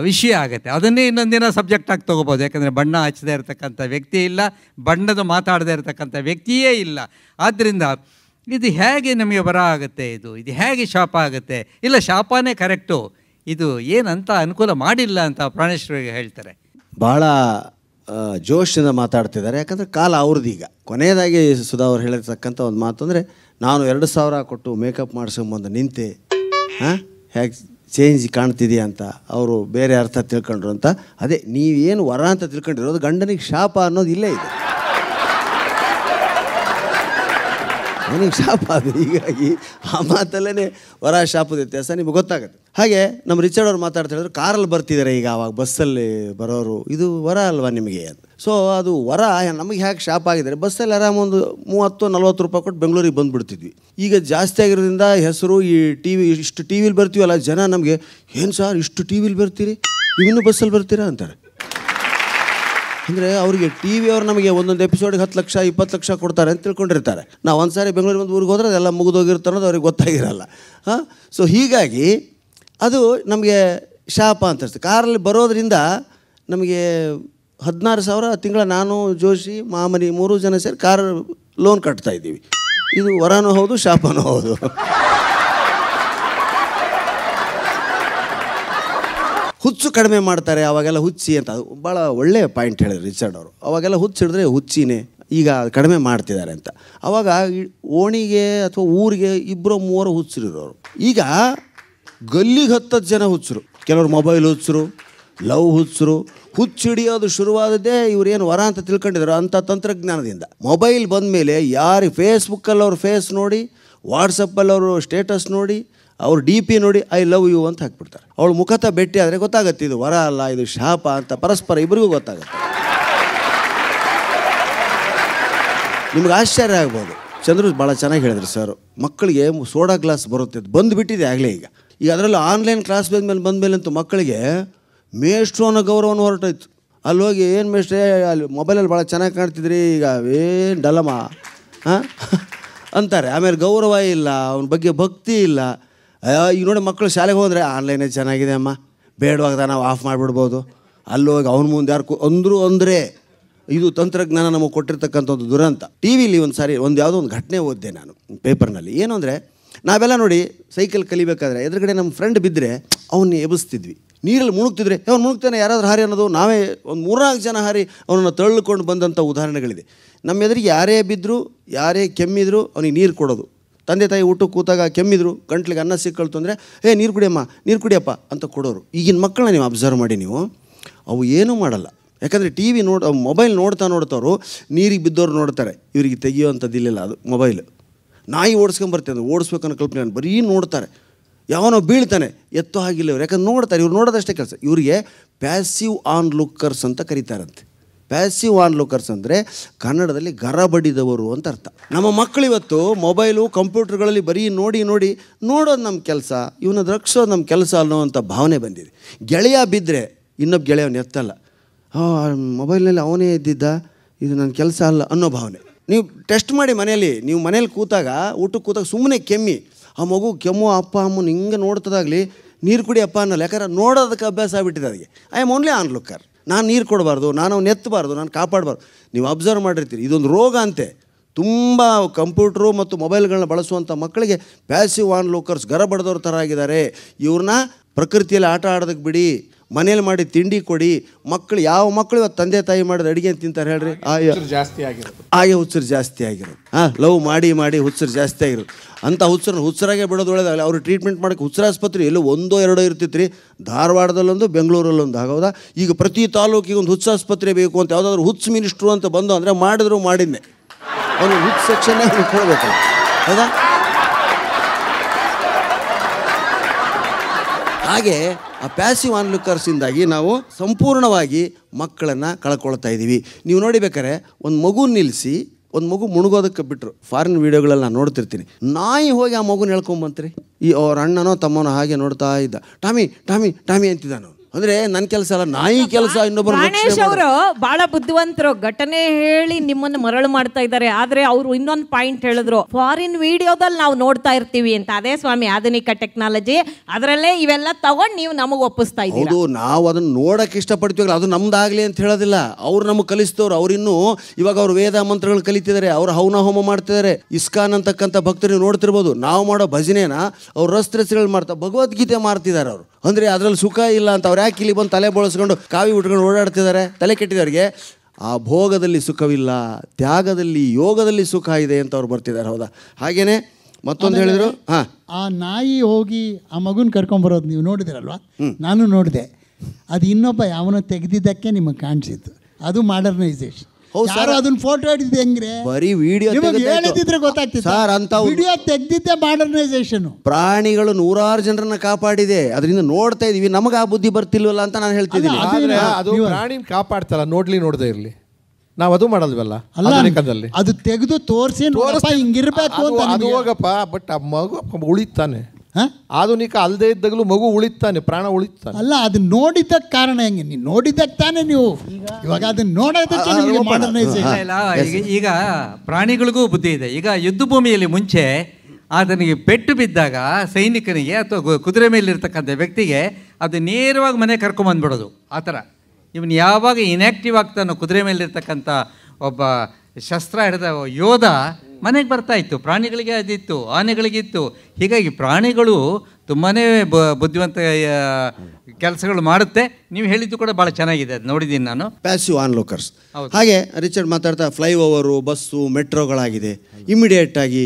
ವಿಷಯ ಆಗುತ್ತೆ ಅದನ್ನೇ ಇನ್ನೊಂದಿನ ಸಬ್ಜೆಕ್ಟ್ ಆಗಿ ತೊಗೋಬೋದು ಯಾಕಂದರೆ ಬಣ್ಣ ಹಚ್ಚದೇ ಇರತಕ್ಕಂಥ ವ್ಯಕ್ತಿ ಇಲ್ಲ ಬಣ್ಣದ ಮಾತಾಡದೇ ಇರತಕ್ಕಂಥ ವ್ಯಕ್ತಿಯೇ ಇಲ್ಲ ಆದ್ದರಿಂದ ಇದು ಹೇಗೆ ನಮಗೆ ಬರ ಆಗುತ್ತೆ ಇದು ಇದು ಹೇಗೆ ಶಾಪ ಆಗುತ್ತೆ ಇಲ್ಲ ಶಾಪನೇ ಕರೆಕ್ಟು ಇದು ಏನಂತ ಅನುಕೂಲ ಮಾಡಿಲ್ಲ ಅಂತ ಪ್ರಾಣೇಶ್ವರಿಗೆ ಹೇಳ್ತಾರೆ ಭಾಳ ಜೋಶಿಂದ ಮಾತಾಡ್ತಿದ್ದಾರೆ ಯಾಕಂದರೆ ಕಾಲ ಅವ್ರದ್ದು ಈಗ ಕೊನೆಯದಾಗಿ ಸುಧಾ ಅವ್ರು ಹೇಳಿರ್ತಕ್ಕಂಥ ಒಂದು ಮಾತು ಅಂದರೆ ನಾನು ಎರಡು ಸಾವಿರ ಕೊಟ್ಟು ಮೇಕಪ್ ಮಾಡಿಸ್ಕೊಂಬಂದು ನಿಂತೆ ಹಾಂ ಹೇಗೆ ಚೇಂಜ್ ಕಾಣ್ತಿದೆಯಾ ಅಂತ ಅವರು ಬೇರೆ ಅರ್ಥ ತಿಳ್ಕೊಂಡ್ರು ಅಂತ ಅದೇ ನೀವೇನು ವರ ಅಂತ ತಿಳ್ಕೊಂಡಿರೋದು ಗಂಡನಿಗೆ ಶಾಪ ಅನ್ನೋದು ಇಲ್ಲೇ ಇದೆ ಅವನಿಗೆ ಶಾಪ ಅದು ಹೀಗಾಗಿ ಆ ಮಾತಲ್ಲೇ ವರ ಶಾಪದ ವ್ಯತ್ಯಾಸ ನಿಮ್ಗೆ ಗೊತ್ತಾಗುತ್ತೆ ಹಾಗೆ ನಮ್ಮ ರಿಚರ್ಡ್ ಅವ್ರು ಮಾತಾಡ್ತಾ ಹೇಳಿದ್ರು ಕಾರಲ್ಲಿ ಬರ್ತಿದ್ದಾರೆ ಈಗ ಆವಾಗ ಬಸ್ಸಲ್ಲಿ ಬರೋರು ಇದು ವರ ಅಲ್ವಾ ನಿಮಗೆ ಅಂತ ಸೊ ಅದು ವರ ನಮಗೆ ಹೇಗೆ ಶಾಪ್ ಆಗಿದ್ದಾರೆ ಬಸ್ಸಲ್ಲಿ ಆರಾಮ ಒಂದು ಮೂವತ್ತು ನಲ್ವತ್ತು ರೂಪಾಯಿ ಕೊಟ್ಟು ಬೆಂಗಳೂರಿಗೆ ಬಂದುಬಿಡ್ತಿದ್ವಿ ಈಗ ಜಾಸ್ತಿ ಆಗಿರೋದ್ರಿಂದ ಹೆಸರು ಈ ಟಿ ವಿ ಇಷ್ಟು ಟಿ ವಿಲಿ ಬರ್ತೀವಲ್ಲ ಜನ ನಮಗೆ ಏನು ಸರ್ ಇಷ್ಟು ಟಿ ವಿಲಿ ಬರ್ತೀರಿ ಇನ್ನೂ ಬಸ್ಸಲ್ಲಿ ಬರ್ತೀರಾ ಅಂತಾರೆ ಅಂದರೆ ಅವರಿಗೆ ಟಿ ವಿ ಅವ್ರು ನಮಗೆ ಒಂದೊಂದು ಎಪಿಸೋಡ್ಗೆ ಹತ್ತು ಲಕ್ಷ ಇಪ್ಪತ್ತು ಲಕ್ಷ ಕೊಡ್ತಾರೆ ಅಂತ ತಿಳ್ಕೊಂಡಿರ್ತಾರೆ ನಾವು ಒಂದು ಸಾರಿ ಬೆಂಗಳೂರು ಒಂದು ಊರಿಗೆ ಹೋದ್ರೆ ಅದೆಲ್ಲ ಮುಗಿದೋಗಿರುತ್ತೆ ಅನ್ನೋದು ಅವ್ರಿಗೆ ಗೊತ್ತಾಗಿರಲ್ಲ ಹಾಂ ಸೊ ಹೀಗಾಗಿ ಅದು ನಮಗೆ ಶಾಪ ಅಂತ ಇರ್ತದೆ ಕಾರಲ್ಲಿ ಬರೋದರಿಂದ ನಮಗೆ ಹದಿನಾರು ಸಾವಿರ ತಿಂಗಳ ನಾನು ಜೋಶಿ ಮಾಮನಿ ಮೂರು ಜನ ಸೇರಿ ಕಾರ್ ಲೋನ್ ಕಟ್ತಾ ಇದ್ದೀವಿ ಇದು ವರನೂ ಹೌದು ಶಾಪನೂ ಹೌದು ಹುಚ್ಚು ಕಡಿಮೆ ಮಾಡ್ತಾರೆ ಅವಾಗೆಲ್ಲ ಹುಚ್ಚಿ ಅಂತ ಅದು ಭಾಳ ಒಳ್ಳೆಯ ಪಾಯಿಂಟ್ ಹೇಳಿದ್ರು ರಿಚರ್ಡ್ ಅವರು ಅವಾಗೆಲ್ಲ ಹುಚ್ಚಿಡಿದ್ರೆ ಹುಚ್ಚಿನೇ ಈಗ ಕಡಿಮೆ ಮಾಡ್ತಿದ್ದಾರೆ ಅಂತ ಅವಾಗ ಓಣಿಗೆ ಅಥವಾ ಊರಿಗೆ ಇಬ್ಬರು ಮೂವರು ಹುಚ್ಚಿರೋರು ಈಗ ಗಲ್ಲಿಗೆ ಹತ್ತದ ಜನ ಹುಚ್ಚರು ಕೆಲವರು ಮೊಬೈಲ್ ಹುಚ್ಚರು ಲವ್ ಹುಚ್ಚರು ಹುಚ್ಚಿಡಿಯೋದು ಶುರುವಾದದ್ದೇ ಏನು ವರ ಅಂತ ತಿಳ್ಕೊಂಡಿದ್ರು ಅಂಥ ತಂತ್ರಜ್ಞಾನದಿಂದ ಮೊಬೈಲ್ ಬಂದ ಮೇಲೆ ಯಾರಿಗೆ ಫೇಸ್ಬುಕ್ಕಲ್ಲಿ ಅವ್ರ ಫೇಸ್ ನೋಡಿ ವಾಟ್ಸಪ್ಪಲ್ಲಿ ಅವರು ಸ್ಟೇಟಸ್ ನೋಡಿ ಅವ್ರು ಡಿ ಪಿ ನೋಡಿ ಐ ಲವ್ ಯು ಅಂತ ಹಾಕ್ಬಿಡ್ತಾರೆ ಅವಳು ಮುಖತ ಭೇಟಿ ಆದರೆ ಗೊತ್ತಾಗತ್ತೆ ಇದು ವರ ಅಲ್ಲ ಇದು ಶಾಪ ಅಂತ ಪರಸ್ಪರ ಇಬ್ಬರಿಗೂ ಗೊತ್ತಾಗುತ್ತೆ ನಿಮ್ಗೆ ಆಶ್ಚರ್ಯ ಆಗ್ಬೋದು ಚಂದ್ರು ಭಾಳ ಚೆನ್ನಾಗಿ ಹೇಳಿದ್ರು ಸರ್ ಮಕ್ಕಳಿಗೆ ಸೋಡಾ ಗ್ಲಾಸ್ ಬರುತ್ತೆ ಬಂದುಬಿಟ್ಟಿದೆ ಆಗಲೇ ಈಗ ಈಗ ಅದರಲ್ಲೂ ಆನ್ಲೈನ್ ಕ್ಲಾಸ್ ಮೇಲೆ ಬಂದಮೇಲಂತೂ ಮಕ್ಕಳಿಗೆ ಮೇಷ್ಟು ಅನ್ನೋ ಗೌರವನ ಹೊರಟೋಯ್ತು ಅಲ್ಲಿ ಹೋಗಿ ಏನು ಮೇಷ್ಟ್ರೇ ಅಲ್ಲಿ ಮೊಬೈಲಲ್ಲಿ ಭಾಳ ಚೆನ್ನಾಗಿ ಕಾಣ್ತಿದ್ರಿ ಈಗ ಏನು ಡಲಮ ಹಾಂ (laughs) ಅಂತಾರೆ ಆಮೇಲೆ ಗೌರವ ಇಲ್ಲ ಅವನ ಬಗ್ಗೆ ಭಕ್ತಿ ಇಲ್ಲ ಈಗ ನೋಡಿ ಮಕ್ಕಳು ಶಾಲೆಗೆ ಹೋದರೆ ಆನ್ಲೈನೇ ಚೆನ್ನಾಗಿದೆ ಅಮ್ಮ ಬೇಡವಾಗ ನಾವು ಆಫ್ ಮಾಡಿಬಿಡ್ಬೋದು ಅಲ್ಲೋಗಿ ಅವ್ನ ಮುಂದೆ ಯಾರು ಅಂದರೂ ಅಂದರೆ ಇದು ತಂತ್ರಜ್ಞಾನ ನಮಗೆ ಕೊಟ್ಟಿರ್ತಕ್ಕಂಥ ಒಂದು ದುರಂತ ಟಿ ವಿಲಿ ಒಂದು ಸಾರಿ ಒಂದು ಯಾವುದೋ ಒಂದು ಘಟನೆ ಓದಿದೆ ನಾನು ಪೇಪರ್ನಲ್ಲಿ ಏನು ಅಂದರೆ ನಾವೆಲ್ಲ ನೋಡಿ ಸೈಕಲ್ ಕಲಿಬೇಕಾದ್ರೆ ಎದುರುಗಡೆ ನಮ್ಮ ಫ್ರೆಂಡ್ ಬಿದ್ದರೆ ಅವನ್ನ ಎಬ್ಬಿಸ್ತಿದ್ವಿ ನೀರಲ್ಲಿ ಮುಳುಗ್ತಿದ್ರೆ ಅವ್ನು ಮುಳುಗ್ತಾನೆ ಯಾರಾದರೂ ಹಾರಿ ಅನ್ನೋದು ನಾವೇ ಒಂದು ಮೂರ್ನಾಲ್ಕು ಜನ ಹಾರಿ ಅವನನ್ನು ತಳ್ಳಿಕೊಂಡು ಬಂದಂಥ ಉದಾಹರಣೆಗಳಿದೆ ನಮ್ಮ ಎದುರಿಗೆ ಯಾರೇ ಬಿದ್ದರೂ ಯಾರೇ ಕೆಮ್ಮಿದ್ರು ಅವನಿಗೆ ನೀರು ಕೊಡೋದು ತಂದೆ ತಾಯಿ ಊಟಕ್ಕೆ ಕೂತಾಗ ಕೆಮ್ಮಿದ್ರು ಗಂಟ್ಲಿಗೆ ಅನ್ನ ಸಿಕ್ಕಳ್ತು ಅಂದರೆ ಏ ನೀರು ಕುಡಿಯಮ್ಮ ನೀರು ಕುಡಿಯಪ್ಪ ಅಂತ ಕೊಡೋರು ಈಗಿನ ಮಕ್ಕಳನ್ನ ನೀವು ಅಬ್ಸರ್ವ್ ಮಾಡಿ ನೀವು ಅವು ಏನೂ ಮಾಡಲ್ಲ ಯಾಕಂದರೆ ಟಿ ವಿ ನೋಡ ಮೊಬೈಲ್ ನೋಡ್ತಾ ನೋಡ್ತಾವ್ರು ನೀರಿಗೆ ಬಿದ್ದವ್ರು ನೋಡ್ತಾರೆ ಇವರಿಗೆ ಅಂಥದ್ದಿಲ್ಲ ಅದು ಮೊಬೈಲ್ ನಾಯಿ ಓಡಿಸ್ಕೊಂಬರ್ತೆ ಅಂದರೆ ಓಡಿಸ್ಬೇಕನ್ನೋ ಕಲ್ಪನೆ ಕಲ್ಪನೆ ಬರೀ ನೋಡ್ತಾರೆ ಯಾವನೋ ಬೀಳ್ತಾನೆ ಎತ್ತೋ ಆಗಿಲ್ಲ ಇವ್ರು ಯಾಕಂದ್ರೆ ನೋಡ್ತಾರೆ ಇವ್ರು ನೋಡೋದಷ್ಟೇ ಕೆಲಸ ಇವರಿಗೆ ಪ್ಯಾಸಿವ್ ಆನ್ ಲುಕ್ಕರ್ಸ್ ಅಂತ ಕರೀತಾರಂತೆ ಪ್ಯಾಸಿವ್ ಲುಕರ್ಸ್ ಅಂದರೆ ಕನ್ನಡದಲ್ಲಿ ಗರಬಡಿದವರು ಅಂತ ಅರ್ಥ ನಮ್ಮ ಮಕ್ಕಳು ಇವತ್ತು ಮೊಬೈಲು ಕಂಪ್ಯೂಟರ್ಗಳಲ್ಲಿ ಬರೀ ನೋಡಿ ನೋಡಿ ನೋಡೋದು ನಮ್ಮ ಕೆಲಸ ಇವನ್ನ ರಕ್ಷಿಸೋದು ನಮ್ಮ ಕೆಲಸ ಅನ್ನೋವಂಥ ಭಾವನೆ ಬಂದಿದೆ ಗೆಳೆಯ ಬಿದ್ದರೆ ಇನ್ನೊಬ್ಬ ಗೆಳೆಯವನು ಎತ್ತಲ್ಲ ಮೊಬೈಲ್ನಲ್ಲಿ ಅವನೇ ಇದ್ದಿದ್ದ ಇದು ನನ್ನ ಕೆಲಸ ಅಲ್ಲ ಅನ್ನೋ ಭಾವನೆ ನೀವು ಟೆಸ್ಟ್ ಮಾಡಿ ಮನೆಯಲ್ಲಿ ನೀವು ಮನೇಲಿ ಕೂತಾಗ ಊಟಕ್ಕೆ ಕೂತಾಗ ಸುಮ್ಮನೆ ಕೆಮ್ಮಿ ಆ ಮಗು ಕೆಮ್ಮು ಅಪ್ಪ ಅಮ್ಮನ ಹಿಂಗೆ ನೋಡ್ತದಾಗಲಿ ನೀರು ಕುಡಿ ಅಪ್ಪ ಅನ್ನಲ್ಲ ಯಾಕಂದ್ರೆ ನೋಡೋದಕ್ಕೆ ಅಭ್ಯಾಸ ಆಗಿಬಿಟ್ಟಿದೆ ಅದಕ್ಕೆ I am only onlooker ನಾನು ನೀರು ಕೊಡಬಾರ್ದು ನಾನು ಎತ್ತಬಾರ್ದು ನಾನು ಕಾಪಾಡಬಾರ್ದು ನೀವು ಅಬ್ಸರ್ವ್ ಮಾಡಿರ್ತೀರಿ ಇದೊಂದು ರೋಗ ಅಂತೆ ತುಂಬ ಕಂಪ್ಯೂಟ್ರು ಮತ್ತು ಮೊಬೈಲ್ಗಳನ್ನ ಬಳಸುವಂಥ ಮಕ್ಕಳಿಗೆ ಪ್ಯಾಸಿವ್ ಆನ್ ಲೋಕರ್ಸ್ ಗರ ಬಡ್ದವ್ರ ಥರ ಆಗಿದ್ದಾರೆ ಇವ್ರನ್ನ ಪ್ರಕೃತಿಯಲ್ಲಿ ಆಟ ಆಡೋದಕ್ಕೆ ಬಿಡಿ ಮನೇಲಿ ಮಾಡಿ ತಿಂಡಿ ಕೊಡಿ ಮಕ್ಕಳು ಯಾವ ಮಕ್ಕಳು ಇವತ್ತು ತಂದೆ ತಾಯಿ ಮಾಡಿದ ಅಡುಗೆ ತಿಂತಾರೆ ಹೇಳ್ರಿ ಆಯ ಜಾಸ್ತಿ ಆಗಿರೋದು ಹಾಗೆ ಹುಚ್ಚರು ಜಾಸ್ತಿ ಆಗಿರೋದು ಹಾಂ ಲವ್ ಮಾಡಿ ಮಾಡಿ ಹುಚ್ಚರು ಜಾಸ್ತಿ ಆಗಿರೋದು ಅಂಥ ಹುಚ್ಚರನ್ನ ಹುಚ್ಚರಾಗೆ ಬಿಡೋದು ಒಳ್ಳೆದಾಗ್ಲಿ ಅವರು ಟ್ರೀಟ್ಮೆಂಟ್ ಮಾಡೋಕೆ ಹುಚ್ಚರ ಆಸ್ಪತ್ರೆ ಎಲ್ಲೋ ಒಂದೋ ಎರಡೋ ಇರ್ತಿತ್ತು ರೀ ಧಾರವಾಡದಲ್ಲೊಂದು ಬೆಂಗಳೂರಲ್ಲೊಂದು ಆಗೋದಾ ಈಗ ಪ್ರತಿ ತಾಲೂಕಿಗೆ ಒಂದು ಹುಚ್ಚ ಆಸ್ಪತ್ರೆ ಬೇಕು ಅಂತ ಯಾವುದಾದ್ರು ಹುಚ್ಚು ಮಿನಿಸ್ಟ್ರು ಅಂತ ಬಂದು ಅಂದರೆ ಮಾಡಿದ್ರು ಮಾಡಿದ್ದೆ ಅವನು ಹುಚ್ಚು ಸೆಕ್ಷನ್ನೇ ಕೊಡಬೇಕಲ್ಲ ಹೌದಾ ಹಾಗೆ ಆ ಪ್ಯಾಸಿವ್ ಆನ್ಲುಕರ್ಸಿಂದಾಗಿ ನಾವು ಸಂಪೂರ್ಣವಾಗಿ ಮಕ್ಕಳನ್ನು ಕಳ್ಕೊಳ್ತಾ ಇದ್ದೀವಿ ನೀವು ನೋಡಿಬೇಕಾರೆ ಒಂದು ಮಗು ನಿಲ್ಲಿಸಿ ಒಂದು ಮಗು ಮುಳುಗೋದಕ್ಕೆ ಬಿಟ್ಟರು ಫಾರಿನ್ ವೀಡಿಯೋಗಳಲ್ಲಿ ನಾನು ನೋಡ್ತಿರ್ತೀನಿ ನಾಯಿ ಹೋಗಿ ಆ ಮಗುನ ಹೇಳ್ಕೊಂಬಂತ್ರಿ ಈ ಅವ್ರ ಅಣ್ಣನೋ ತಮ್ಮನೋ ಹಾಗೆ ನೋಡ್ತಾ ಇದ್ದ ಟಾಮಿ ಟಾಮಿ ಟಾಮಿ ಅಂತಿದ್ದಾನು ಅಂದ್ರೆ ನನ್ನ ಕೆಲಸ ಅಲ್ಲ ನಾಯಿ ಕೆಲಸ ಇನ್ನೊಬ್ಬರು ಗಣೇಶ್ ಅವರು ಬಹಳ ಬುದ್ಧಿವಂತರು ಘಟನೆ ಹೇಳಿ ನಿಮ್ಮನ್ನು ಮರಳು ಮಾಡ್ತಾ ಇದ್ದಾರೆ ಆದ್ರೆ ಅವರು ಇನ್ನೊಂದು ಪಾಯಿಂಟ್ ಹೇಳಿದ್ರು ಫಾರಿನ್ ವಿಡಿಯೋದಲ್ಲಿ ನಾವು ನೋಡ್ತಾ ಇರ್ತೀವಿ ಅಂತ ಅದೇ ಸ್ವಾಮಿ ಆಧುನಿಕ ಟೆಕ್ನಾಲಜಿ ಅದರಲ್ಲೇ ಇವೆಲ್ಲ ತಗೊಂಡು ನೀವು ನಮಗೆ ಒಪ್ಪಿಸ್ತಾ ಇದ್ದೀವಿ ನಾವು ಅದನ್ನ ನೋಡಕ್ಕೆ ಇಷ್ಟಪಡ್ತೀವಿ ಅದು ನಮ್ದಾಗ್ಲಿ ಅಂತ ಹೇಳೋದಿಲ್ಲ ಅವ್ರು ನಮಗೆ ಕಲಿಸ್ತವ್ರು ಇನ್ನು ಇವಾಗ ಅವ್ರು ವೇದ ಮಂತ್ರಗಳು ಕಲಿತಿದ್ದಾರೆ ಅವ್ರು ಹೌನ ಹೋಮ ಮಾಡ್ತಿದ್ದಾರೆ ಇಸ್ಕಾನ್ ಅಂತಕ್ಕಂಥ ಭಕ್ತರು ನೋಡ್ತಿರ್ಬೋದು ನಾವು ಮಾಡೋ ಭಜನೆನ ಅವ್ರು ರಸ್ತೆ ಮಾಡ್ತಾ ಭಗವದ್ಗೀತೆ ಮಾಡ್ತಿದ್ದಾರೆ ಅವರು ಅಂದ್ರೆ ಅದ್ರಲ್ಲಿ ಸುಖ ಇಲ್ಲ ಅಂತ ಅವ್ರು ಯಾಕೆ ಇಲ್ಲಿ ಬಂದು ತಲೆ ಬೋಳಿಸ್ಕೊಂಡು ಕಾವಿ ಉಟ್ಕೊಂಡು ಓಡಾಡ್ತಿದ್ದಾರೆ ತಲೆ ಕೆಟ್ಟಿದವರಿಗೆ ಆ ಭೋಗದಲ್ಲಿ ಸುಖವಿಲ್ಲ ತ್ಯಾಗದಲ್ಲಿ ಯೋಗದಲ್ಲಿ ಸುಖ ಇದೆ ಅಂತ ಅವ್ರು ಬರ್ತಿದ್ದಾರೆ ಹೌದಾ ಹಾಗೇನೆ ಮತ್ತೊಂದು ಹೇಳಿದ್ರು ಆ ನಾಯಿ ಹೋಗಿ ಆ ಮಗುನ ಬರೋದು ನೀವು ನೋಡಿದಿರಲ್ವಾ ನಾನು ನೋಡಿದೆ ಅದು ಇನ್ನೊಬ್ಬ ಯಾವನ ತೆಗೆದಿದ್ದಕ್ಕೆ ನಿಮಗೆ ಕಾಣಿಸಿತ್ತು ಅದು ಮಾಡರ್ನೈಸೇಷನ್ ಹೌದು ಸರ್ ಅದನ್ನ ಫೋಟೋ ಹಿಡಿದಿದ್ದು ಹೆಂಗ್ರೆ ಬರೀ ವಿಡಿಯೋ ಹೇಳಿದ್ರೆ ಗೊತ್ತಾಗ್ತಿತ್ತು ಸರ್ ಅಂತ ವಿಡಿಯೋ ತೆಗ್ದಿದ್ದೆ ಮಾಡರ್ನೈಸೇಷನ್ ಪ್ರಾಣಿಗಳು ನೂರಾರು ಜನರನ್ನ ಕಾಪಾಡಿದೆ ಅದರಿಂದ ನೋಡ್ತಾ ಇದೀವಿ ನಮಗೆ ಆ ಬುದ್ಧಿ ಬರ್ತಿಲ್ವಲ್ಲ ಅಂತ ನಾನು ಹೇಳ್ತಿದ್ದೀನಿ ಆದ್ರೆ ಅದು ಪ್ರಾಣಿ ಕಾಪಾಡ್ತಲ್ಲ ನೋಡ್ಲಿ ನೋಡದೆ ಇರ್ಲಿ ನಾವು ಅದು ಮಾಡಲ್ವಲ್ಲ ಅದು ತೆಗೆದು ತೋರಿಸಿ ಹಿಂಗಿರ್ಬೇಕು ಅಂತ ಅದು ಹೋಗಪ್ಪ ಬಟ್ ಆ ಮಗು ಉಳಿತಾನೆ ಆಧುನಿಕ ಅಲ್ಲದೆ ಇದ್ದಾಗಲೂ ಮಗು ಉಳಿತಾನೆ ಪ್ರಾಣ ಉಳಿತಾನೆ ಅಲ್ಲ ಅದು ನೋಡಿದ ಕಾರಣ ಹೆಂಗೆ ನೀನು ನೋಡಿದ್ದಕ್ಕೆ ತಾನೆ ನೀವು ಇವಾಗ ಅದನ್ನ ನೋಡೋದಕ್ಕೆ ಈಗ ಪ್ರಾಣಿಗಳಿಗೂ ಬುದ್ಧಿ ಇದೆ ಈಗ ಯುದ್ಧ ಭೂಮಿಯಲ್ಲಿ ಮುಂಚೆ ಅದನಿಗೆ ಪೆಟ್ಟು ಬಿದ್ದಾಗ ಸೈನಿಕನಿಗೆ ಅಥವಾ ಕುದುರೆ ಮೇಲಿರ್ತಕ್ಕಂಥ ವ್ಯಕ್ತಿಗೆ ಅದು ನೇರವಾಗಿ ಮನೆ ಕರ್ಕೊಂಬಂದ್ಬಿಡೋದು ಆ ಥರ ಇವನು ಯಾವಾಗ ಇನ್ಯಾಕ್ಟಿವ್ ಆಗ್ತಾನೋ ಕುದುರೆ ಮೇಲಿರ್ತಕ್ಕಂಥ ಒಬ್ಬ ಶಸ್ತ್ರ ಹಿಡಿದ ಯೋಧ ಮನೆಗೆ ಬರ್ತಾ ಇತ್ತು ಪ್ರಾಣಿಗಳಿಗೆ ಅದಿತ್ತು ಆನೆಗಳಿಗಿತ್ತು ಹೀಗಾಗಿ ಪ್ರಾಣಿಗಳು ತುಂಬಾ ಬುದ್ಧಿವಂತ ಕೆಲಸಗಳು ಮಾಡುತ್ತೆ ನೀವು ಹೇಳಿದ್ದು ಕೂಡ ಭಾಳ ಚೆನ್ನಾಗಿದೆ ಅದು ನೋಡಿದ್ದೀನಿ ನಾನು ಪ್ಯಾಸಿವ್ ಲೋಕರ್ಸ್ ಹಾಗೆ ರಿಚರ್ಡ್ ಮಾತಾಡ್ತಾ ಫ್ಲೈ ಓವರು ಬಸ್ಸು ಮೆಟ್ರೋಗಳಾಗಿದೆ ಇಮಿಡಿಯೇಟ್ ಆಗಿ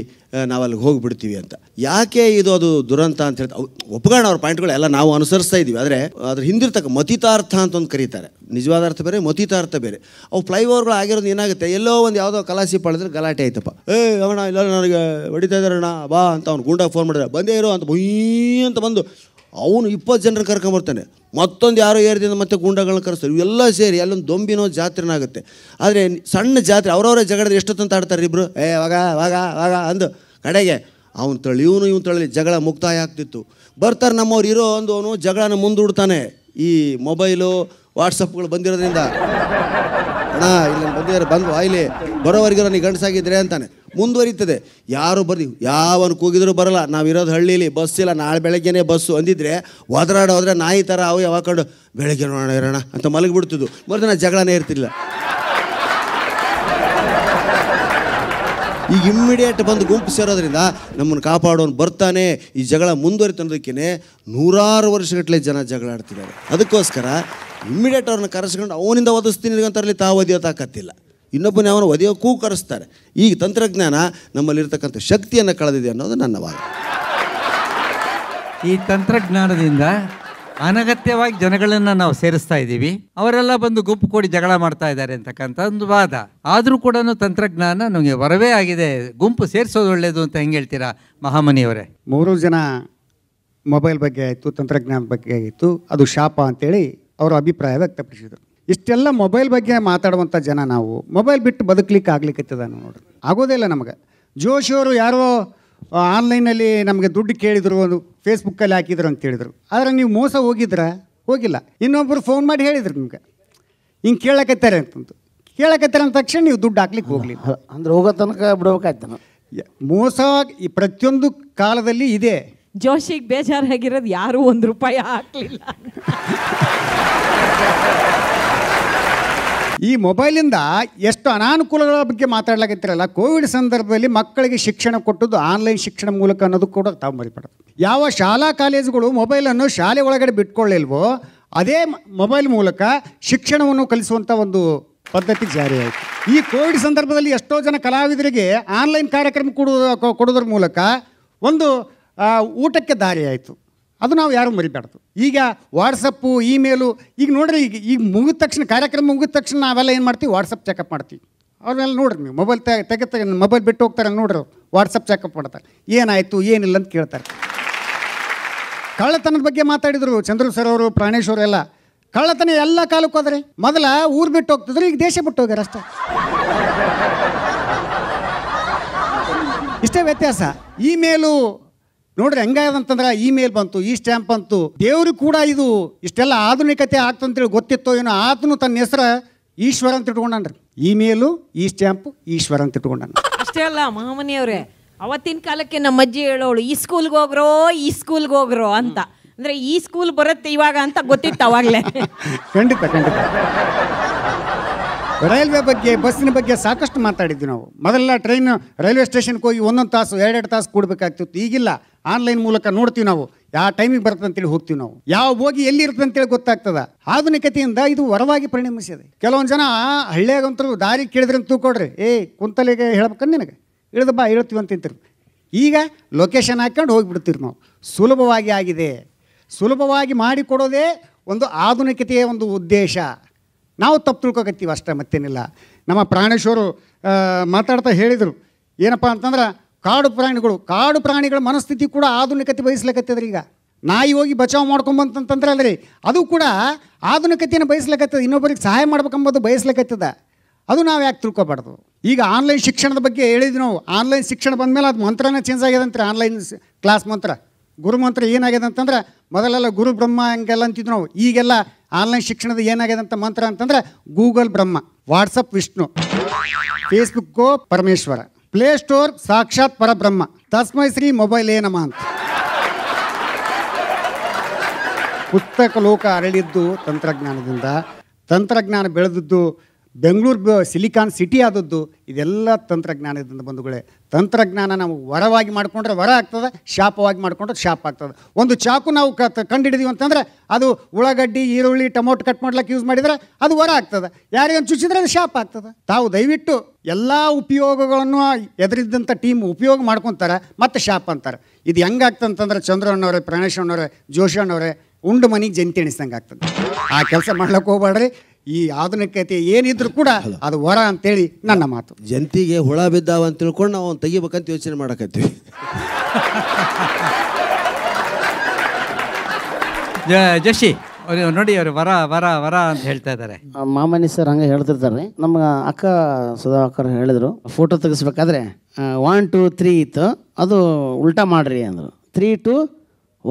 ನಾವು ಅಲ್ಲಿಗೆ ಹೋಗಿಬಿಡ್ತೀವಿ ಅಂತ ಯಾಕೆ ಇದು ಅದು ದುರಂತ ಅಂತ ಹೇಳ್ತಾ ಒಪ್ಕೋಣ ಅವ್ರ ಪಾಯಿಂಟ್ಗಳೆಲ್ಲ ನಾವು ಅನುಸರಿಸ್ತಾ ಇದ್ದೀವಿ ಆದರೆ ಅದ್ರ ಹಿಂದಿರ್ತಕ್ಕ ಮತಿತಾರ್ಥ ಅಂತ ಒಂದು ಕರೀತಾರೆ ನಿಜವಾದ ಅರ್ಥ ಬೇರೆ ಮತಿತಾರ್ಥ ಬೇರೆ ಅವು ಫ್ಲೈಓವರ್ಗಳು ಆಗಿರೋದು ಏನಾಗುತ್ತೆ ಎಲ್ಲೋ ಒಂದು ಯಾವುದೋ ಕಲಾಸಿ ಪಡೆದ್ರೆ ಗಲಾಟೆ ಆಯ್ತಪ್ಪ ಏ ಅವಣ ಇಲ್ಲ ನನಗೆ ಹೊಡಿತಾ ಇದ್ದಾರಣ್ಣ ಬಾ ಅಂತ ಅವ್ನು ಗುಂಡಾಗಿ ಫೋನ್ ಮಾಡಿದ್ರೆ ಬಂದೇ ಇರೋ ಅಂತ ಬುಯ್ ಅಂತ ಬಂದು ಅವನು ಇಪ್ಪತ್ತು ಜನರು ಕರ್ಕೊಂಬರ್ತಾನೆ ಮತ್ತೊಂದು ಯಾರೋ ಏರಿದಿಂದ ಮತ್ತೆ ಗುಂಡಗಳನ್ನ ಕರೆಸ್ತಾರೆ ಇವೆಲ್ಲ ಸೇರಿ ಅಲ್ಲೊಂದು ದೊಂಬಿನೋ ಜಾತ್ರೆನಾಗುತ್ತೆ ಆದರೆ ಸಣ್ಣ ಜಾತ್ರೆ ಅವರವರೇ ಜಗಳದ ಎಷ್ಟೊತ್ತಂತ ಆಡ್ತಾರೆ ಇಬ್ಬರು ಏ ವಾಗ ವಾಗ ವಾಗ ಅಂದು ಕಡೆಗೆ ಅವನು ತಳ್ಳಿ ಇವನು ಇವನು ತಳ್ಳಿ ಜಗಳ ಮುಕ್ತಾಯ ಆಗ್ತಿತ್ತು ಬರ್ತಾರೆ ನಮ್ಮವ್ರು ಇರೋ ಒಂದು ಅವನು ಜಗಳನ ಮುಂದೂಡ್ತಾನೆ ಈ ಮೊಬೈಲು ವಾಟ್ಸಪ್ಗಳು ಬಂದಿರೋದ್ರಿಂದ ಅಣ್ಣ ಇಲ್ಲಿ ಬಂದಿದ್ದಾರೆ ಬಂದು ಆಯ್ಲಿ ಬರೋವರೆಗಿರೋ ನೀ ಗಂಡಸಾಗಿದ್ರೆ ಅಂತಾನೆ ಮುಂದುವರಿತದೆ ಯಾರು ಬರ್ ಯಾವನು ಕೂಗಿದ್ರು ಬರಲ್ಲ ನಾವು ಇರೋದು ಹಳ್ಳಿಲಿ ಬಸ್ ಇಲ್ಲ ನಾಳೆ ಬೆಳಗ್ಗೆನೇ ಬಸ್ಸು ಅಂದಿದ್ರೆ ಒದರಾಡ ಹೋದ್ರೆ ನಾಯಿ ಥರ ಅವು ಯಾವಾಗ ಕಂಡು ಬೆಳಗ್ಗೆ ನೋಡೋಣ ಇರೋಣ ಅಂತ ಮಲಗಿಬಿಡ್ತಿದ್ದು ಮರುದಿನ ಜಗಳನೇ ಇರ್ತಿಲ್ಲ ಈಗ ಇಮ್ಮಿಡಿಯೇಟ್ ಬಂದು ಗುಂಪು ಸೇರೋದ್ರಿಂದ ನಮ್ಮನ್ನು ಕಾಪಾಡೋನು ಬರ್ತಾನೆ ಈ ಜಗಳ ಮುಂದುವರಿತು ಅನ್ನೋದಕ್ಕೇ ನೂರಾರು ವರ್ಷಗಟ್ಟಲೆ ಜನ ಜಗಳ ಆಡ್ತಿದ್ದಾರೆ ಅದಕ್ಕೋಸ್ಕರ ಇಮ್ಮಿಡಿಯೇಟ್ ಅವ್ರನ್ನ ಕರೆಸ್ಕೊಂಡು ಅವನಿಂದ ಒದಿಸ್ತೀನಿ ಅಂತಾರಲ್ಲಿ ತಾವು ತಾಕತ್ತಿಲ್ಲ ಇನ್ನೊಬ್ಬನ ಅವನು ಒದೆಯೋಕ್ಕೂ ಕರೆಸ್ತಾರೆ ಈಗ ತಂತ್ರಜ್ಞಾನ ನಮ್ಮಲ್ಲಿರ್ತಕ್ಕಂಥ ಶಕ್ತಿಯನ್ನು ಕಳೆದಿದೆ ಅನ್ನೋದು ನನ್ನ ವಾದ ಈ ತಂತ್ರಜ್ಞಾನದಿಂದ ಅನಗತ್ಯವಾಗಿ ಜನಗಳನ್ನು ನಾವು ಸೇರಿಸ್ತಾ ಇದ್ದೀವಿ ಅವರೆಲ್ಲ ಬಂದು ಗುಂಪು ಕೊಡಿ ಜಗಳ ಮಾಡ್ತಾ ಇದ್ದಾರೆ ಅಂತಕ್ಕಂಥ ಒಂದು ವಾದ ಆದರೂ ಕೂಡ ತಂತ್ರಜ್ಞಾನ ನಮಗೆ ವರವೇ ಆಗಿದೆ ಗುಂಪು ಸೇರಿಸೋದು ಒಳ್ಳೆಯದು ಅಂತ ಹೆಂಗೆ ಹೇಳ್ತೀರಾ ಮಹಾಮನಿಯವರೇ ಮೂರು ಜನ ಮೊಬೈಲ್ ಬಗ್ಗೆ ಆಯಿತು ತಂತ್ರಜ್ಞಾನದ ಬಗ್ಗೆ ಆಯಿತು ಅದು ಶಾಪ ಅಂತೇಳಿ ಅವರ ಅಭಿಪ್ರಾಯ ವ್ಯಕ್ತಪಡಿಸಿದರು ಇಷ್ಟೆಲ್ಲ ಮೊಬೈಲ್ ಬಗ್ಗೆ ಮಾತಾಡುವಂಥ ಜನ ನಾವು ಮೊಬೈಲ್ ಬಿಟ್ಟು ಬದುಕಲಿಕ್ಕೆ ಆಗ್ಲಿಕ್ಕತ್ತದ ನೋಡ್ರಿ ಆಗೋದೇ ಇಲ್ಲ ನಮಗೆ ಜೋಶಿಯವರು ಯಾರೋ ಆನ್ಲೈನಲ್ಲಿ ನಮಗೆ ದುಡ್ಡು ಕೇಳಿದರು ಒಂದು ಫೇಸ್ಬುಕ್ಕಲ್ಲಿ ಹಾಕಿದ್ರು ಅಂತ ಹೇಳಿದರು ಆದರೆ ನೀವು ಮೋಸ ಹೋಗಿದ್ರೆ ಹೋಗಿಲ್ಲ ಇನ್ನೊಬ್ಬರು ಫೋನ್ ಮಾಡಿ ಹೇಳಿದ್ರು ನಿಮ್ಗೆ ಹಿಂಗೆ ಕೇಳಕತ್ತಾರೆ ಅಂತಂದು ಕೇಳಕತ್ತಾರೆ ಅಂದ ತಕ್ಷಣ ನೀವು ದುಡ್ಡು ಹಾಕ್ಲಿಕ್ಕೆ ಹೋಗಲಿ ಅಂದ್ರೆ ಹೋಗೋ ತನಕ ಬಿಡಬೇಕಾಯ್ತು ಮೋಸ ಈ ಪ್ರತಿಯೊಂದು ಕಾಲದಲ್ಲಿ ಇದೆ ಜೋಶಿಗೆ ಬೇಜಾರಾಗಿರೋದು ಯಾರೂ ಒಂದು ರೂಪಾಯಿ ಹಾಕಲಿಲ್ಲ ಈ ಮೊಬೈಲಿಂದ ಎಷ್ಟು ಅನಾನುಕೂಲಗಳ ಬಗ್ಗೆ ಮಾತಾಡ್ಲಾಕತ್ತಿರಲ್ಲ ಕೋವಿಡ್ ಸಂದರ್ಭದಲ್ಲಿ ಮಕ್ಕಳಿಗೆ ಶಿಕ್ಷಣ ಕೊಟ್ಟದ್ದು ಆನ್ಲೈನ್ ಶಿಕ್ಷಣ ಮೂಲಕ ಅನ್ನೋದು ಕೂಡ ತಾವು ಮರಿಪಡೋದು ಯಾವ ಶಾಲಾ ಕಾಲೇಜುಗಳು ಮೊಬೈಲನ್ನು ಶಾಲೆ ಒಳಗಡೆ ಬಿಟ್ಕೊಳ್ಳಿಲ್ವೋ ಅದೇ ಮೊಬೈಲ್ ಮೂಲಕ ಶಿಕ್ಷಣವನ್ನು ಕಲಿಸುವಂಥ ಒಂದು ಪದ್ಧತಿ ಜಾರಿಯಾಯಿತು ಈ ಕೋವಿಡ್ ಸಂದರ್ಭದಲ್ಲಿ ಎಷ್ಟೋ ಜನ ಕಲಾವಿದರಿಗೆ ಆನ್ಲೈನ್ ಕಾರ್ಯಕ್ರಮ ಕೊಡುವ ಕೊಡೋದ್ರ ಮೂಲಕ ಒಂದು ಊಟಕ್ಕೆ ದಾರಿಯಾಯಿತು ಅದು ನಾವು ಯಾರು ಮರಿಬಾರ್ದು ಈಗ ವಾಟ್ಸಪ್ಪು ಇಮೇಲು ಈಗ ನೋಡ್ರಿ ಈಗ ಈಗ ಮುಗಿದ ತಕ್ಷಣ ಕಾರ್ಯಕ್ರಮ ಮುಗಿದ ತಕ್ಷಣ ನಾವೆಲ್ಲ ಏನು ಮಾಡ್ತೀವಿ ವಾಟ್ಸಪ್ ಚೆಕಪ್ ಮಾಡ್ತೀವಿ ಅವ್ರನ್ನೆಲ್ಲ ನೋಡ್ರಿ ನೀವು ಮೊಬೈಲ್ ತೆ ತೆಗೆ ಮೊಬೈಲ್ ಬಿಟ್ಟು ಹೋಗ್ತಾರೆ ನೋಡ್ರಿ ವಾಟ್ಸಪ್ ಚೆಕಪ್ ಮಾಡ್ತಾರೆ ಏನಾಯಿತು ಏನಿಲ್ಲ ಅಂತ ಕೇಳ್ತಾರೆ ಕಳ್ಳತನದ ಬಗ್ಗೆ ಮಾತಾಡಿದರು ಚಂದ್ರು ಸರ್ ಅವರು ಪ್ರಾಣೇಶ್ ಎಲ್ಲ ಕಳ್ಳತನ ಎಲ್ಲ ಕಾಲಕ್ಕೆ ಹೋದ್ರೆ ಮೊದಲ ಊರು ಬಿಟ್ಟು ಹೋಗ್ತಿದ್ರು ಈಗ ದೇಶ ಬಿಟ್ಟು ಹೋಗ್ಯಾರ ಅಷ್ಟೇ ಇಷ್ಟೇ ವ್ಯತ್ಯಾಸ ಇಮೇಲು ನೋಡ್ರಿ ಹೆಂಗಾಯದಂತಂದ್ರೆ ಇಮೇಲ್ ಬಂತು ಈ ಸ್ಟ್ಯಾಂಪ್ ಬಂತು ದೇವ್ರಿಗೆ ಕೂಡ ಇದು ಇಷ್ಟೆಲ್ಲ ಆಧುನಿಕತೆ ಆಗ್ತಂತೇಳಿ ಗೊತ್ತಿತ್ತೋ ಏನೋ ಆತನು ತನ್ನ ಹೆಸರು ಈಶ್ವರ ಅಂತ ಇಟ್ಕೊಂಡನ್ರಿ ಇಮೇಲು ಈ ಸ್ಟ್ಯಾಂಪ್ ಈಶ್ವರ ಅಂತ ಇಟ್ಕೊಂಡಾನ ಅಷ್ಟೇ ಅಲ್ಲ ಮಾಮನಿಯವರೇ ಅವತ್ತಿನ ಕಾಲಕ್ಕೆ ನಮ್ಮ ಅಜ್ಜಿ ಹೇಳೋಳು ಈ ಸ್ಕೂಲ್ಗೆ ಹೋಗ್ರೋ ಈ ಸ್ಕೂಲ್ಗೆ ಹೋಗ್ರೋ ಅಂತ ಅಂದ್ರೆ ಈ ಸ್ಕೂಲ್ ಬರುತ್ತೆ ಇವಾಗ ಅಂತ ಗೊತ್ತಿತ್ತು ಅವಾಗಲೇ ಖಂಡಿತ ಖಂಡಿತ ರೈಲ್ವೆ ಬಗ್ಗೆ ಬಸ್ಸಿನ ಬಗ್ಗೆ ಸಾಕಷ್ಟು ಮಾತಾಡಿದ್ವಿ ನಾವು ಮೊದಲೆಲ್ಲ ಟ್ರೈನ್ ರೈಲ್ವೆ ಸ್ಟೇಷನ್ಗೆ ಹೋಗಿ ಒಂದೊಂದು ತಾಸು ಎರಡೆರಡು ತಾಸು ಕೂಡಬೇಕಾಗ್ತಿತ್ತು ಈಗಿಲ್ಲ ಆನ್ಲೈನ್ ಮೂಲಕ ನೋಡ್ತೀವಿ ನಾವು ಯಾವ ಟೈಮಿಗೆ ಬರುತ್ತೆ ಅಂತೇಳಿ ಹೋಗ್ತೀವಿ ನಾವು ಯಾವ ಹೋಗಿ ಎಲ್ಲಿ ಇರುತ್ತೆ ಅಂತೇಳಿ ಗೊತ್ತಾಗ್ತದೆ ಆಧುನಿಕತೆಯಿಂದ ಇದು ವರವಾಗಿ ಪರಿಣಮಿಸಿದೆ ಕೆಲವೊಂದು ಜನ ಹಳ್ಳಿಯಾಗಂತರೂ ದಾರಿ ಕೇಳಿದ್ರೆ ತೂಕೊಡ್ರಿ ಏಯ್ ಕುಂತಲಿಗೆ ಹೇಳ್ಬೇಕಂದ್ರೆ ನಿನಗೆ ಇಳಿದ ಬಾ ಹೇಳ್ತೀವಿ ಅಂತಿರ್ತೀವಿ ಈಗ ಲೊಕೇಶನ್ ಹಾಕ್ಕೊಂಡು ಹೋಗಿಬಿಡ್ತೀವಿ ನಾವು ಸುಲಭವಾಗಿ ಆಗಿದೆ ಸುಲಭವಾಗಿ ಮಾಡಿಕೊಡೋದೇ ಒಂದು ಆಧುನಿಕತೆಯ ಒಂದು ಉದ್ದೇಶ ನಾವು ತಪ್ಪು ತಿಳ್ಕೊಕತ್ತೀವಿ ಅಷ್ಟೇ ಮತ್ತೇನಿಲ್ಲ ನಮ್ಮ ಪ್ರಾಣೇಶ್ವರು ಮಾತಾಡ್ತಾ ಹೇಳಿದರು ಏನಪ್ಪ ಅಂತಂದ್ರೆ ಕಾಡು ಪ್ರಾಣಿಗಳು ಕಾಡು ಪ್ರಾಣಿಗಳ ಮನಸ್ಥಿತಿ ಕೂಡ ಆಧುನಿಕತೆ ಬಯಸ್ಲಿಕ್ಕತ್ತದ್ರಿ ಈಗ ನಾಯಿ ಹೋಗಿ ಬಚಾವ್ ಮಾಡ್ಕೊಂಬಂತಂತಂದ್ರೆ ರೀ ಅದು ಕೂಡ ಆಧುನಿಕತೆಯನ್ನು ಬಯಸ್ಲಿಕ್ಕತ್ತದ ಇನ್ನೊಬ್ಬರಿಗೆ ಸಹಾಯ ಮಾಡ್ಬೇಕಂಬೋದು ಬಯಸ್ಲಿಕ್ಕತ್ತದ ಅದು ನಾವು ಯಾಕೆ ತಿಳ್ಕೊಬಾರ್ದು ಈಗ ಆನ್ಲೈನ್ ಶಿಕ್ಷಣದ ಬಗ್ಗೆ ಹೇಳಿದ್ವಿ ನಾವು ಆನ್ಲೈನ್ ಶಿಕ್ಷಣ ಬಂದಮೇಲೆ ಅದು ಮಂತ್ರನೇ ಚೇಂಜ್ ಆಗ್ಯದಂತ್ರಿ ಆನ್ಲೈನ್ ಕ್ಲಾಸ್ ಮಂತ್ರ ಗುರು ಮಂತ್ರ ಏನಾಗ್ಯದಂತಂದ್ರೆ ಮೊದಲೆಲ್ಲ ಗುರು ಬ್ರಹ್ಮ ಹಂಗೆಲ್ಲ ಅಂತಿದ್ವಿ ನಾವು ಈಗೆಲ್ಲ ಆನ್ಲೈನ್ ಶಿಕ್ಷಣದ ಏನಾಗಿದೆ ಅಂತ ಮಂತ್ರ ಅಂತಂದ್ರೆ Google Brahma WhatsApp Vishnu Facebook Parameshwara store ಸಾಕ್ಷಾತ್ ಪರಬ್ರಹ್ಮ ತಸ್ಮೈ ಶ್ರೀ ಮೊಬೈಲ್ ಏನಮ್ಮ ಅಂತ ಪುಸ್ತಕ ಲೋಕ ಅರಳಿದ್ದು ತಂತ್ರಜ್ಞಾನದಿಂದ ತಂತ್ರಜ್ಞಾನ ಬೆಳೆದದ್ದು ಬೆಂಗಳೂರು ಸಿಲಿಕಾನ್ ಸಿಟಿ ಆದದ್ದು ಇದೆಲ್ಲ ತಂತ್ರಜ್ಞಾನದಿಂದ ಬಂಧುಗಳೇ ತಂತ್ರಜ್ಞಾನ ನಾವು ವರವಾಗಿ ಮಾಡಿಕೊಂಡ್ರೆ ವರ ಆಗ್ತದೆ ಶಾಪವಾಗಿ ಮಾಡಿಕೊಂಡ್ರೆ ಶಾಪ ಆಗ್ತದೆ ಒಂದು ಚಾಕು ನಾವು ಕ ಕಂಡುಹಿಡಿದೀವಿ ಅಂತಂದರೆ ಅದು ಉಳ್ಳಾಗಡ್ಡಿ ಈರುಳ್ಳಿ ಟೊಮೊಟೊ ಕಟ್ ಮಾಡ್ಲಿಕ್ಕೆ ಯೂಸ್ ಮಾಡಿದರೆ ಅದು ವರ ಆಗ್ತದೆ ಯಾರಿಗೊಂದು ಚುಚ್ಚಿದ್ರೆ ಅದು ಶಾಪ ಆಗ್ತದೆ ತಾವು ದಯವಿಟ್ಟು ಎಲ್ಲ ಉಪಯೋಗಗಳನ್ನು ಎದುರಿದ್ದಂಥ ಟೀಮ್ ಉಪಯೋಗ ಮಾಡ್ಕೊತಾರೆ ಮತ್ತು ಶಾಪ ಅಂತಾರೆ ಇದು ಹೆಂಗಾಗ್ತಂತಂದ್ರೆ ಚಂದ್ರಣ್ಣವ್ರೆ ಪ್ರಣೇಶ್ ಜೋಶಿ ಜೋಶಣ್ಣವ್ರೆ ಉಂಡು ಮನೆಗೆ ಜಂತಿ ಎಣಿಸ್ದಂಗೆ ಆಗ್ತದೆ ಆ ಕೆಲಸ ಮಾಡ್ಲಿಕ್ಕೆ ಹೋಗ್ಬೇಡ್ರಿ ಈ ಆಧುನಿಕತೆ ಏನಿದ್ರು ಕೂಡ ಅದು ವರ ಅಂತೇಳಿ ನನ್ನ ಮಾತು ಜಂತಿಗೆ ಹುಳ ಬಿದ್ದಾವ ಅಂತ ತಿಳ್ಕೊಂಡು ನಾವು ಅವ್ನು ತೆಗಿಬೇಕಂತ ಯೋಚನೆ ಮಾಡಕತ್ತೀವಿ ಜಶಿ ನೋಡಿ ಅವರು ವರ ವರ ವರ ಅಂತ ಹೇಳ್ತಾ ಇದ್ದಾರೆ ಮಾಮನಿ ಸರ್ ಹಂಗ ಹೇಳ್ತಿರ್ತಾರೆ ನಮ್ಮ ಅಕ್ಕ ಸುಧಾಕರ್ ಹೇಳಿದ್ರು ಫೋಟೋ ತೆಗಿಸ್ಬೇಕಾದ್ರೆ ಒನ್ ಟು ತ್ರೀ ಇತ್ತು ಅದು ಉಲ್ಟಾ ಮಾಡ್ರಿ ಅಂದ್ರು ತ್ರೀ ಟು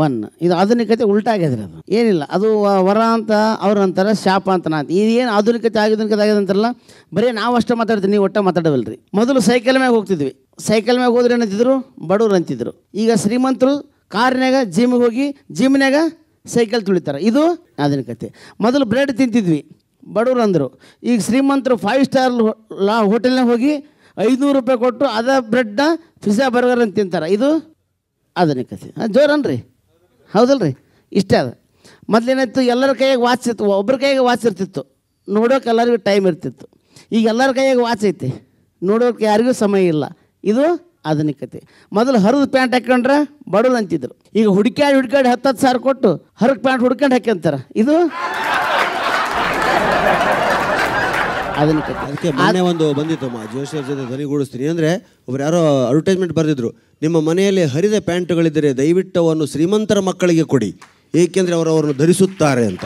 ಒನ್ ಇದು ಆಧುನಿಕತೆ ಉಲ್ಟಾಗಿದ್ರೆ ಅದು ಏನಿಲ್ಲ ಅದು ವರ ಅಂತ ಅವ್ರು ಅಂತಾರೆ ಶಾಪ ಅಂತ ನಾ ಇದೇನು ಆಧುನಿಕತೆ ಆಧುನಿಕತೆ ಆಗಿದೆ ಅಂತಾರಲ್ಲ ಬರೀ ನಾವು ಅಷ್ಟೇ ಮಾತಾಡ್ತೀವಿ ನೀವು ಒಟ್ಟ ಮಾತಾಡವಲ್ರಿ ಮೊದಲು ಸೈಕಲ್ ಮ್ಯಾಗೆ ಹೋಗ್ತಿದ್ವಿ ಸೈಕಲ್ ಮ್ಯಾಗ ಹೋದ್ರೆ ಏನಂತಿದ್ರು ಬಡವ್ರು ಅಂತಿದ್ರು ಈಗ ಶ್ರೀಮಂತರು ಕಾರ್ನ್ಯಾಗ ಜಿಮ್ಗೆ ಹೋಗಿ ಜಿಮ್ನಾಗ ಸೈಕಲ್ ತುಳಿತಾರೆ ಇದು ಆಧುನಿಕತೆ ಮೊದಲು ಬ್ರೆಡ್ ತಿಂತಿದ್ವಿ ಬಡವ್ರು ಅಂದರು ಈಗ ಶ್ರೀಮಂತರು ಫೈವ್ ಸ್ಟಾರ್ ಲಾ ಹೋಟೆಲ್ನಾಗ ಹೋಗಿ ಐದುನೂರು ರೂಪಾಯಿ ಕೊಟ್ಟು ಅದ ಬ್ರೆಡ್ನ ಪಿಜ್ಜಾ ಬರ್ಗರ್ ಅಂತ ತಿಂತಾರೆ ಇದು ಆಧುನಿಕತೆ ಜೋರನ್ರಿ ಹೌದಲ್ಲ ರೀ ಇಷ್ಟೇ ಅದು ಮೊದಲೇನಾಯ್ತು ಎಲ್ಲರ ಕೈಯಾಗ ವಾಚ್ ಇತ್ತು ಒಬ್ಬರ ಕೈಯಾಗ ವಾಚ್ ಇರ್ತಿತ್ತು ನೋಡೋಕೆ ಎಲ್ಲರಿಗೂ ಟೈಮ್ ಇರ್ತಿತ್ತು ಈಗ ಎಲ್ಲರ ಕೈಯಾಗ ವಾಚ್ ಐತಿ ನೋಡೋಕೆ ಯಾರಿಗೂ ಸಮಯ ಇಲ್ಲ ಇದು ಆಧುನಿಕತೆ ಮೊದಲು ಹರಿದು ಪ್ಯಾಂಟ್ ಹಾಕೊಂಡ್ರೆ ಬಡವ್ರು ಅಂತಿದ್ರು ಈಗ ಹುಡುಕಾಡಿ ಹುಡುಕಾಡಿ ಹತ್ತು ಹತ್ತು ಸಾವಿರ ಕೊಟ್ಟು ಹರಕ್ ಪ್ಯಾಂಟ್ ಹುಡ್ಕೊಂಡು ಹಾಕ್ಯಂತಾರೆ ಇದು ಅದನ್ನ ಅದಕ್ಕೆ ಒಂದು ಬಂದಿತ್ತು ಜೋಶಿ ಜೊತೆ ಧ್ವನಿಗೂಡಿಸ್ತೀನಿ ಅಂದರೆ ಒಬ್ರು ಯಾರೋ ಅಡ್ವರ್ಟೈಸ್ಮೆಂಟ್ ಬರೆದಿದ್ರು ನಿಮ್ಮ ಮನೆಯಲ್ಲಿ ಹರಿದ ಪ್ಯಾಂಟ್ಗಳಿದ್ದರೆ ದಯವಿಟ್ಟು ಅವನ್ನು ಶ್ರೀಮಂತರ ಮಕ್ಕಳಿಗೆ ಕೊಡಿ ಏಕೆಂದರೆ ಅವರು ಅವರನ್ನು ಧರಿಸುತ್ತಾರೆ ಅಂತ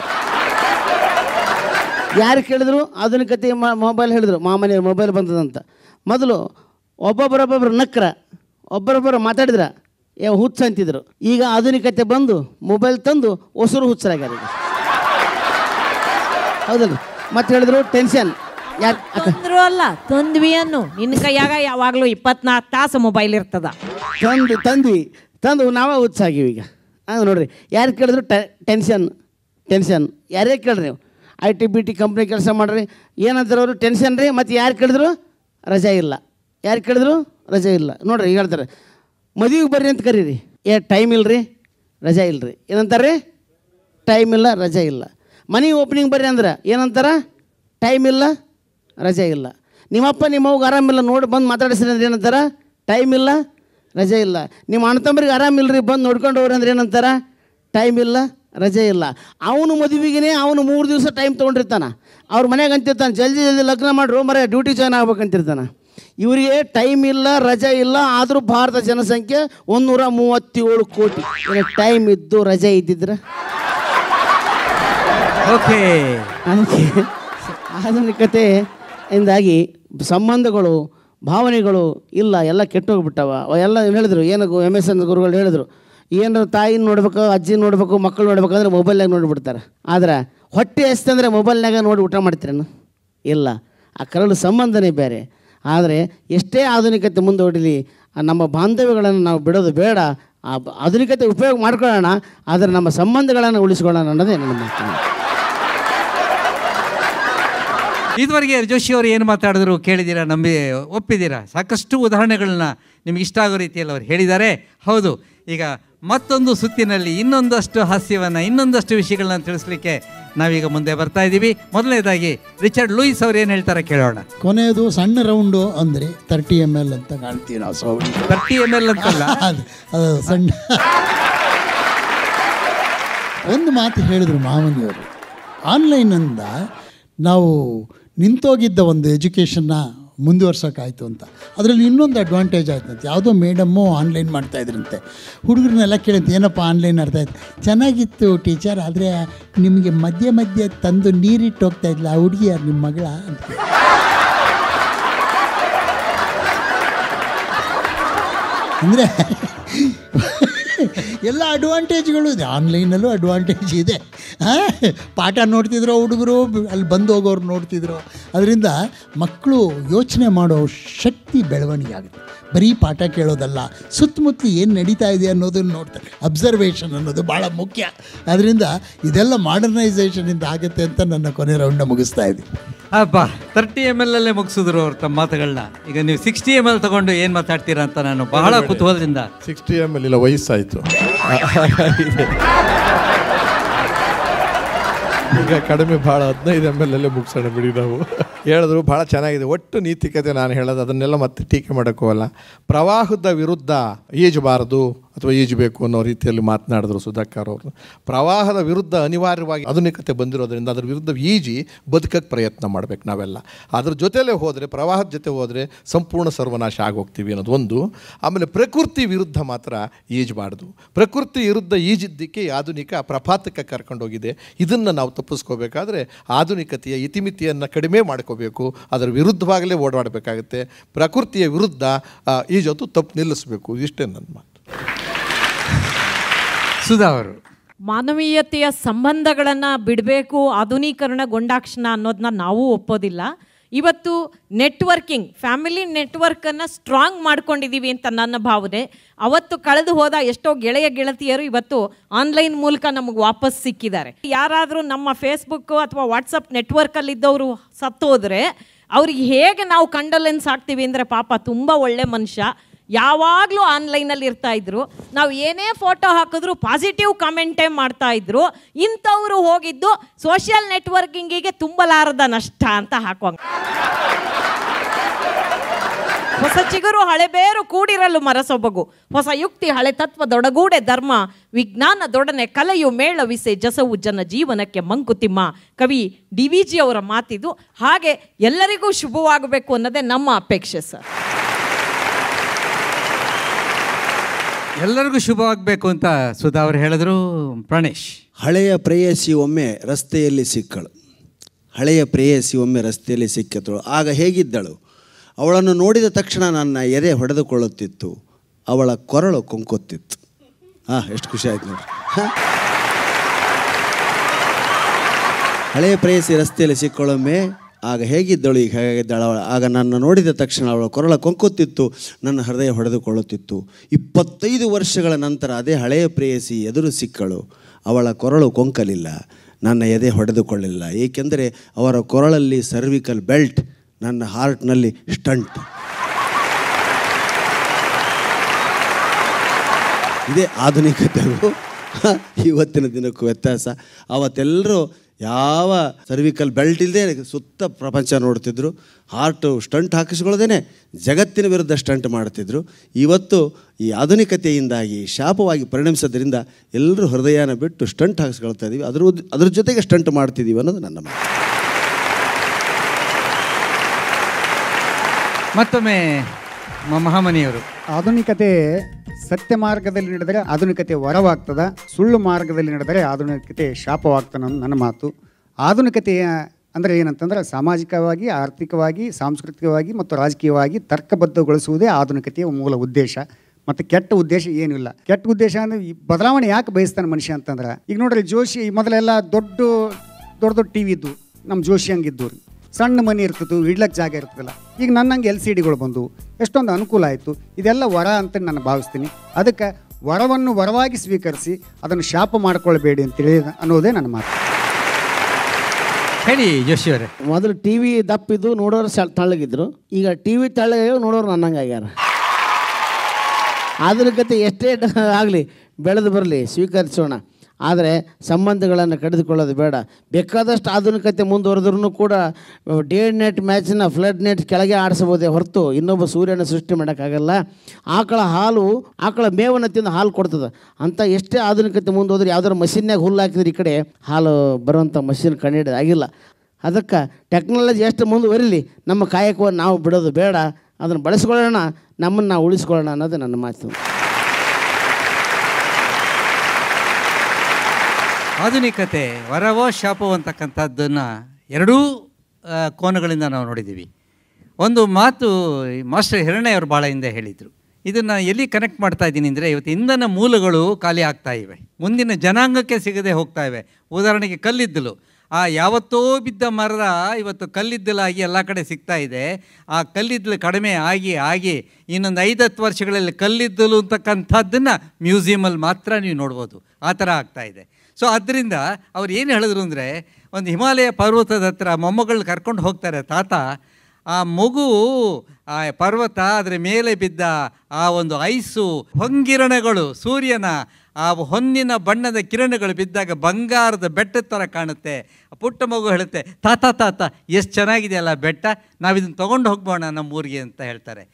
ಯಾರು ಕೇಳಿದ್ರು ಆಧುನಿಕತೆ ಮೊಬೈಲ್ ಹೇಳಿದ್ರು ಮಾಮನೆಯ ಮೊಬೈಲ್ ಬಂದದಂತ ಮೊದಲು ಒಬ್ಬೊಬ್ಬರೊಬ್ಬೊಬ್ಬರು ನಕ್ರ ಒಬ್ಬರೊಬ್ಬರು ಮಾತಾಡಿದ್ರ ಹುಚ್ಚ ಅಂತಿದ್ರು ಈಗ ಆಧುನಿಕತೆ ಬಂದು ಮೊಬೈಲ್ ತಂದು ಹೊಸರು ಹುಚ್ಚರಾಗ್ಯಾರ ಹೌದಲ್ರಿ ಮತ್ತೆ ಹೇಳಿದ್ರು ಟೆನ್ಷನ್ ತಂದ್ರು ಅಲ್ಲ ತಂದ್ವಿ ಅನ್ನು ನಿನ್ನ ಕೈಯಾಗ ಯಾವಾಗಲೂ ಇಪ್ಪತ್ನಾಲ್ಕು ತಾಸು ಮೊಬೈಲ್ ಇರ್ತದ ತಂದು ತಂದ್ವಿ ತಂದು ನಾವೇ ಉತ್ಸಾಗಿವಿ ಈಗ ಹಂಗೆ ನೋಡ್ರಿ ಯಾರು ಕೇಳಿದ್ರು ಟೆನ್ಷನ್ ಟೆನ್ಷನ್ ಯಾರೇ ಕೇಳ್ರಿ ನೀವು I T B T company ಕೆಲಸ ಮಾಡ್ರಿ ಏನಂತಾರೆ ಅವರು ಟೆನ್ಷನ್ ರೀ ಮತ್ತು ಯಾರು ಕೇಳಿದ್ರು ರಜೆ ಇಲ್ಲ ಯಾರು ಕೇಳಿದ್ರು ರಜೆ ಇಲ್ಲ ನೋಡ್ರಿ ಈಗ ಹೇಳ್ತಾರೆ ಮದುವೆಗೆ ಬರ್ರಿ ಅಂತ ಕರೀರಿ ಏ ಟೈಮ್ ರೀ ರಜೆ ಇಲ್ಲರಿ ಏನಂತಾರೆ ಟೈಮ್ ಇಲ್ಲ ರಜೆ ಇಲ್ಲ ಮನೆ ಓಪನಿಂಗ್ ಬರ್ರಿ ಅಂದ್ರೆ ಏನಂತಾರೆ ಟೈಮ್ ಇಲ್ಲ ರಜೆ ಇಲ್ಲ ನಿಮ್ಮಪ್ಪ ನಿಮ್ಮವ್ಗೆ ಆರಾಮಿಲ್ಲ ನೋಡಿ ಬಂದು ಮಾತಾಡಿಸ್ರಿ ಅಂದ್ರೆ ಏನಂತಾರ ಟೈಮ್ ಇಲ್ಲ ರಜೆ ಇಲ್ಲ ನಿಮ್ಮ ಅಣ್ಣ ತಮ್ಮರಿಗೆ ಆರಾಮಿಲ್ಲ ರೀ ಬಂದು ನೋಡ್ಕೊಂಡು ಹೋಗ್ರಿ ಅಂದ್ರೆ ಏನಂತಾರ ಟೈಮ್ ಇಲ್ಲ ರಜೆ ಇಲ್ಲ ಅವನು ಮದುವೆಗೇ ಅವನು ಮೂರು ದಿವಸ ಟೈಮ್ ತೊಗೊಂಡಿರ್ತಾನೆ ಅವ್ರ ಮನೆಗೆ ಅಂತಿರ್ತಾನೆ ಜಲ್ದಿ ಜಲ್ದಿ ಲಗ್ನ ಮಾಡಿ ಮರ ಡ್ಯೂಟಿ ಜಾಯ್ನ್ ಆಗ್ಬೇಕಂತಿರ್ತಾನೆ ಇವರಿಗೆ ಟೈಮ್ ಇಲ್ಲ ರಜೆ ಇಲ್ಲ ಆದರೂ ಭಾರತ ಜನಸಂಖ್ಯೆ ಒಂದೂರ ಮೂವತ್ತೇಳು ಕೋಟಿ ಟೈಮ್ ಇದ್ದು ರಜೆ ಇದ್ದಿದ್ರೆ ಓಕೆ ಅದಕ್ಕೆ ಆಧುನಿಕತೆ ಇಂದಾಗಿ ಸಂಬಂಧಗಳು ಭಾವನೆಗಳು ಇಲ್ಲ ಎಲ್ಲ ಕೆಟ್ಟೋಗ್ಬಿಟ್ಟವ ಎಲ್ಲ ಹೇಳಿದ್ರು ಏನು ಎಮ್ ಎಸ್ ಎನ್ ಗುರುಗಳು ಹೇಳಿದರು ಏನಾರು ತಾಯಿನ ನೋಡಬೇಕು ಅಜ್ಜಿ ನೋಡಬೇಕು ಮಕ್ಕಳು ನೋಡ್ಬೇಕಂದ್ರೆ ಮೊಬೈಲ್ನಾಗ ನೋಡಿಬಿಡ್ತಾರೆ ಆದ್ರೆ ಹೊಟ್ಟೆ ಎಷ್ಟಂದರೆ ಮೊಬೈಲ್ನಾಗ ನೋಡಿ ಊಟ ಮಾಡ್ತಿರೇನು ಇಲ್ಲ ಆ ಕರಳು ಸಂಬಂಧನೇ ಬೇರೆ ಆದರೆ ಎಷ್ಟೇ ಆಧುನಿಕತೆ ಮುಂದೆ ಹೊಡಿಲಿ ನಮ್ಮ ಬಾಂಧವ್ಯಗಳನ್ನು ನಾವು ಬಿಡೋದು ಬೇಡ ಆ ಆಧುನಿಕತೆ ಉಪಯೋಗ ಮಾಡ್ಕೊಳ್ಳೋಣ ಆದರೆ ನಮ್ಮ ಸಂಬಂಧಗಳನ್ನು ಉಳಿಸ್ಕೊಳ್ಳೋಣ ಅನ್ನೋದೇ ನನ್ನ ಮಾತು ಇದುವರೆಗೆ ಜೋಶಿ ಅವರು ಏನು ಮಾತಾಡಿದ್ರು ಕೇಳಿದ್ದೀರಾ ನಂಬಿ ಒಪ್ಪಿದ್ದೀರಾ ಸಾಕಷ್ಟು ಉದಾಹರಣೆಗಳನ್ನ ನಿಮ್ಗೆ ಇಷ್ಟ ಆಗೋ ರೀತಿಯಲ್ಲಿ ಅವರು ಹೇಳಿದ್ದಾರೆ ಹೌದು ಈಗ ಮತ್ತೊಂದು ಸುತ್ತಿನಲ್ಲಿ ಇನ್ನೊಂದಷ್ಟು ಹಾಸ್ಯವನ್ನು ಇನ್ನೊಂದಷ್ಟು ವಿಷಯಗಳನ್ನ ತಿಳಿಸ್ಲಿಕ್ಕೆ ನಾವೀಗ ಮುಂದೆ ಬರ್ತಾ ಇದ್ದೀವಿ ಮೊದಲನೇದಾಗಿ ರಿಚರ್ಡ್ ಲೂಯಿಸ್ ಅವ್ರು ಏನು ಹೇಳ್ತಾರೆ ಕೇಳೋಣ ಕೊನೆಯದು ಸಣ್ಣ ರೌಂಡು ಅಂದರೆ ತರ್ಟಿ ಎಮ್ ಎಲ್ ಅಂತ ಕಾಣ್ತೀವಿ ನಾವು ಸೌಂಡ್ ತರ್ಟಿ ಎಮ್ ಎಲ್ ಅಂತಲ್ಲ (laughs) ಸಣ್ಣ ಒಂದು ಮಾತು ಹೇಳಿದರು ಮಾವನಿಯವರು ಆನ್ಲೈನಿಂದ ನಾವು ನಿಂತೋಗಿದ್ದ ಒಂದು ಎಜುಕೇಷನ್ನ ಮುಂದುವರ್ಸೋಕ್ಕಾಯಿತು ಅಂತ ಅದರಲ್ಲಿ ಇನ್ನೊಂದು ಅಡ್ವಾಂಟೇಜ್ ಆಯ್ತಂತೆ ಯಾವುದೋ ಮೇಡಮ್ಮು ಆನ್ಲೈನ್ ಮಾಡ್ತಾಯಿದ್ರಂತೆ ಹುಡುಗರನ್ನೆಲ್ಲ ಕೇಳಿದ್ದೆ ಏನಪ್ಪ ಆನ್ಲೈನ್ ಆಡ್ತಾಯಿತ್ತು ಚೆನ್ನಾಗಿತ್ತು ಟೀಚರ್ ಆದರೆ ನಿಮಗೆ ಮಧ್ಯೆ ಮಧ್ಯೆ ತಂದು ನೀರಿಟ್ಟು ಹೋಗ್ತಾ ಇದ್ಲ ಆ ಹುಡುಗಿ ಯಾರು ನಿಮ್ಮ ಮಗಳ ಅಂತ ಅಂದರೆ ಎಲ್ಲ ಅಡ್ವಾಂಟೇಜ್ಗಳು ಇದೆ ಆನ್ಲೈನಲ್ಲೂ ಅಡ್ವಾಂಟೇಜ್ ಇದೆ ಪಾಠ ನೋಡ್ತಿದ್ರು ಹುಡುಗರು ಅಲ್ಲಿ ಬಂದು ಹೋಗೋರು ನೋಡ್ತಿದ್ರು ಅದರಿಂದ ಮಕ್ಕಳು ಯೋಚನೆ ಮಾಡೋ ಶಕ್ತಿ ಬೆಳವಣಿಗೆ ಆಗುತ್ತೆ ಬರೀ ಪಾಠ ಕೇಳೋದಲ್ಲ ಸುತ್ತಮುತ್ತಲು ಏನು ನಡೀತಾ ಇದೆ ಅನ್ನೋದನ್ನು ನೋಡ್ತಾರೆ ಅಬ್ಸರ್ವೇಷನ್ ಅನ್ನೋದು ಭಾಳ ಮುಖ್ಯ ಅದರಿಂದ ಇದೆಲ್ಲ ಮಾಡರ್ನೈಸೇಷನಿಂದ ಆಗುತ್ತೆ ಅಂತ ನನ್ನ ಕೊನೆ ರೌಂಡ್ನ ಮುಗಿಸ್ತಾ ಇದೆ ಅಪ್ಪ ತರ್ಟಿ ಎಮ್ ಎಲ್ ಅಲ್ಲೇ ಮುಗಿಸಿದ್ರು ಅವ್ರ ತಮ್ಮ ಮಾತುಗಳನ್ನ ಈಗ ನೀವು ಸಿಕ್ಸ್ಟಿ ಎಮ್ ಎಲ್ ತಗೊಂಡು ಏನು ಮಾತಾಡ್ತೀರಾ ಅಂತ ನಾನು ಬಹಳ ಕುತೂಹಲದಿಂದ ಸಿಕ್ಸ್ಟಿ ಎಮ್ ಎಲ್ ಇಲ್ಲ ವಯಸ್ಸಾಯಿತು (laughs) ಈಗ ಕಡಿಮೆ ಭಾಳ ಹದಿನೈದು ಎಮ್ ಎಲ್ ಅಲ್ಲೇ ಮುಗಿಸೋಣ ಬಿಡಿ ನಾವು ಹೇಳಿದ್ರು ಭಾಳ ಚೆನ್ನಾಗಿದೆ ಒಟ್ಟು ನೀತಿಕತೆ ನಾನು ಹೇಳೋದು ಅದನ್ನೆಲ್ಲ ಮತ್ತೆ ಟೀಕೆ ಮಾಡೋಕ್ಕೂ ಪ್ರವಾಹದ ವಿರುದ್ಧ ಈಜಬಾರದು ಅಥವಾ ಈಜಬೇಕು ಅನ್ನೋ ರೀತಿಯಲ್ಲಿ ಮಾತನಾಡಿದ್ರು ಸುಧಾಕರ್ ಅವರು ಪ್ರವಾಹದ ವಿರುದ್ಧ ಅನಿವಾರ್ಯವಾಗಿ ಆಧುನಿಕತೆ ಬಂದಿರೋದರಿಂದ ಅದರ ವಿರುದ್ಧ ಈಜಿ ಬದುಕಕ್ಕೆ ಪ್ರಯತ್ನ ಮಾಡಬೇಕು ನಾವೆಲ್ಲ ಅದ್ರ ಜೊತೆಯಲ್ಲೇ ಹೋದರೆ ಪ್ರವಾಹದ ಜೊತೆ ಹೋದರೆ ಸಂಪೂರ್ಣ ಸರ್ವನಾಶ ಆಗೋಗ್ತೀವಿ ಅನ್ನೋದು ಒಂದು ಆಮೇಲೆ ಪ್ರಕೃತಿ ವಿರುದ್ಧ ಮಾತ್ರ ಈಜಬಾರ್ದು ಪ್ರಕೃತಿ ವಿರುದ್ಧ ಈಜಿದ್ದಕ್ಕೆ ಆಧುನಿಕ ಪ್ರಪಾತಕ್ಕೆ ಕರ್ಕೊಂಡೋಗಿದೆ ಇದನ್ನು ನಾವು ತಪ್ಪಿಸ್ಕೋಬೇಕಾದ್ರೆ ಆಧುನಿಕತೆಯ ಇತಿಮಿತಿಯನ್ನು ಕಡಿಮೆ ಮಾಡ್ಕೋಬೇಕು ಅದರ ವಿರುದ್ಧವಾಗಲೇ ಓಡಾಡಬೇಕಾಗುತ್ತೆ ಪ್ರಕೃತಿಯ ವಿರುದ್ಧ ಈಜೊತ್ತು ತಪ್ಪು ನಿಲ್ಲಿಸಬೇಕು ಇಷ್ಟೇ ನನ್ನ ಮಾತು ಸುಧಾ ಅವರು ಮಾನವೀಯತೆಯ ಸಂಬಂಧಗಳನ್ನು ಬಿಡಬೇಕು ಗೊಂಡಾಕ್ಷಣ ಅನ್ನೋದನ್ನ ನಾವು ಒಪ್ಪೋದಿಲ್ಲ ಇವತ್ತು ನೆಟ್ವರ್ಕಿಂಗ್ ಫ್ಯಾಮಿಲಿ ನೆಟ್ವರ್ಕನ್ನು ಸ್ಟ್ರಾಂಗ್ ಮಾಡ್ಕೊಂಡಿದ್ದೀವಿ ಅಂತ ನನ್ನ ಭಾವನೆ ಅವತ್ತು ಕಳೆದು ಹೋದ ಎಷ್ಟೋ ಗೆಳೆಯ ಗೆಳತಿಯರು ಇವತ್ತು ಆನ್ಲೈನ್ ಮೂಲಕ ನಮಗೆ ವಾಪಸ್ ಸಿಕ್ಕಿದ್ದಾರೆ ಯಾರಾದರೂ ನಮ್ಮ ಫೇಸ್ಬುಕ್ ಅಥವಾ ವಾಟ್ಸಪ್ ನೆಟ್ವರ್ಕಲ್ಲಿದ್ದವರು ಸತ್ತೋದ್ರೆ ಅವ್ರಿಗೆ ಹೇಗೆ ನಾವು ಕಂಡಲೆನ್ಸ್ ಆಗ್ತೀವಿ ಅಂದರೆ ಪಾಪ ತುಂಬ ಒಳ್ಳೆ ಮನುಷ್ಯ ಯಾವಾಗಲೂ ಆನ್ಲೈನಲ್ಲಿ ಇರ್ತಾ ಇದ್ರು ನಾವು ಏನೇ ಫೋಟೋ ಹಾಕಿದ್ರು ಪಾಸಿಟಿವ್ ಕಮೆಂಟೇ ಮಾಡ್ತಾ ಇದ್ರು ಇಂಥವ್ರು ಹೋಗಿದ್ದು ಸೋಷಿಯಲ್ ನೆಟ್ವರ್ಕಿಂಗಿಗೆ ತುಂಬಲಾರದ ನಷ್ಟ ಅಂತ ಹಾಕುವಂಗ ಹೊಸ ಚಿಗುರು ಹಳೆಬೇರು ಕೂಡಿರಲು ಮರಸೊಬಗು ಹೊಸ ಯುಕ್ತಿ ಹಳೆ ತತ್ವ ದೊಡಗೂಡೆ ಧರ್ಮ ವಿಜ್ಞಾನ ದೊಡನೆ ಕಲೆಯು ಮೇಳವಿಸೆ ಜಸವು ಜನ ಜೀವನಕ್ಕೆ ಮಂಕುತಿಮ್ಮ ಕವಿ ಡಿ ವಿ ಜಿ ಅವರ ಮಾತಿದು ಹಾಗೆ ಎಲ್ಲರಿಗೂ ಶುಭವಾಗಬೇಕು ಅನ್ನೋದೇ ನಮ್ಮ ಅಪೇಕ್ಷೆ ಸರ್ ಎಲ್ಲರಿಗೂ ಶುಭ ಅಂತ ಸುಧಾ ಅವರು ಹೇಳಿದ್ರು ಪ್ರಣೇಶ್ ಹಳೆಯ ಪ್ರೇಯಸಿ ಒಮ್ಮೆ ರಸ್ತೆಯಲ್ಲಿ ಸಿಕ್ಕಳು ಹಳೆಯ ಪ್ರೇಯಸಿ ಒಮ್ಮೆ ರಸ್ತೆಯಲ್ಲಿ ಸಿಕ್ಕತಳು ಆಗ ಹೇಗಿದ್ದಳು ಅವಳನ್ನು ನೋಡಿದ ತಕ್ಷಣ ನನ್ನ ಎದೆ ಹೊಡೆದುಕೊಳ್ಳುತ್ತಿತ್ತು ಅವಳ ಕೊರಳು ಕೊಂಕೊತ್ತಿತ್ತು ಹಾಂ ಎಷ್ಟು ಖುಷಿ ಆಯ್ತು ನೋಡಿ ಹಳೆಯ ಪ್ರೇಯಸಿ ರಸ್ತೆಯಲ್ಲಿ ಸಿಕ್ಕಳೊಮ್ಮೆ ಆಗ ಹೇಗಿದ್ದಳು ಈಗ ಹೇಗಿದ್ದಾಳು ಅವಳು ಆಗ ನನ್ನ ನೋಡಿದ ತಕ್ಷಣ ಅವಳ ಕೊರಳ ಕೊಂಕುತ್ತಿತ್ತು ನನ್ನ ಹೃದಯ ಹೊಡೆದುಕೊಳ್ಳುತ್ತಿತ್ತು ಇಪ್ಪತ್ತೈದು ವರ್ಷಗಳ ನಂತರ ಅದೇ ಹಳೆಯ ಪ್ರೇಯಸಿ ಎದುರು ಸಿಕ್ಕಳು ಅವಳ ಕೊರಳು ಕೊಂಕಲಿಲ್ಲ ನನ್ನ ಎದೆ ಹೊಡೆದುಕೊಳ್ಳಿಲ್ಲ ಏಕೆಂದರೆ ಅವರ ಕೊರಳಲ್ಲಿ ಸರ್ವಿಕಲ್ ಬೆಲ್ಟ್ ನನ್ನ ಹಾರ್ಟ್ನಲ್ಲಿ ಸ್ಟಂಟ್ ಇದೇ ಆಧುನಿಕತೆಗೂ ಇವತ್ತಿನ ದಿನಕ್ಕೂ ವ್ಯತ್ಯಾಸ ಅವತ್ತೆಲ್ಲರೂ ಯಾವ ಸರ್ವಿಕಲ್ ಬೆಲ್ಟ್ ಇಲ್ಲದೆ ಸುತ್ತ ಪ್ರಪಂಚ ನೋಡ್ತಿದ್ರು ಹಾರ್ಟು ಸ್ಟಂಟ್ ಹಾಕಿಸ್ಕೊಳ್ಳೋದೇ ಜಗತ್ತಿನ ವಿರುದ್ಧ ಸ್ಟಂಟ್ ಮಾಡ್ತಿದ್ರು ಇವತ್ತು ಈ ಆಧುನಿಕತೆಯಿಂದಾಗಿ ಶಾಪವಾಗಿ ಪರಿಣಮಿಸೋದ್ರಿಂದ ಎಲ್ಲರೂ ಹೃದಯನ ಬಿಟ್ಟು ಸ್ಟಂಟ್ ಹಾಕಿಸ್ಕೊಳ್ತಾ ಇದ್ದೀವಿ ಅದ್ರ ಅದ್ರ ಜೊತೆಗೆ ಸ್ಟಂಟ್ ಮಾಡ್ತಿದ್ದೀವಿ ಅನ್ನೋದು ನನ್ನ ಮಾತು ಮತ್ತೊಮ್ಮೆ ಮಹಾಮನಿಯವರು ಆಧುನಿಕತೆ ಸತ್ಯ ಮಾರ್ಗದಲ್ಲಿ ನಡೆದರೆ ಆಧುನಿಕತೆ ವರವಾಗ್ತದ ಸುಳ್ಳು ಮಾರ್ಗದಲ್ಲಿ ನಡೆದರೆ ಆಧುನಿಕತೆ ಶಾಪವಾಗ್ತಾನ ನನ್ನ ಮಾತು ಆಧುನಿಕತೆಯ ಅಂದರೆ ಏನಂತಂದ್ರೆ ಸಾಮಾಜಿಕವಾಗಿ ಆರ್ಥಿಕವಾಗಿ ಸಾಂಸ್ಕೃತಿಕವಾಗಿ ಮತ್ತು ರಾಜಕೀಯವಾಗಿ ತರ್ಕಬದ್ಧಗೊಳಿಸುವುದೇ ಆಧುನಿಕತೆಯ ಮೂಲ ಉದ್ದೇಶ ಮತ್ತು ಕೆಟ್ಟ ಉದ್ದೇಶ ಏನೂ ಇಲ್ಲ ಕೆಟ್ಟ ಉದ್ದೇಶ ಅಂದರೆ ಈ ಬದಲಾವಣೆ ಯಾಕೆ ಬಯಸ್ತಾನೆ ಮನುಷ್ಯ ಅಂತಂದ್ರೆ ಈಗ ನೋಡ್ರಿ ಜೋಶಿ ಮೊದಲೆಲ್ಲ ದೊಡ್ಡ ದೊಡ್ಡ ದೊಡ್ಡ ಟಿ ವಿ ಇದ್ದು ನಮ್ಮ ಜೋಶಿ ಹಂಗಿದ್ದು ಸಣ್ಣ ಮನೆ ಇರ್ತಿತ್ತು ಇಡ್ಲಕ್ಕೆ ಜಾಗ ಇರ್ತಿಲ್ಲ ಈಗ ನನ್ನಂಗೆ ಎಲ್ ಸಿ ಡಿಗಳು ಬಂದವು ಎಷ್ಟೊಂದು ಅನುಕೂಲ ಆಯಿತು ಇದೆಲ್ಲ ವರ ಅಂತ ನಾನು ಭಾವಿಸ್ತೀನಿ ಅದಕ್ಕೆ ವರವನ್ನು ವರವಾಗಿ ಸ್ವೀಕರಿಸಿ ಅದನ್ನು ಶಾಪ ಮಾಡ್ಕೊಳ್ಬೇಡಿ ಅಂತೇಳಿ ಅನ್ನೋದೇ ನನ್ನ ಮಾತು ಹೇಳಿ ಜೋಶಿ ಅವರೇ ಮೊದಲು ಟಿ ವಿ ದಪ್ಪಿದ್ದು ನೋಡೋರು ತಳ್ಳಗಿದ್ರು ಈಗ ಟಿ ವಿ ತಳ್ಳಗ ನೋಡೋರು ನನ್ನಂಗೆ ಆಗ್ಯಾರ ಆಧುನಿಕತೆ ಎಷ್ಟೇ ಆಗಲಿ ಬೆಳೆದು ಬರಲಿ ಸ್ವೀಕರಿಸೋಣ ಆದರೆ ಸಂಬಂಧಗಳನ್ನು ಕಡಿದುಕೊಳ್ಳೋದು ಬೇಡ ಬೇಕಾದಷ್ಟು ಆಧುನಿಕತೆ ಮುಂದುವರೆದ್ರೂ ಕೂಡ ಡೇ ನೆಟ್ ಮ್ಯಾಚನ್ನ ಫ್ಲಡ್ ನೆಟ್ ಕೆಳಗೆ ಆಡಿಸಬಹುದೇ ಹೊರತು ಇನ್ನೊಬ್ಬ ಸೂರ್ಯನ ಸೃಷ್ಟಿ ಮಾಡೋಕ್ಕಾಗಲ್ಲ ಆಕಳ ಹಾಲು ಆಕಳ ಮೇವನ್ನು ತಿಂದು ಹಾಲು ಕೊಡ್ತದೆ ಅಂತ ಎಷ್ಟೇ ಆಧುನಿಕತೆ ಮುಂದುವರೆದ್ರೆ ಯಾವುದಾದ್ರು ಮಷಿನ್ನಾಗ ಹುಲ್ಲು ಹಾಕಿದ್ರೆ ಈ ಕಡೆ ಹಾಲು ಬರುವಂಥ ಮಷಿನ್ ಕಂಡು ಆಗಿಲ್ಲ ಅದಕ್ಕೆ ಟೆಕ್ನಾಲಜಿ ಎಷ್ಟು ಮುಂದುವರಿಲಿ ನಮ್ಮ ಕಾಯಕವನ್ನು ನಾವು ಬಿಡೋದು ಬೇಡ ಅದನ್ನು ಬಳಸ್ಕೊಳ್ಳೋಣ ನಮ್ಮನ್ನು ನಾವು ಉಳಿಸ್ಕೊಳ್ಳೋಣ ಅನ್ನೋದು ನನ್ನ ಮಾತು ಆಧುನಿಕತೆ ವರವೋ ಶಾಪವೋ ಅಂತಕ್ಕಂಥದ್ದನ್ನು ಎರಡೂ ಕೋನಗಳಿಂದ ನಾವು ನೋಡಿದ್ದೀವಿ ಒಂದು ಮಾತು ಮಾಸ್ಟರ್ ಅವರು ಭಾಳ ಹಿಂದೆ ಹೇಳಿದರು ಇದನ್ನು ಎಲ್ಲಿ ಕನೆಕ್ಟ್ ಮಾಡ್ತಾ ಇದ್ದೀನಿ ಅಂದರೆ ಇವತ್ತು ಇಂಧನ ಮೂಲಗಳು ಖಾಲಿ ಆಗ್ತಾ ಇವೆ ಮುಂದಿನ ಜನಾಂಗಕ್ಕೆ ಸಿಗದೆ ಹೋಗ್ತಾ ಇವೆ ಉದಾಹರಣೆಗೆ ಕಲ್ಲಿದ್ದಲು ಆ ಯಾವತ್ತೋ ಬಿದ್ದ ಮರದ ಇವತ್ತು ಕಲ್ಲಿದ್ದಲಾಗಿ ಎಲ್ಲ ಕಡೆ ಸಿಗ್ತಾ ಇದೆ ಆ ಕಲ್ಲಿದ್ದಲು ಕಡಿಮೆ ಆಗಿ ಆಗಿ ಇನ್ನೊಂದು ಐದು ಹತ್ತು ವರ್ಷಗಳಲ್ಲಿ ಕಲ್ಲಿದ್ದಲು ಅಂತಕ್ಕಂಥದ್ದನ್ನು ಮ್ಯೂಸಿಯಮಲ್ಲಿ ಮಾತ್ರ ನೀವು ನೋಡ್ಬೋದು ಆ ಥರ ಆಗ್ತಾಯಿದೆ ಸೊ ಆದ್ದರಿಂದ ಅವ್ರು ಏನು ಹೇಳಿದ್ರು ಅಂದರೆ ಒಂದು ಹಿಮಾಲಯ ಪರ್ವತದ ಹತ್ರ ಮೊಮ್ಮಗಳನ್ನ ಕರ್ಕೊಂಡು ಹೋಗ್ತಾರೆ ತಾತ ಆ ಮಗು ಆ ಪರ್ವತ ಅದರ ಮೇಲೆ ಬಿದ್ದ ಆ ಒಂದು ಐಸು ಹೊಂಗಿರಣಗಳು ಸೂರ್ಯನ ಆ ಹೊನ್ನಿನ ಬಣ್ಣದ ಕಿರಣಗಳು ಬಿದ್ದಾಗ ಬಂಗಾರದ ಬೆಟ್ಟದ ಥರ ಕಾಣುತ್ತೆ ಪುಟ್ಟ ಮಗು ಹೇಳುತ್ತೆ ತಾತ ತಾತ ಎಷ್ಟು ಚೆನ್ನಾಗಿದೆಯಲ್ಲ ಬೆಟ್ಟ ನಾವು ಇದನ್ನು ತೊಗೊಂಡು ಹೋಗ್ಬೋಣ ನಮ್ಮ ಊರಿಗೆ ಅಂತ ಹೇಳ್ತಾರೆ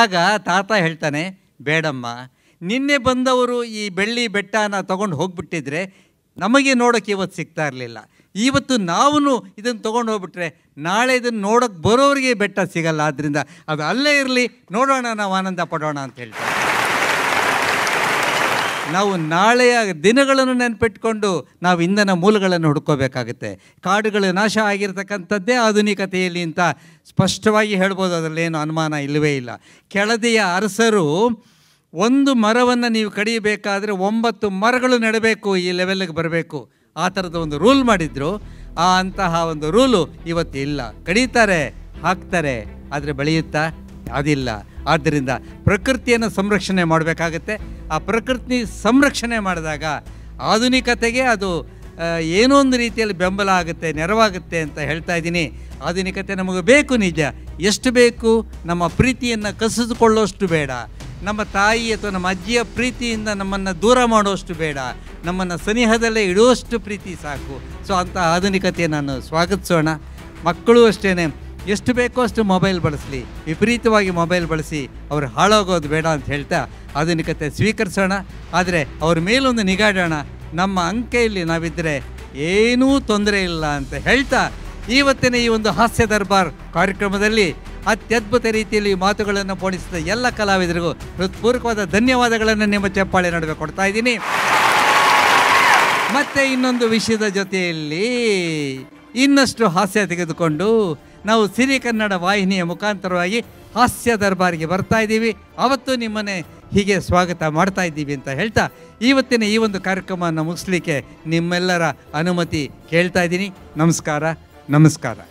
ಆಗ ತಾತ ಹೇಳ್ತಾನೆ ಬೇಡಮ್ಮ ನಿನ್ನೆ ಬಂದವರು ಈ ಬೆಳ್ಳಿ ಬೆಟ್ಟನ ತೊಗೊಂಡು ಹೋಗ್ಬಿಟ್ಟಿದ್ರೆ ನಮಗೆ ನೋಡೋಕ್ಕೆ ಇವತ್ತು ಸಿಗ್ತಾ ಇರಲಿಲ್ಲ ಇವತ್ತು ನಾವು ಇದನ್ನು ತೊಗೊಂಡು ಹೋಗ್ಬಿಟ್ರೆ ನಾಳೆ ಇದನ್ನು ನೋಡೋಕ್ಕೆ ಬರೋರಿಗೆ ಬೆಟ್ಟ ಸಿಗಲ್ಲ ಆದ್ದರಿಂದ ಅದು ಅಲ್ಲೇ ಇರಲಿ ನೋಡೋಣ ನಾವು ಆನಂದ ಪಡೋಣ ಅಂತ ನಾವು ನಾಳೆಯ ದಿನಗಳನ್ನು ನೆನಪಿಟ್ಕೊಂಡು ನಾವು ಇಂಧನ ಮೂಲಗಳನ್ನು ಹುಡ್ಕೋಬೇಕಾಗುತ್ತೆ ಕಾಡುಗಳು ನಾಶ ಆಗಿರತಕ್ಕಂಥದ್ದೇ ಆಧುನಿಕತೆಯಲ್ಲಿ ಅಂತ ಸ್ಪಷ್ಟವಾಗಿ ಹೇಳ್ಬೋದು ಏನು ಅನುಮಾನ ಇಲ್ಲವೇ ಇಲ್ಲ ಕೆಳದಿಯ ಅರಸರು ಒಂದು ಮರವನ್ನು ನೀವು ಕಡಿಯಬೇಕಾದರೆ ಒಂಬತ್ತು ಮರಗಳು ನೆಡಬೇಕು ಈ ಲೆವೆಲ್ಗೆ ಬರಬೇಕು ಆ ಥರದ ಒಂದು ರೂಲ್ ಮಾಡಿದ್ರು ಆ ಅಂತಹ ಒಂದು ರೂಲು ಇವತ್ತಿಲ್ಲ ಕಡಿತಾರೆ ಹಾಕ್ತಾರೆ ಆದರೆ ಬೆಳೆಯುತ್ತಾ ಅದಿಲ್ಲ ಆದ್ದರಿಂದ ಪ್ರಕೃತಿಯನ್ನು ಸಂರಕ್ಷಣೆ ಮಾಡಬೇಕಾಗತ್ತೆ ಆ ಪ್ರಕೃತಿ ಸಂರಕ್ಷಣೆ ಮಾಡಿದಾಗ ಆಧುನಿಕತೆಗೆ ಅದು ಏನೋ ಒಂದು ರೀತಿಯಲ್ಲಿ ಬೆಂಬಲ ಆಗುತ್ತೆ ನೆರವಾಗುತ್ತೆ ಅಂತ ಹೇಳ್ತಾ ಇದ್ದೀನಿ ಆಧುನಿಕತೆ ನಮಗೆ ಬೇಕು ನಿಜ ಎಷ್ಟು ಬೇಕು ನಮ್ಮ ಪ್ರೀತಿಯನ್ನು ಕಸಿದುಕೊಳ್ಳೋಷ್ಟು ಬೇಡ ನಮ್ಮ ತಾಯಿ ಅಥವಾ ನಮ್ಮ ಅಜ್ಜಿಯ ಪ್ರೀತಿಯಿಂದ ನಮ್ಮನ್ನು ದೂರ ಮಾಡುವಷ್ಟು ಬೇಡ ನಮ್ಮನ್ನು ಸನಿಹದಲ್ಲೇ ಇಡುವಷ್ಟು ಪ್ರೀತಿ ಸಾಕು ಸೊ ಅಂಥ ಆಧುನಿಕತೆ ನಾನು ಸ್ವಾಗತಿಸೋಣ ಮಕ್ಕಳು ಅಷ್ಟೇ ಎಷ್ಟು ಬೇಕೋ ಅಷ್ಟು ಮೊಬೈಲ್ ಬಳಸಲಿ ವಿಪರೀತವಾಗಿ ಮೊಬೈಲ್ ಬಳಸಿ ಅವ್ರು ಹಾಳಾಗೋದು ಬೇಡ ಅಂತ ಹೇಳ್ತಾ ಆಧುನಿಕತೆ ಸ್ವೀಕರಿಸೋಣ ಆದರೆ ಅವ್ರ ಮೇಲೊಂದು ನಿಗಾಡೋಣ ನಮ್ಮ ಅಂಕೆಯಲ್ಲಿ ನಾವಿದ್ದರೆ ಏನೂ ತೊಂದರೆ ಇಲ್ಲ ಅಂತ ಹೇಳ್ತಾ ಇವತ್ತಿನ ಈ ಒಂದು ಹಾಸ್ಯ ದರ್ಬಾರ್ ಕಾರ್ಯಕ್ರಮದಲ್ಲಿ ಅತ್ಯದ್ಭುತ ರೀತಿಯಲ್ಲಿ ಮಾತುಗಳನ್ನು ಪೋಣಿಸಿದ ಎಲ್ಲ ಕಲಾವಿದರಿಗೂ ಹೃತ್ಪೂರ್ವಕವಾದ ಧನ್ಯವಾದಗಳನ್ನು ನಿಮ್ಮ ಚಪ್ಪಾಳೆ ನಡುವೆ ಕೊಡ್ತಾ ಇದ್ದೀನಿ ಮತ್ತೆ ಇನ್ನೊಂದು ವಿಷಯದ ಜೊತೆಯಲ್ಲಿ ಇನ್ನಷ್ಟು ಹಾಸ್ಯ ತೆಗೆದುಕೊಂಡು ನಾವು ಸಿರಿ ಕನ್ನಡ ವಾಹಿನಿಯ ಮುಖಾಂತರವಾಗಿ ಹಾಸ್ಯ ದರ್ಬಾರಿಗೆ ಬರ್ತಾ ಇದ್ದೀವಿ ಅವತ್ತು ನಿಮ್ಮನ್ನೇ ಹೀಗೆ ಸ್ವಾಗತ ಮಾಡ್ತಾ ಇದ್ದೀವಿ ಅಂತ ಹೇಳ್ತಾ ಇವತ್ತಿನ ಈ ಒಂದು ಕಾರ್ಯಕ್ರಮವನ್ನು ಮುಗಿಸ್ಲಿಕ್ಕೆ ನಿಮ್ಮೆಲ್ಲರ ಅನುಮತಿ ಕೇಳ್ತಾ ಇದ್ದೀನಿ ನಮಸ್ಕಾರ ನಮಸ್ಕಾರ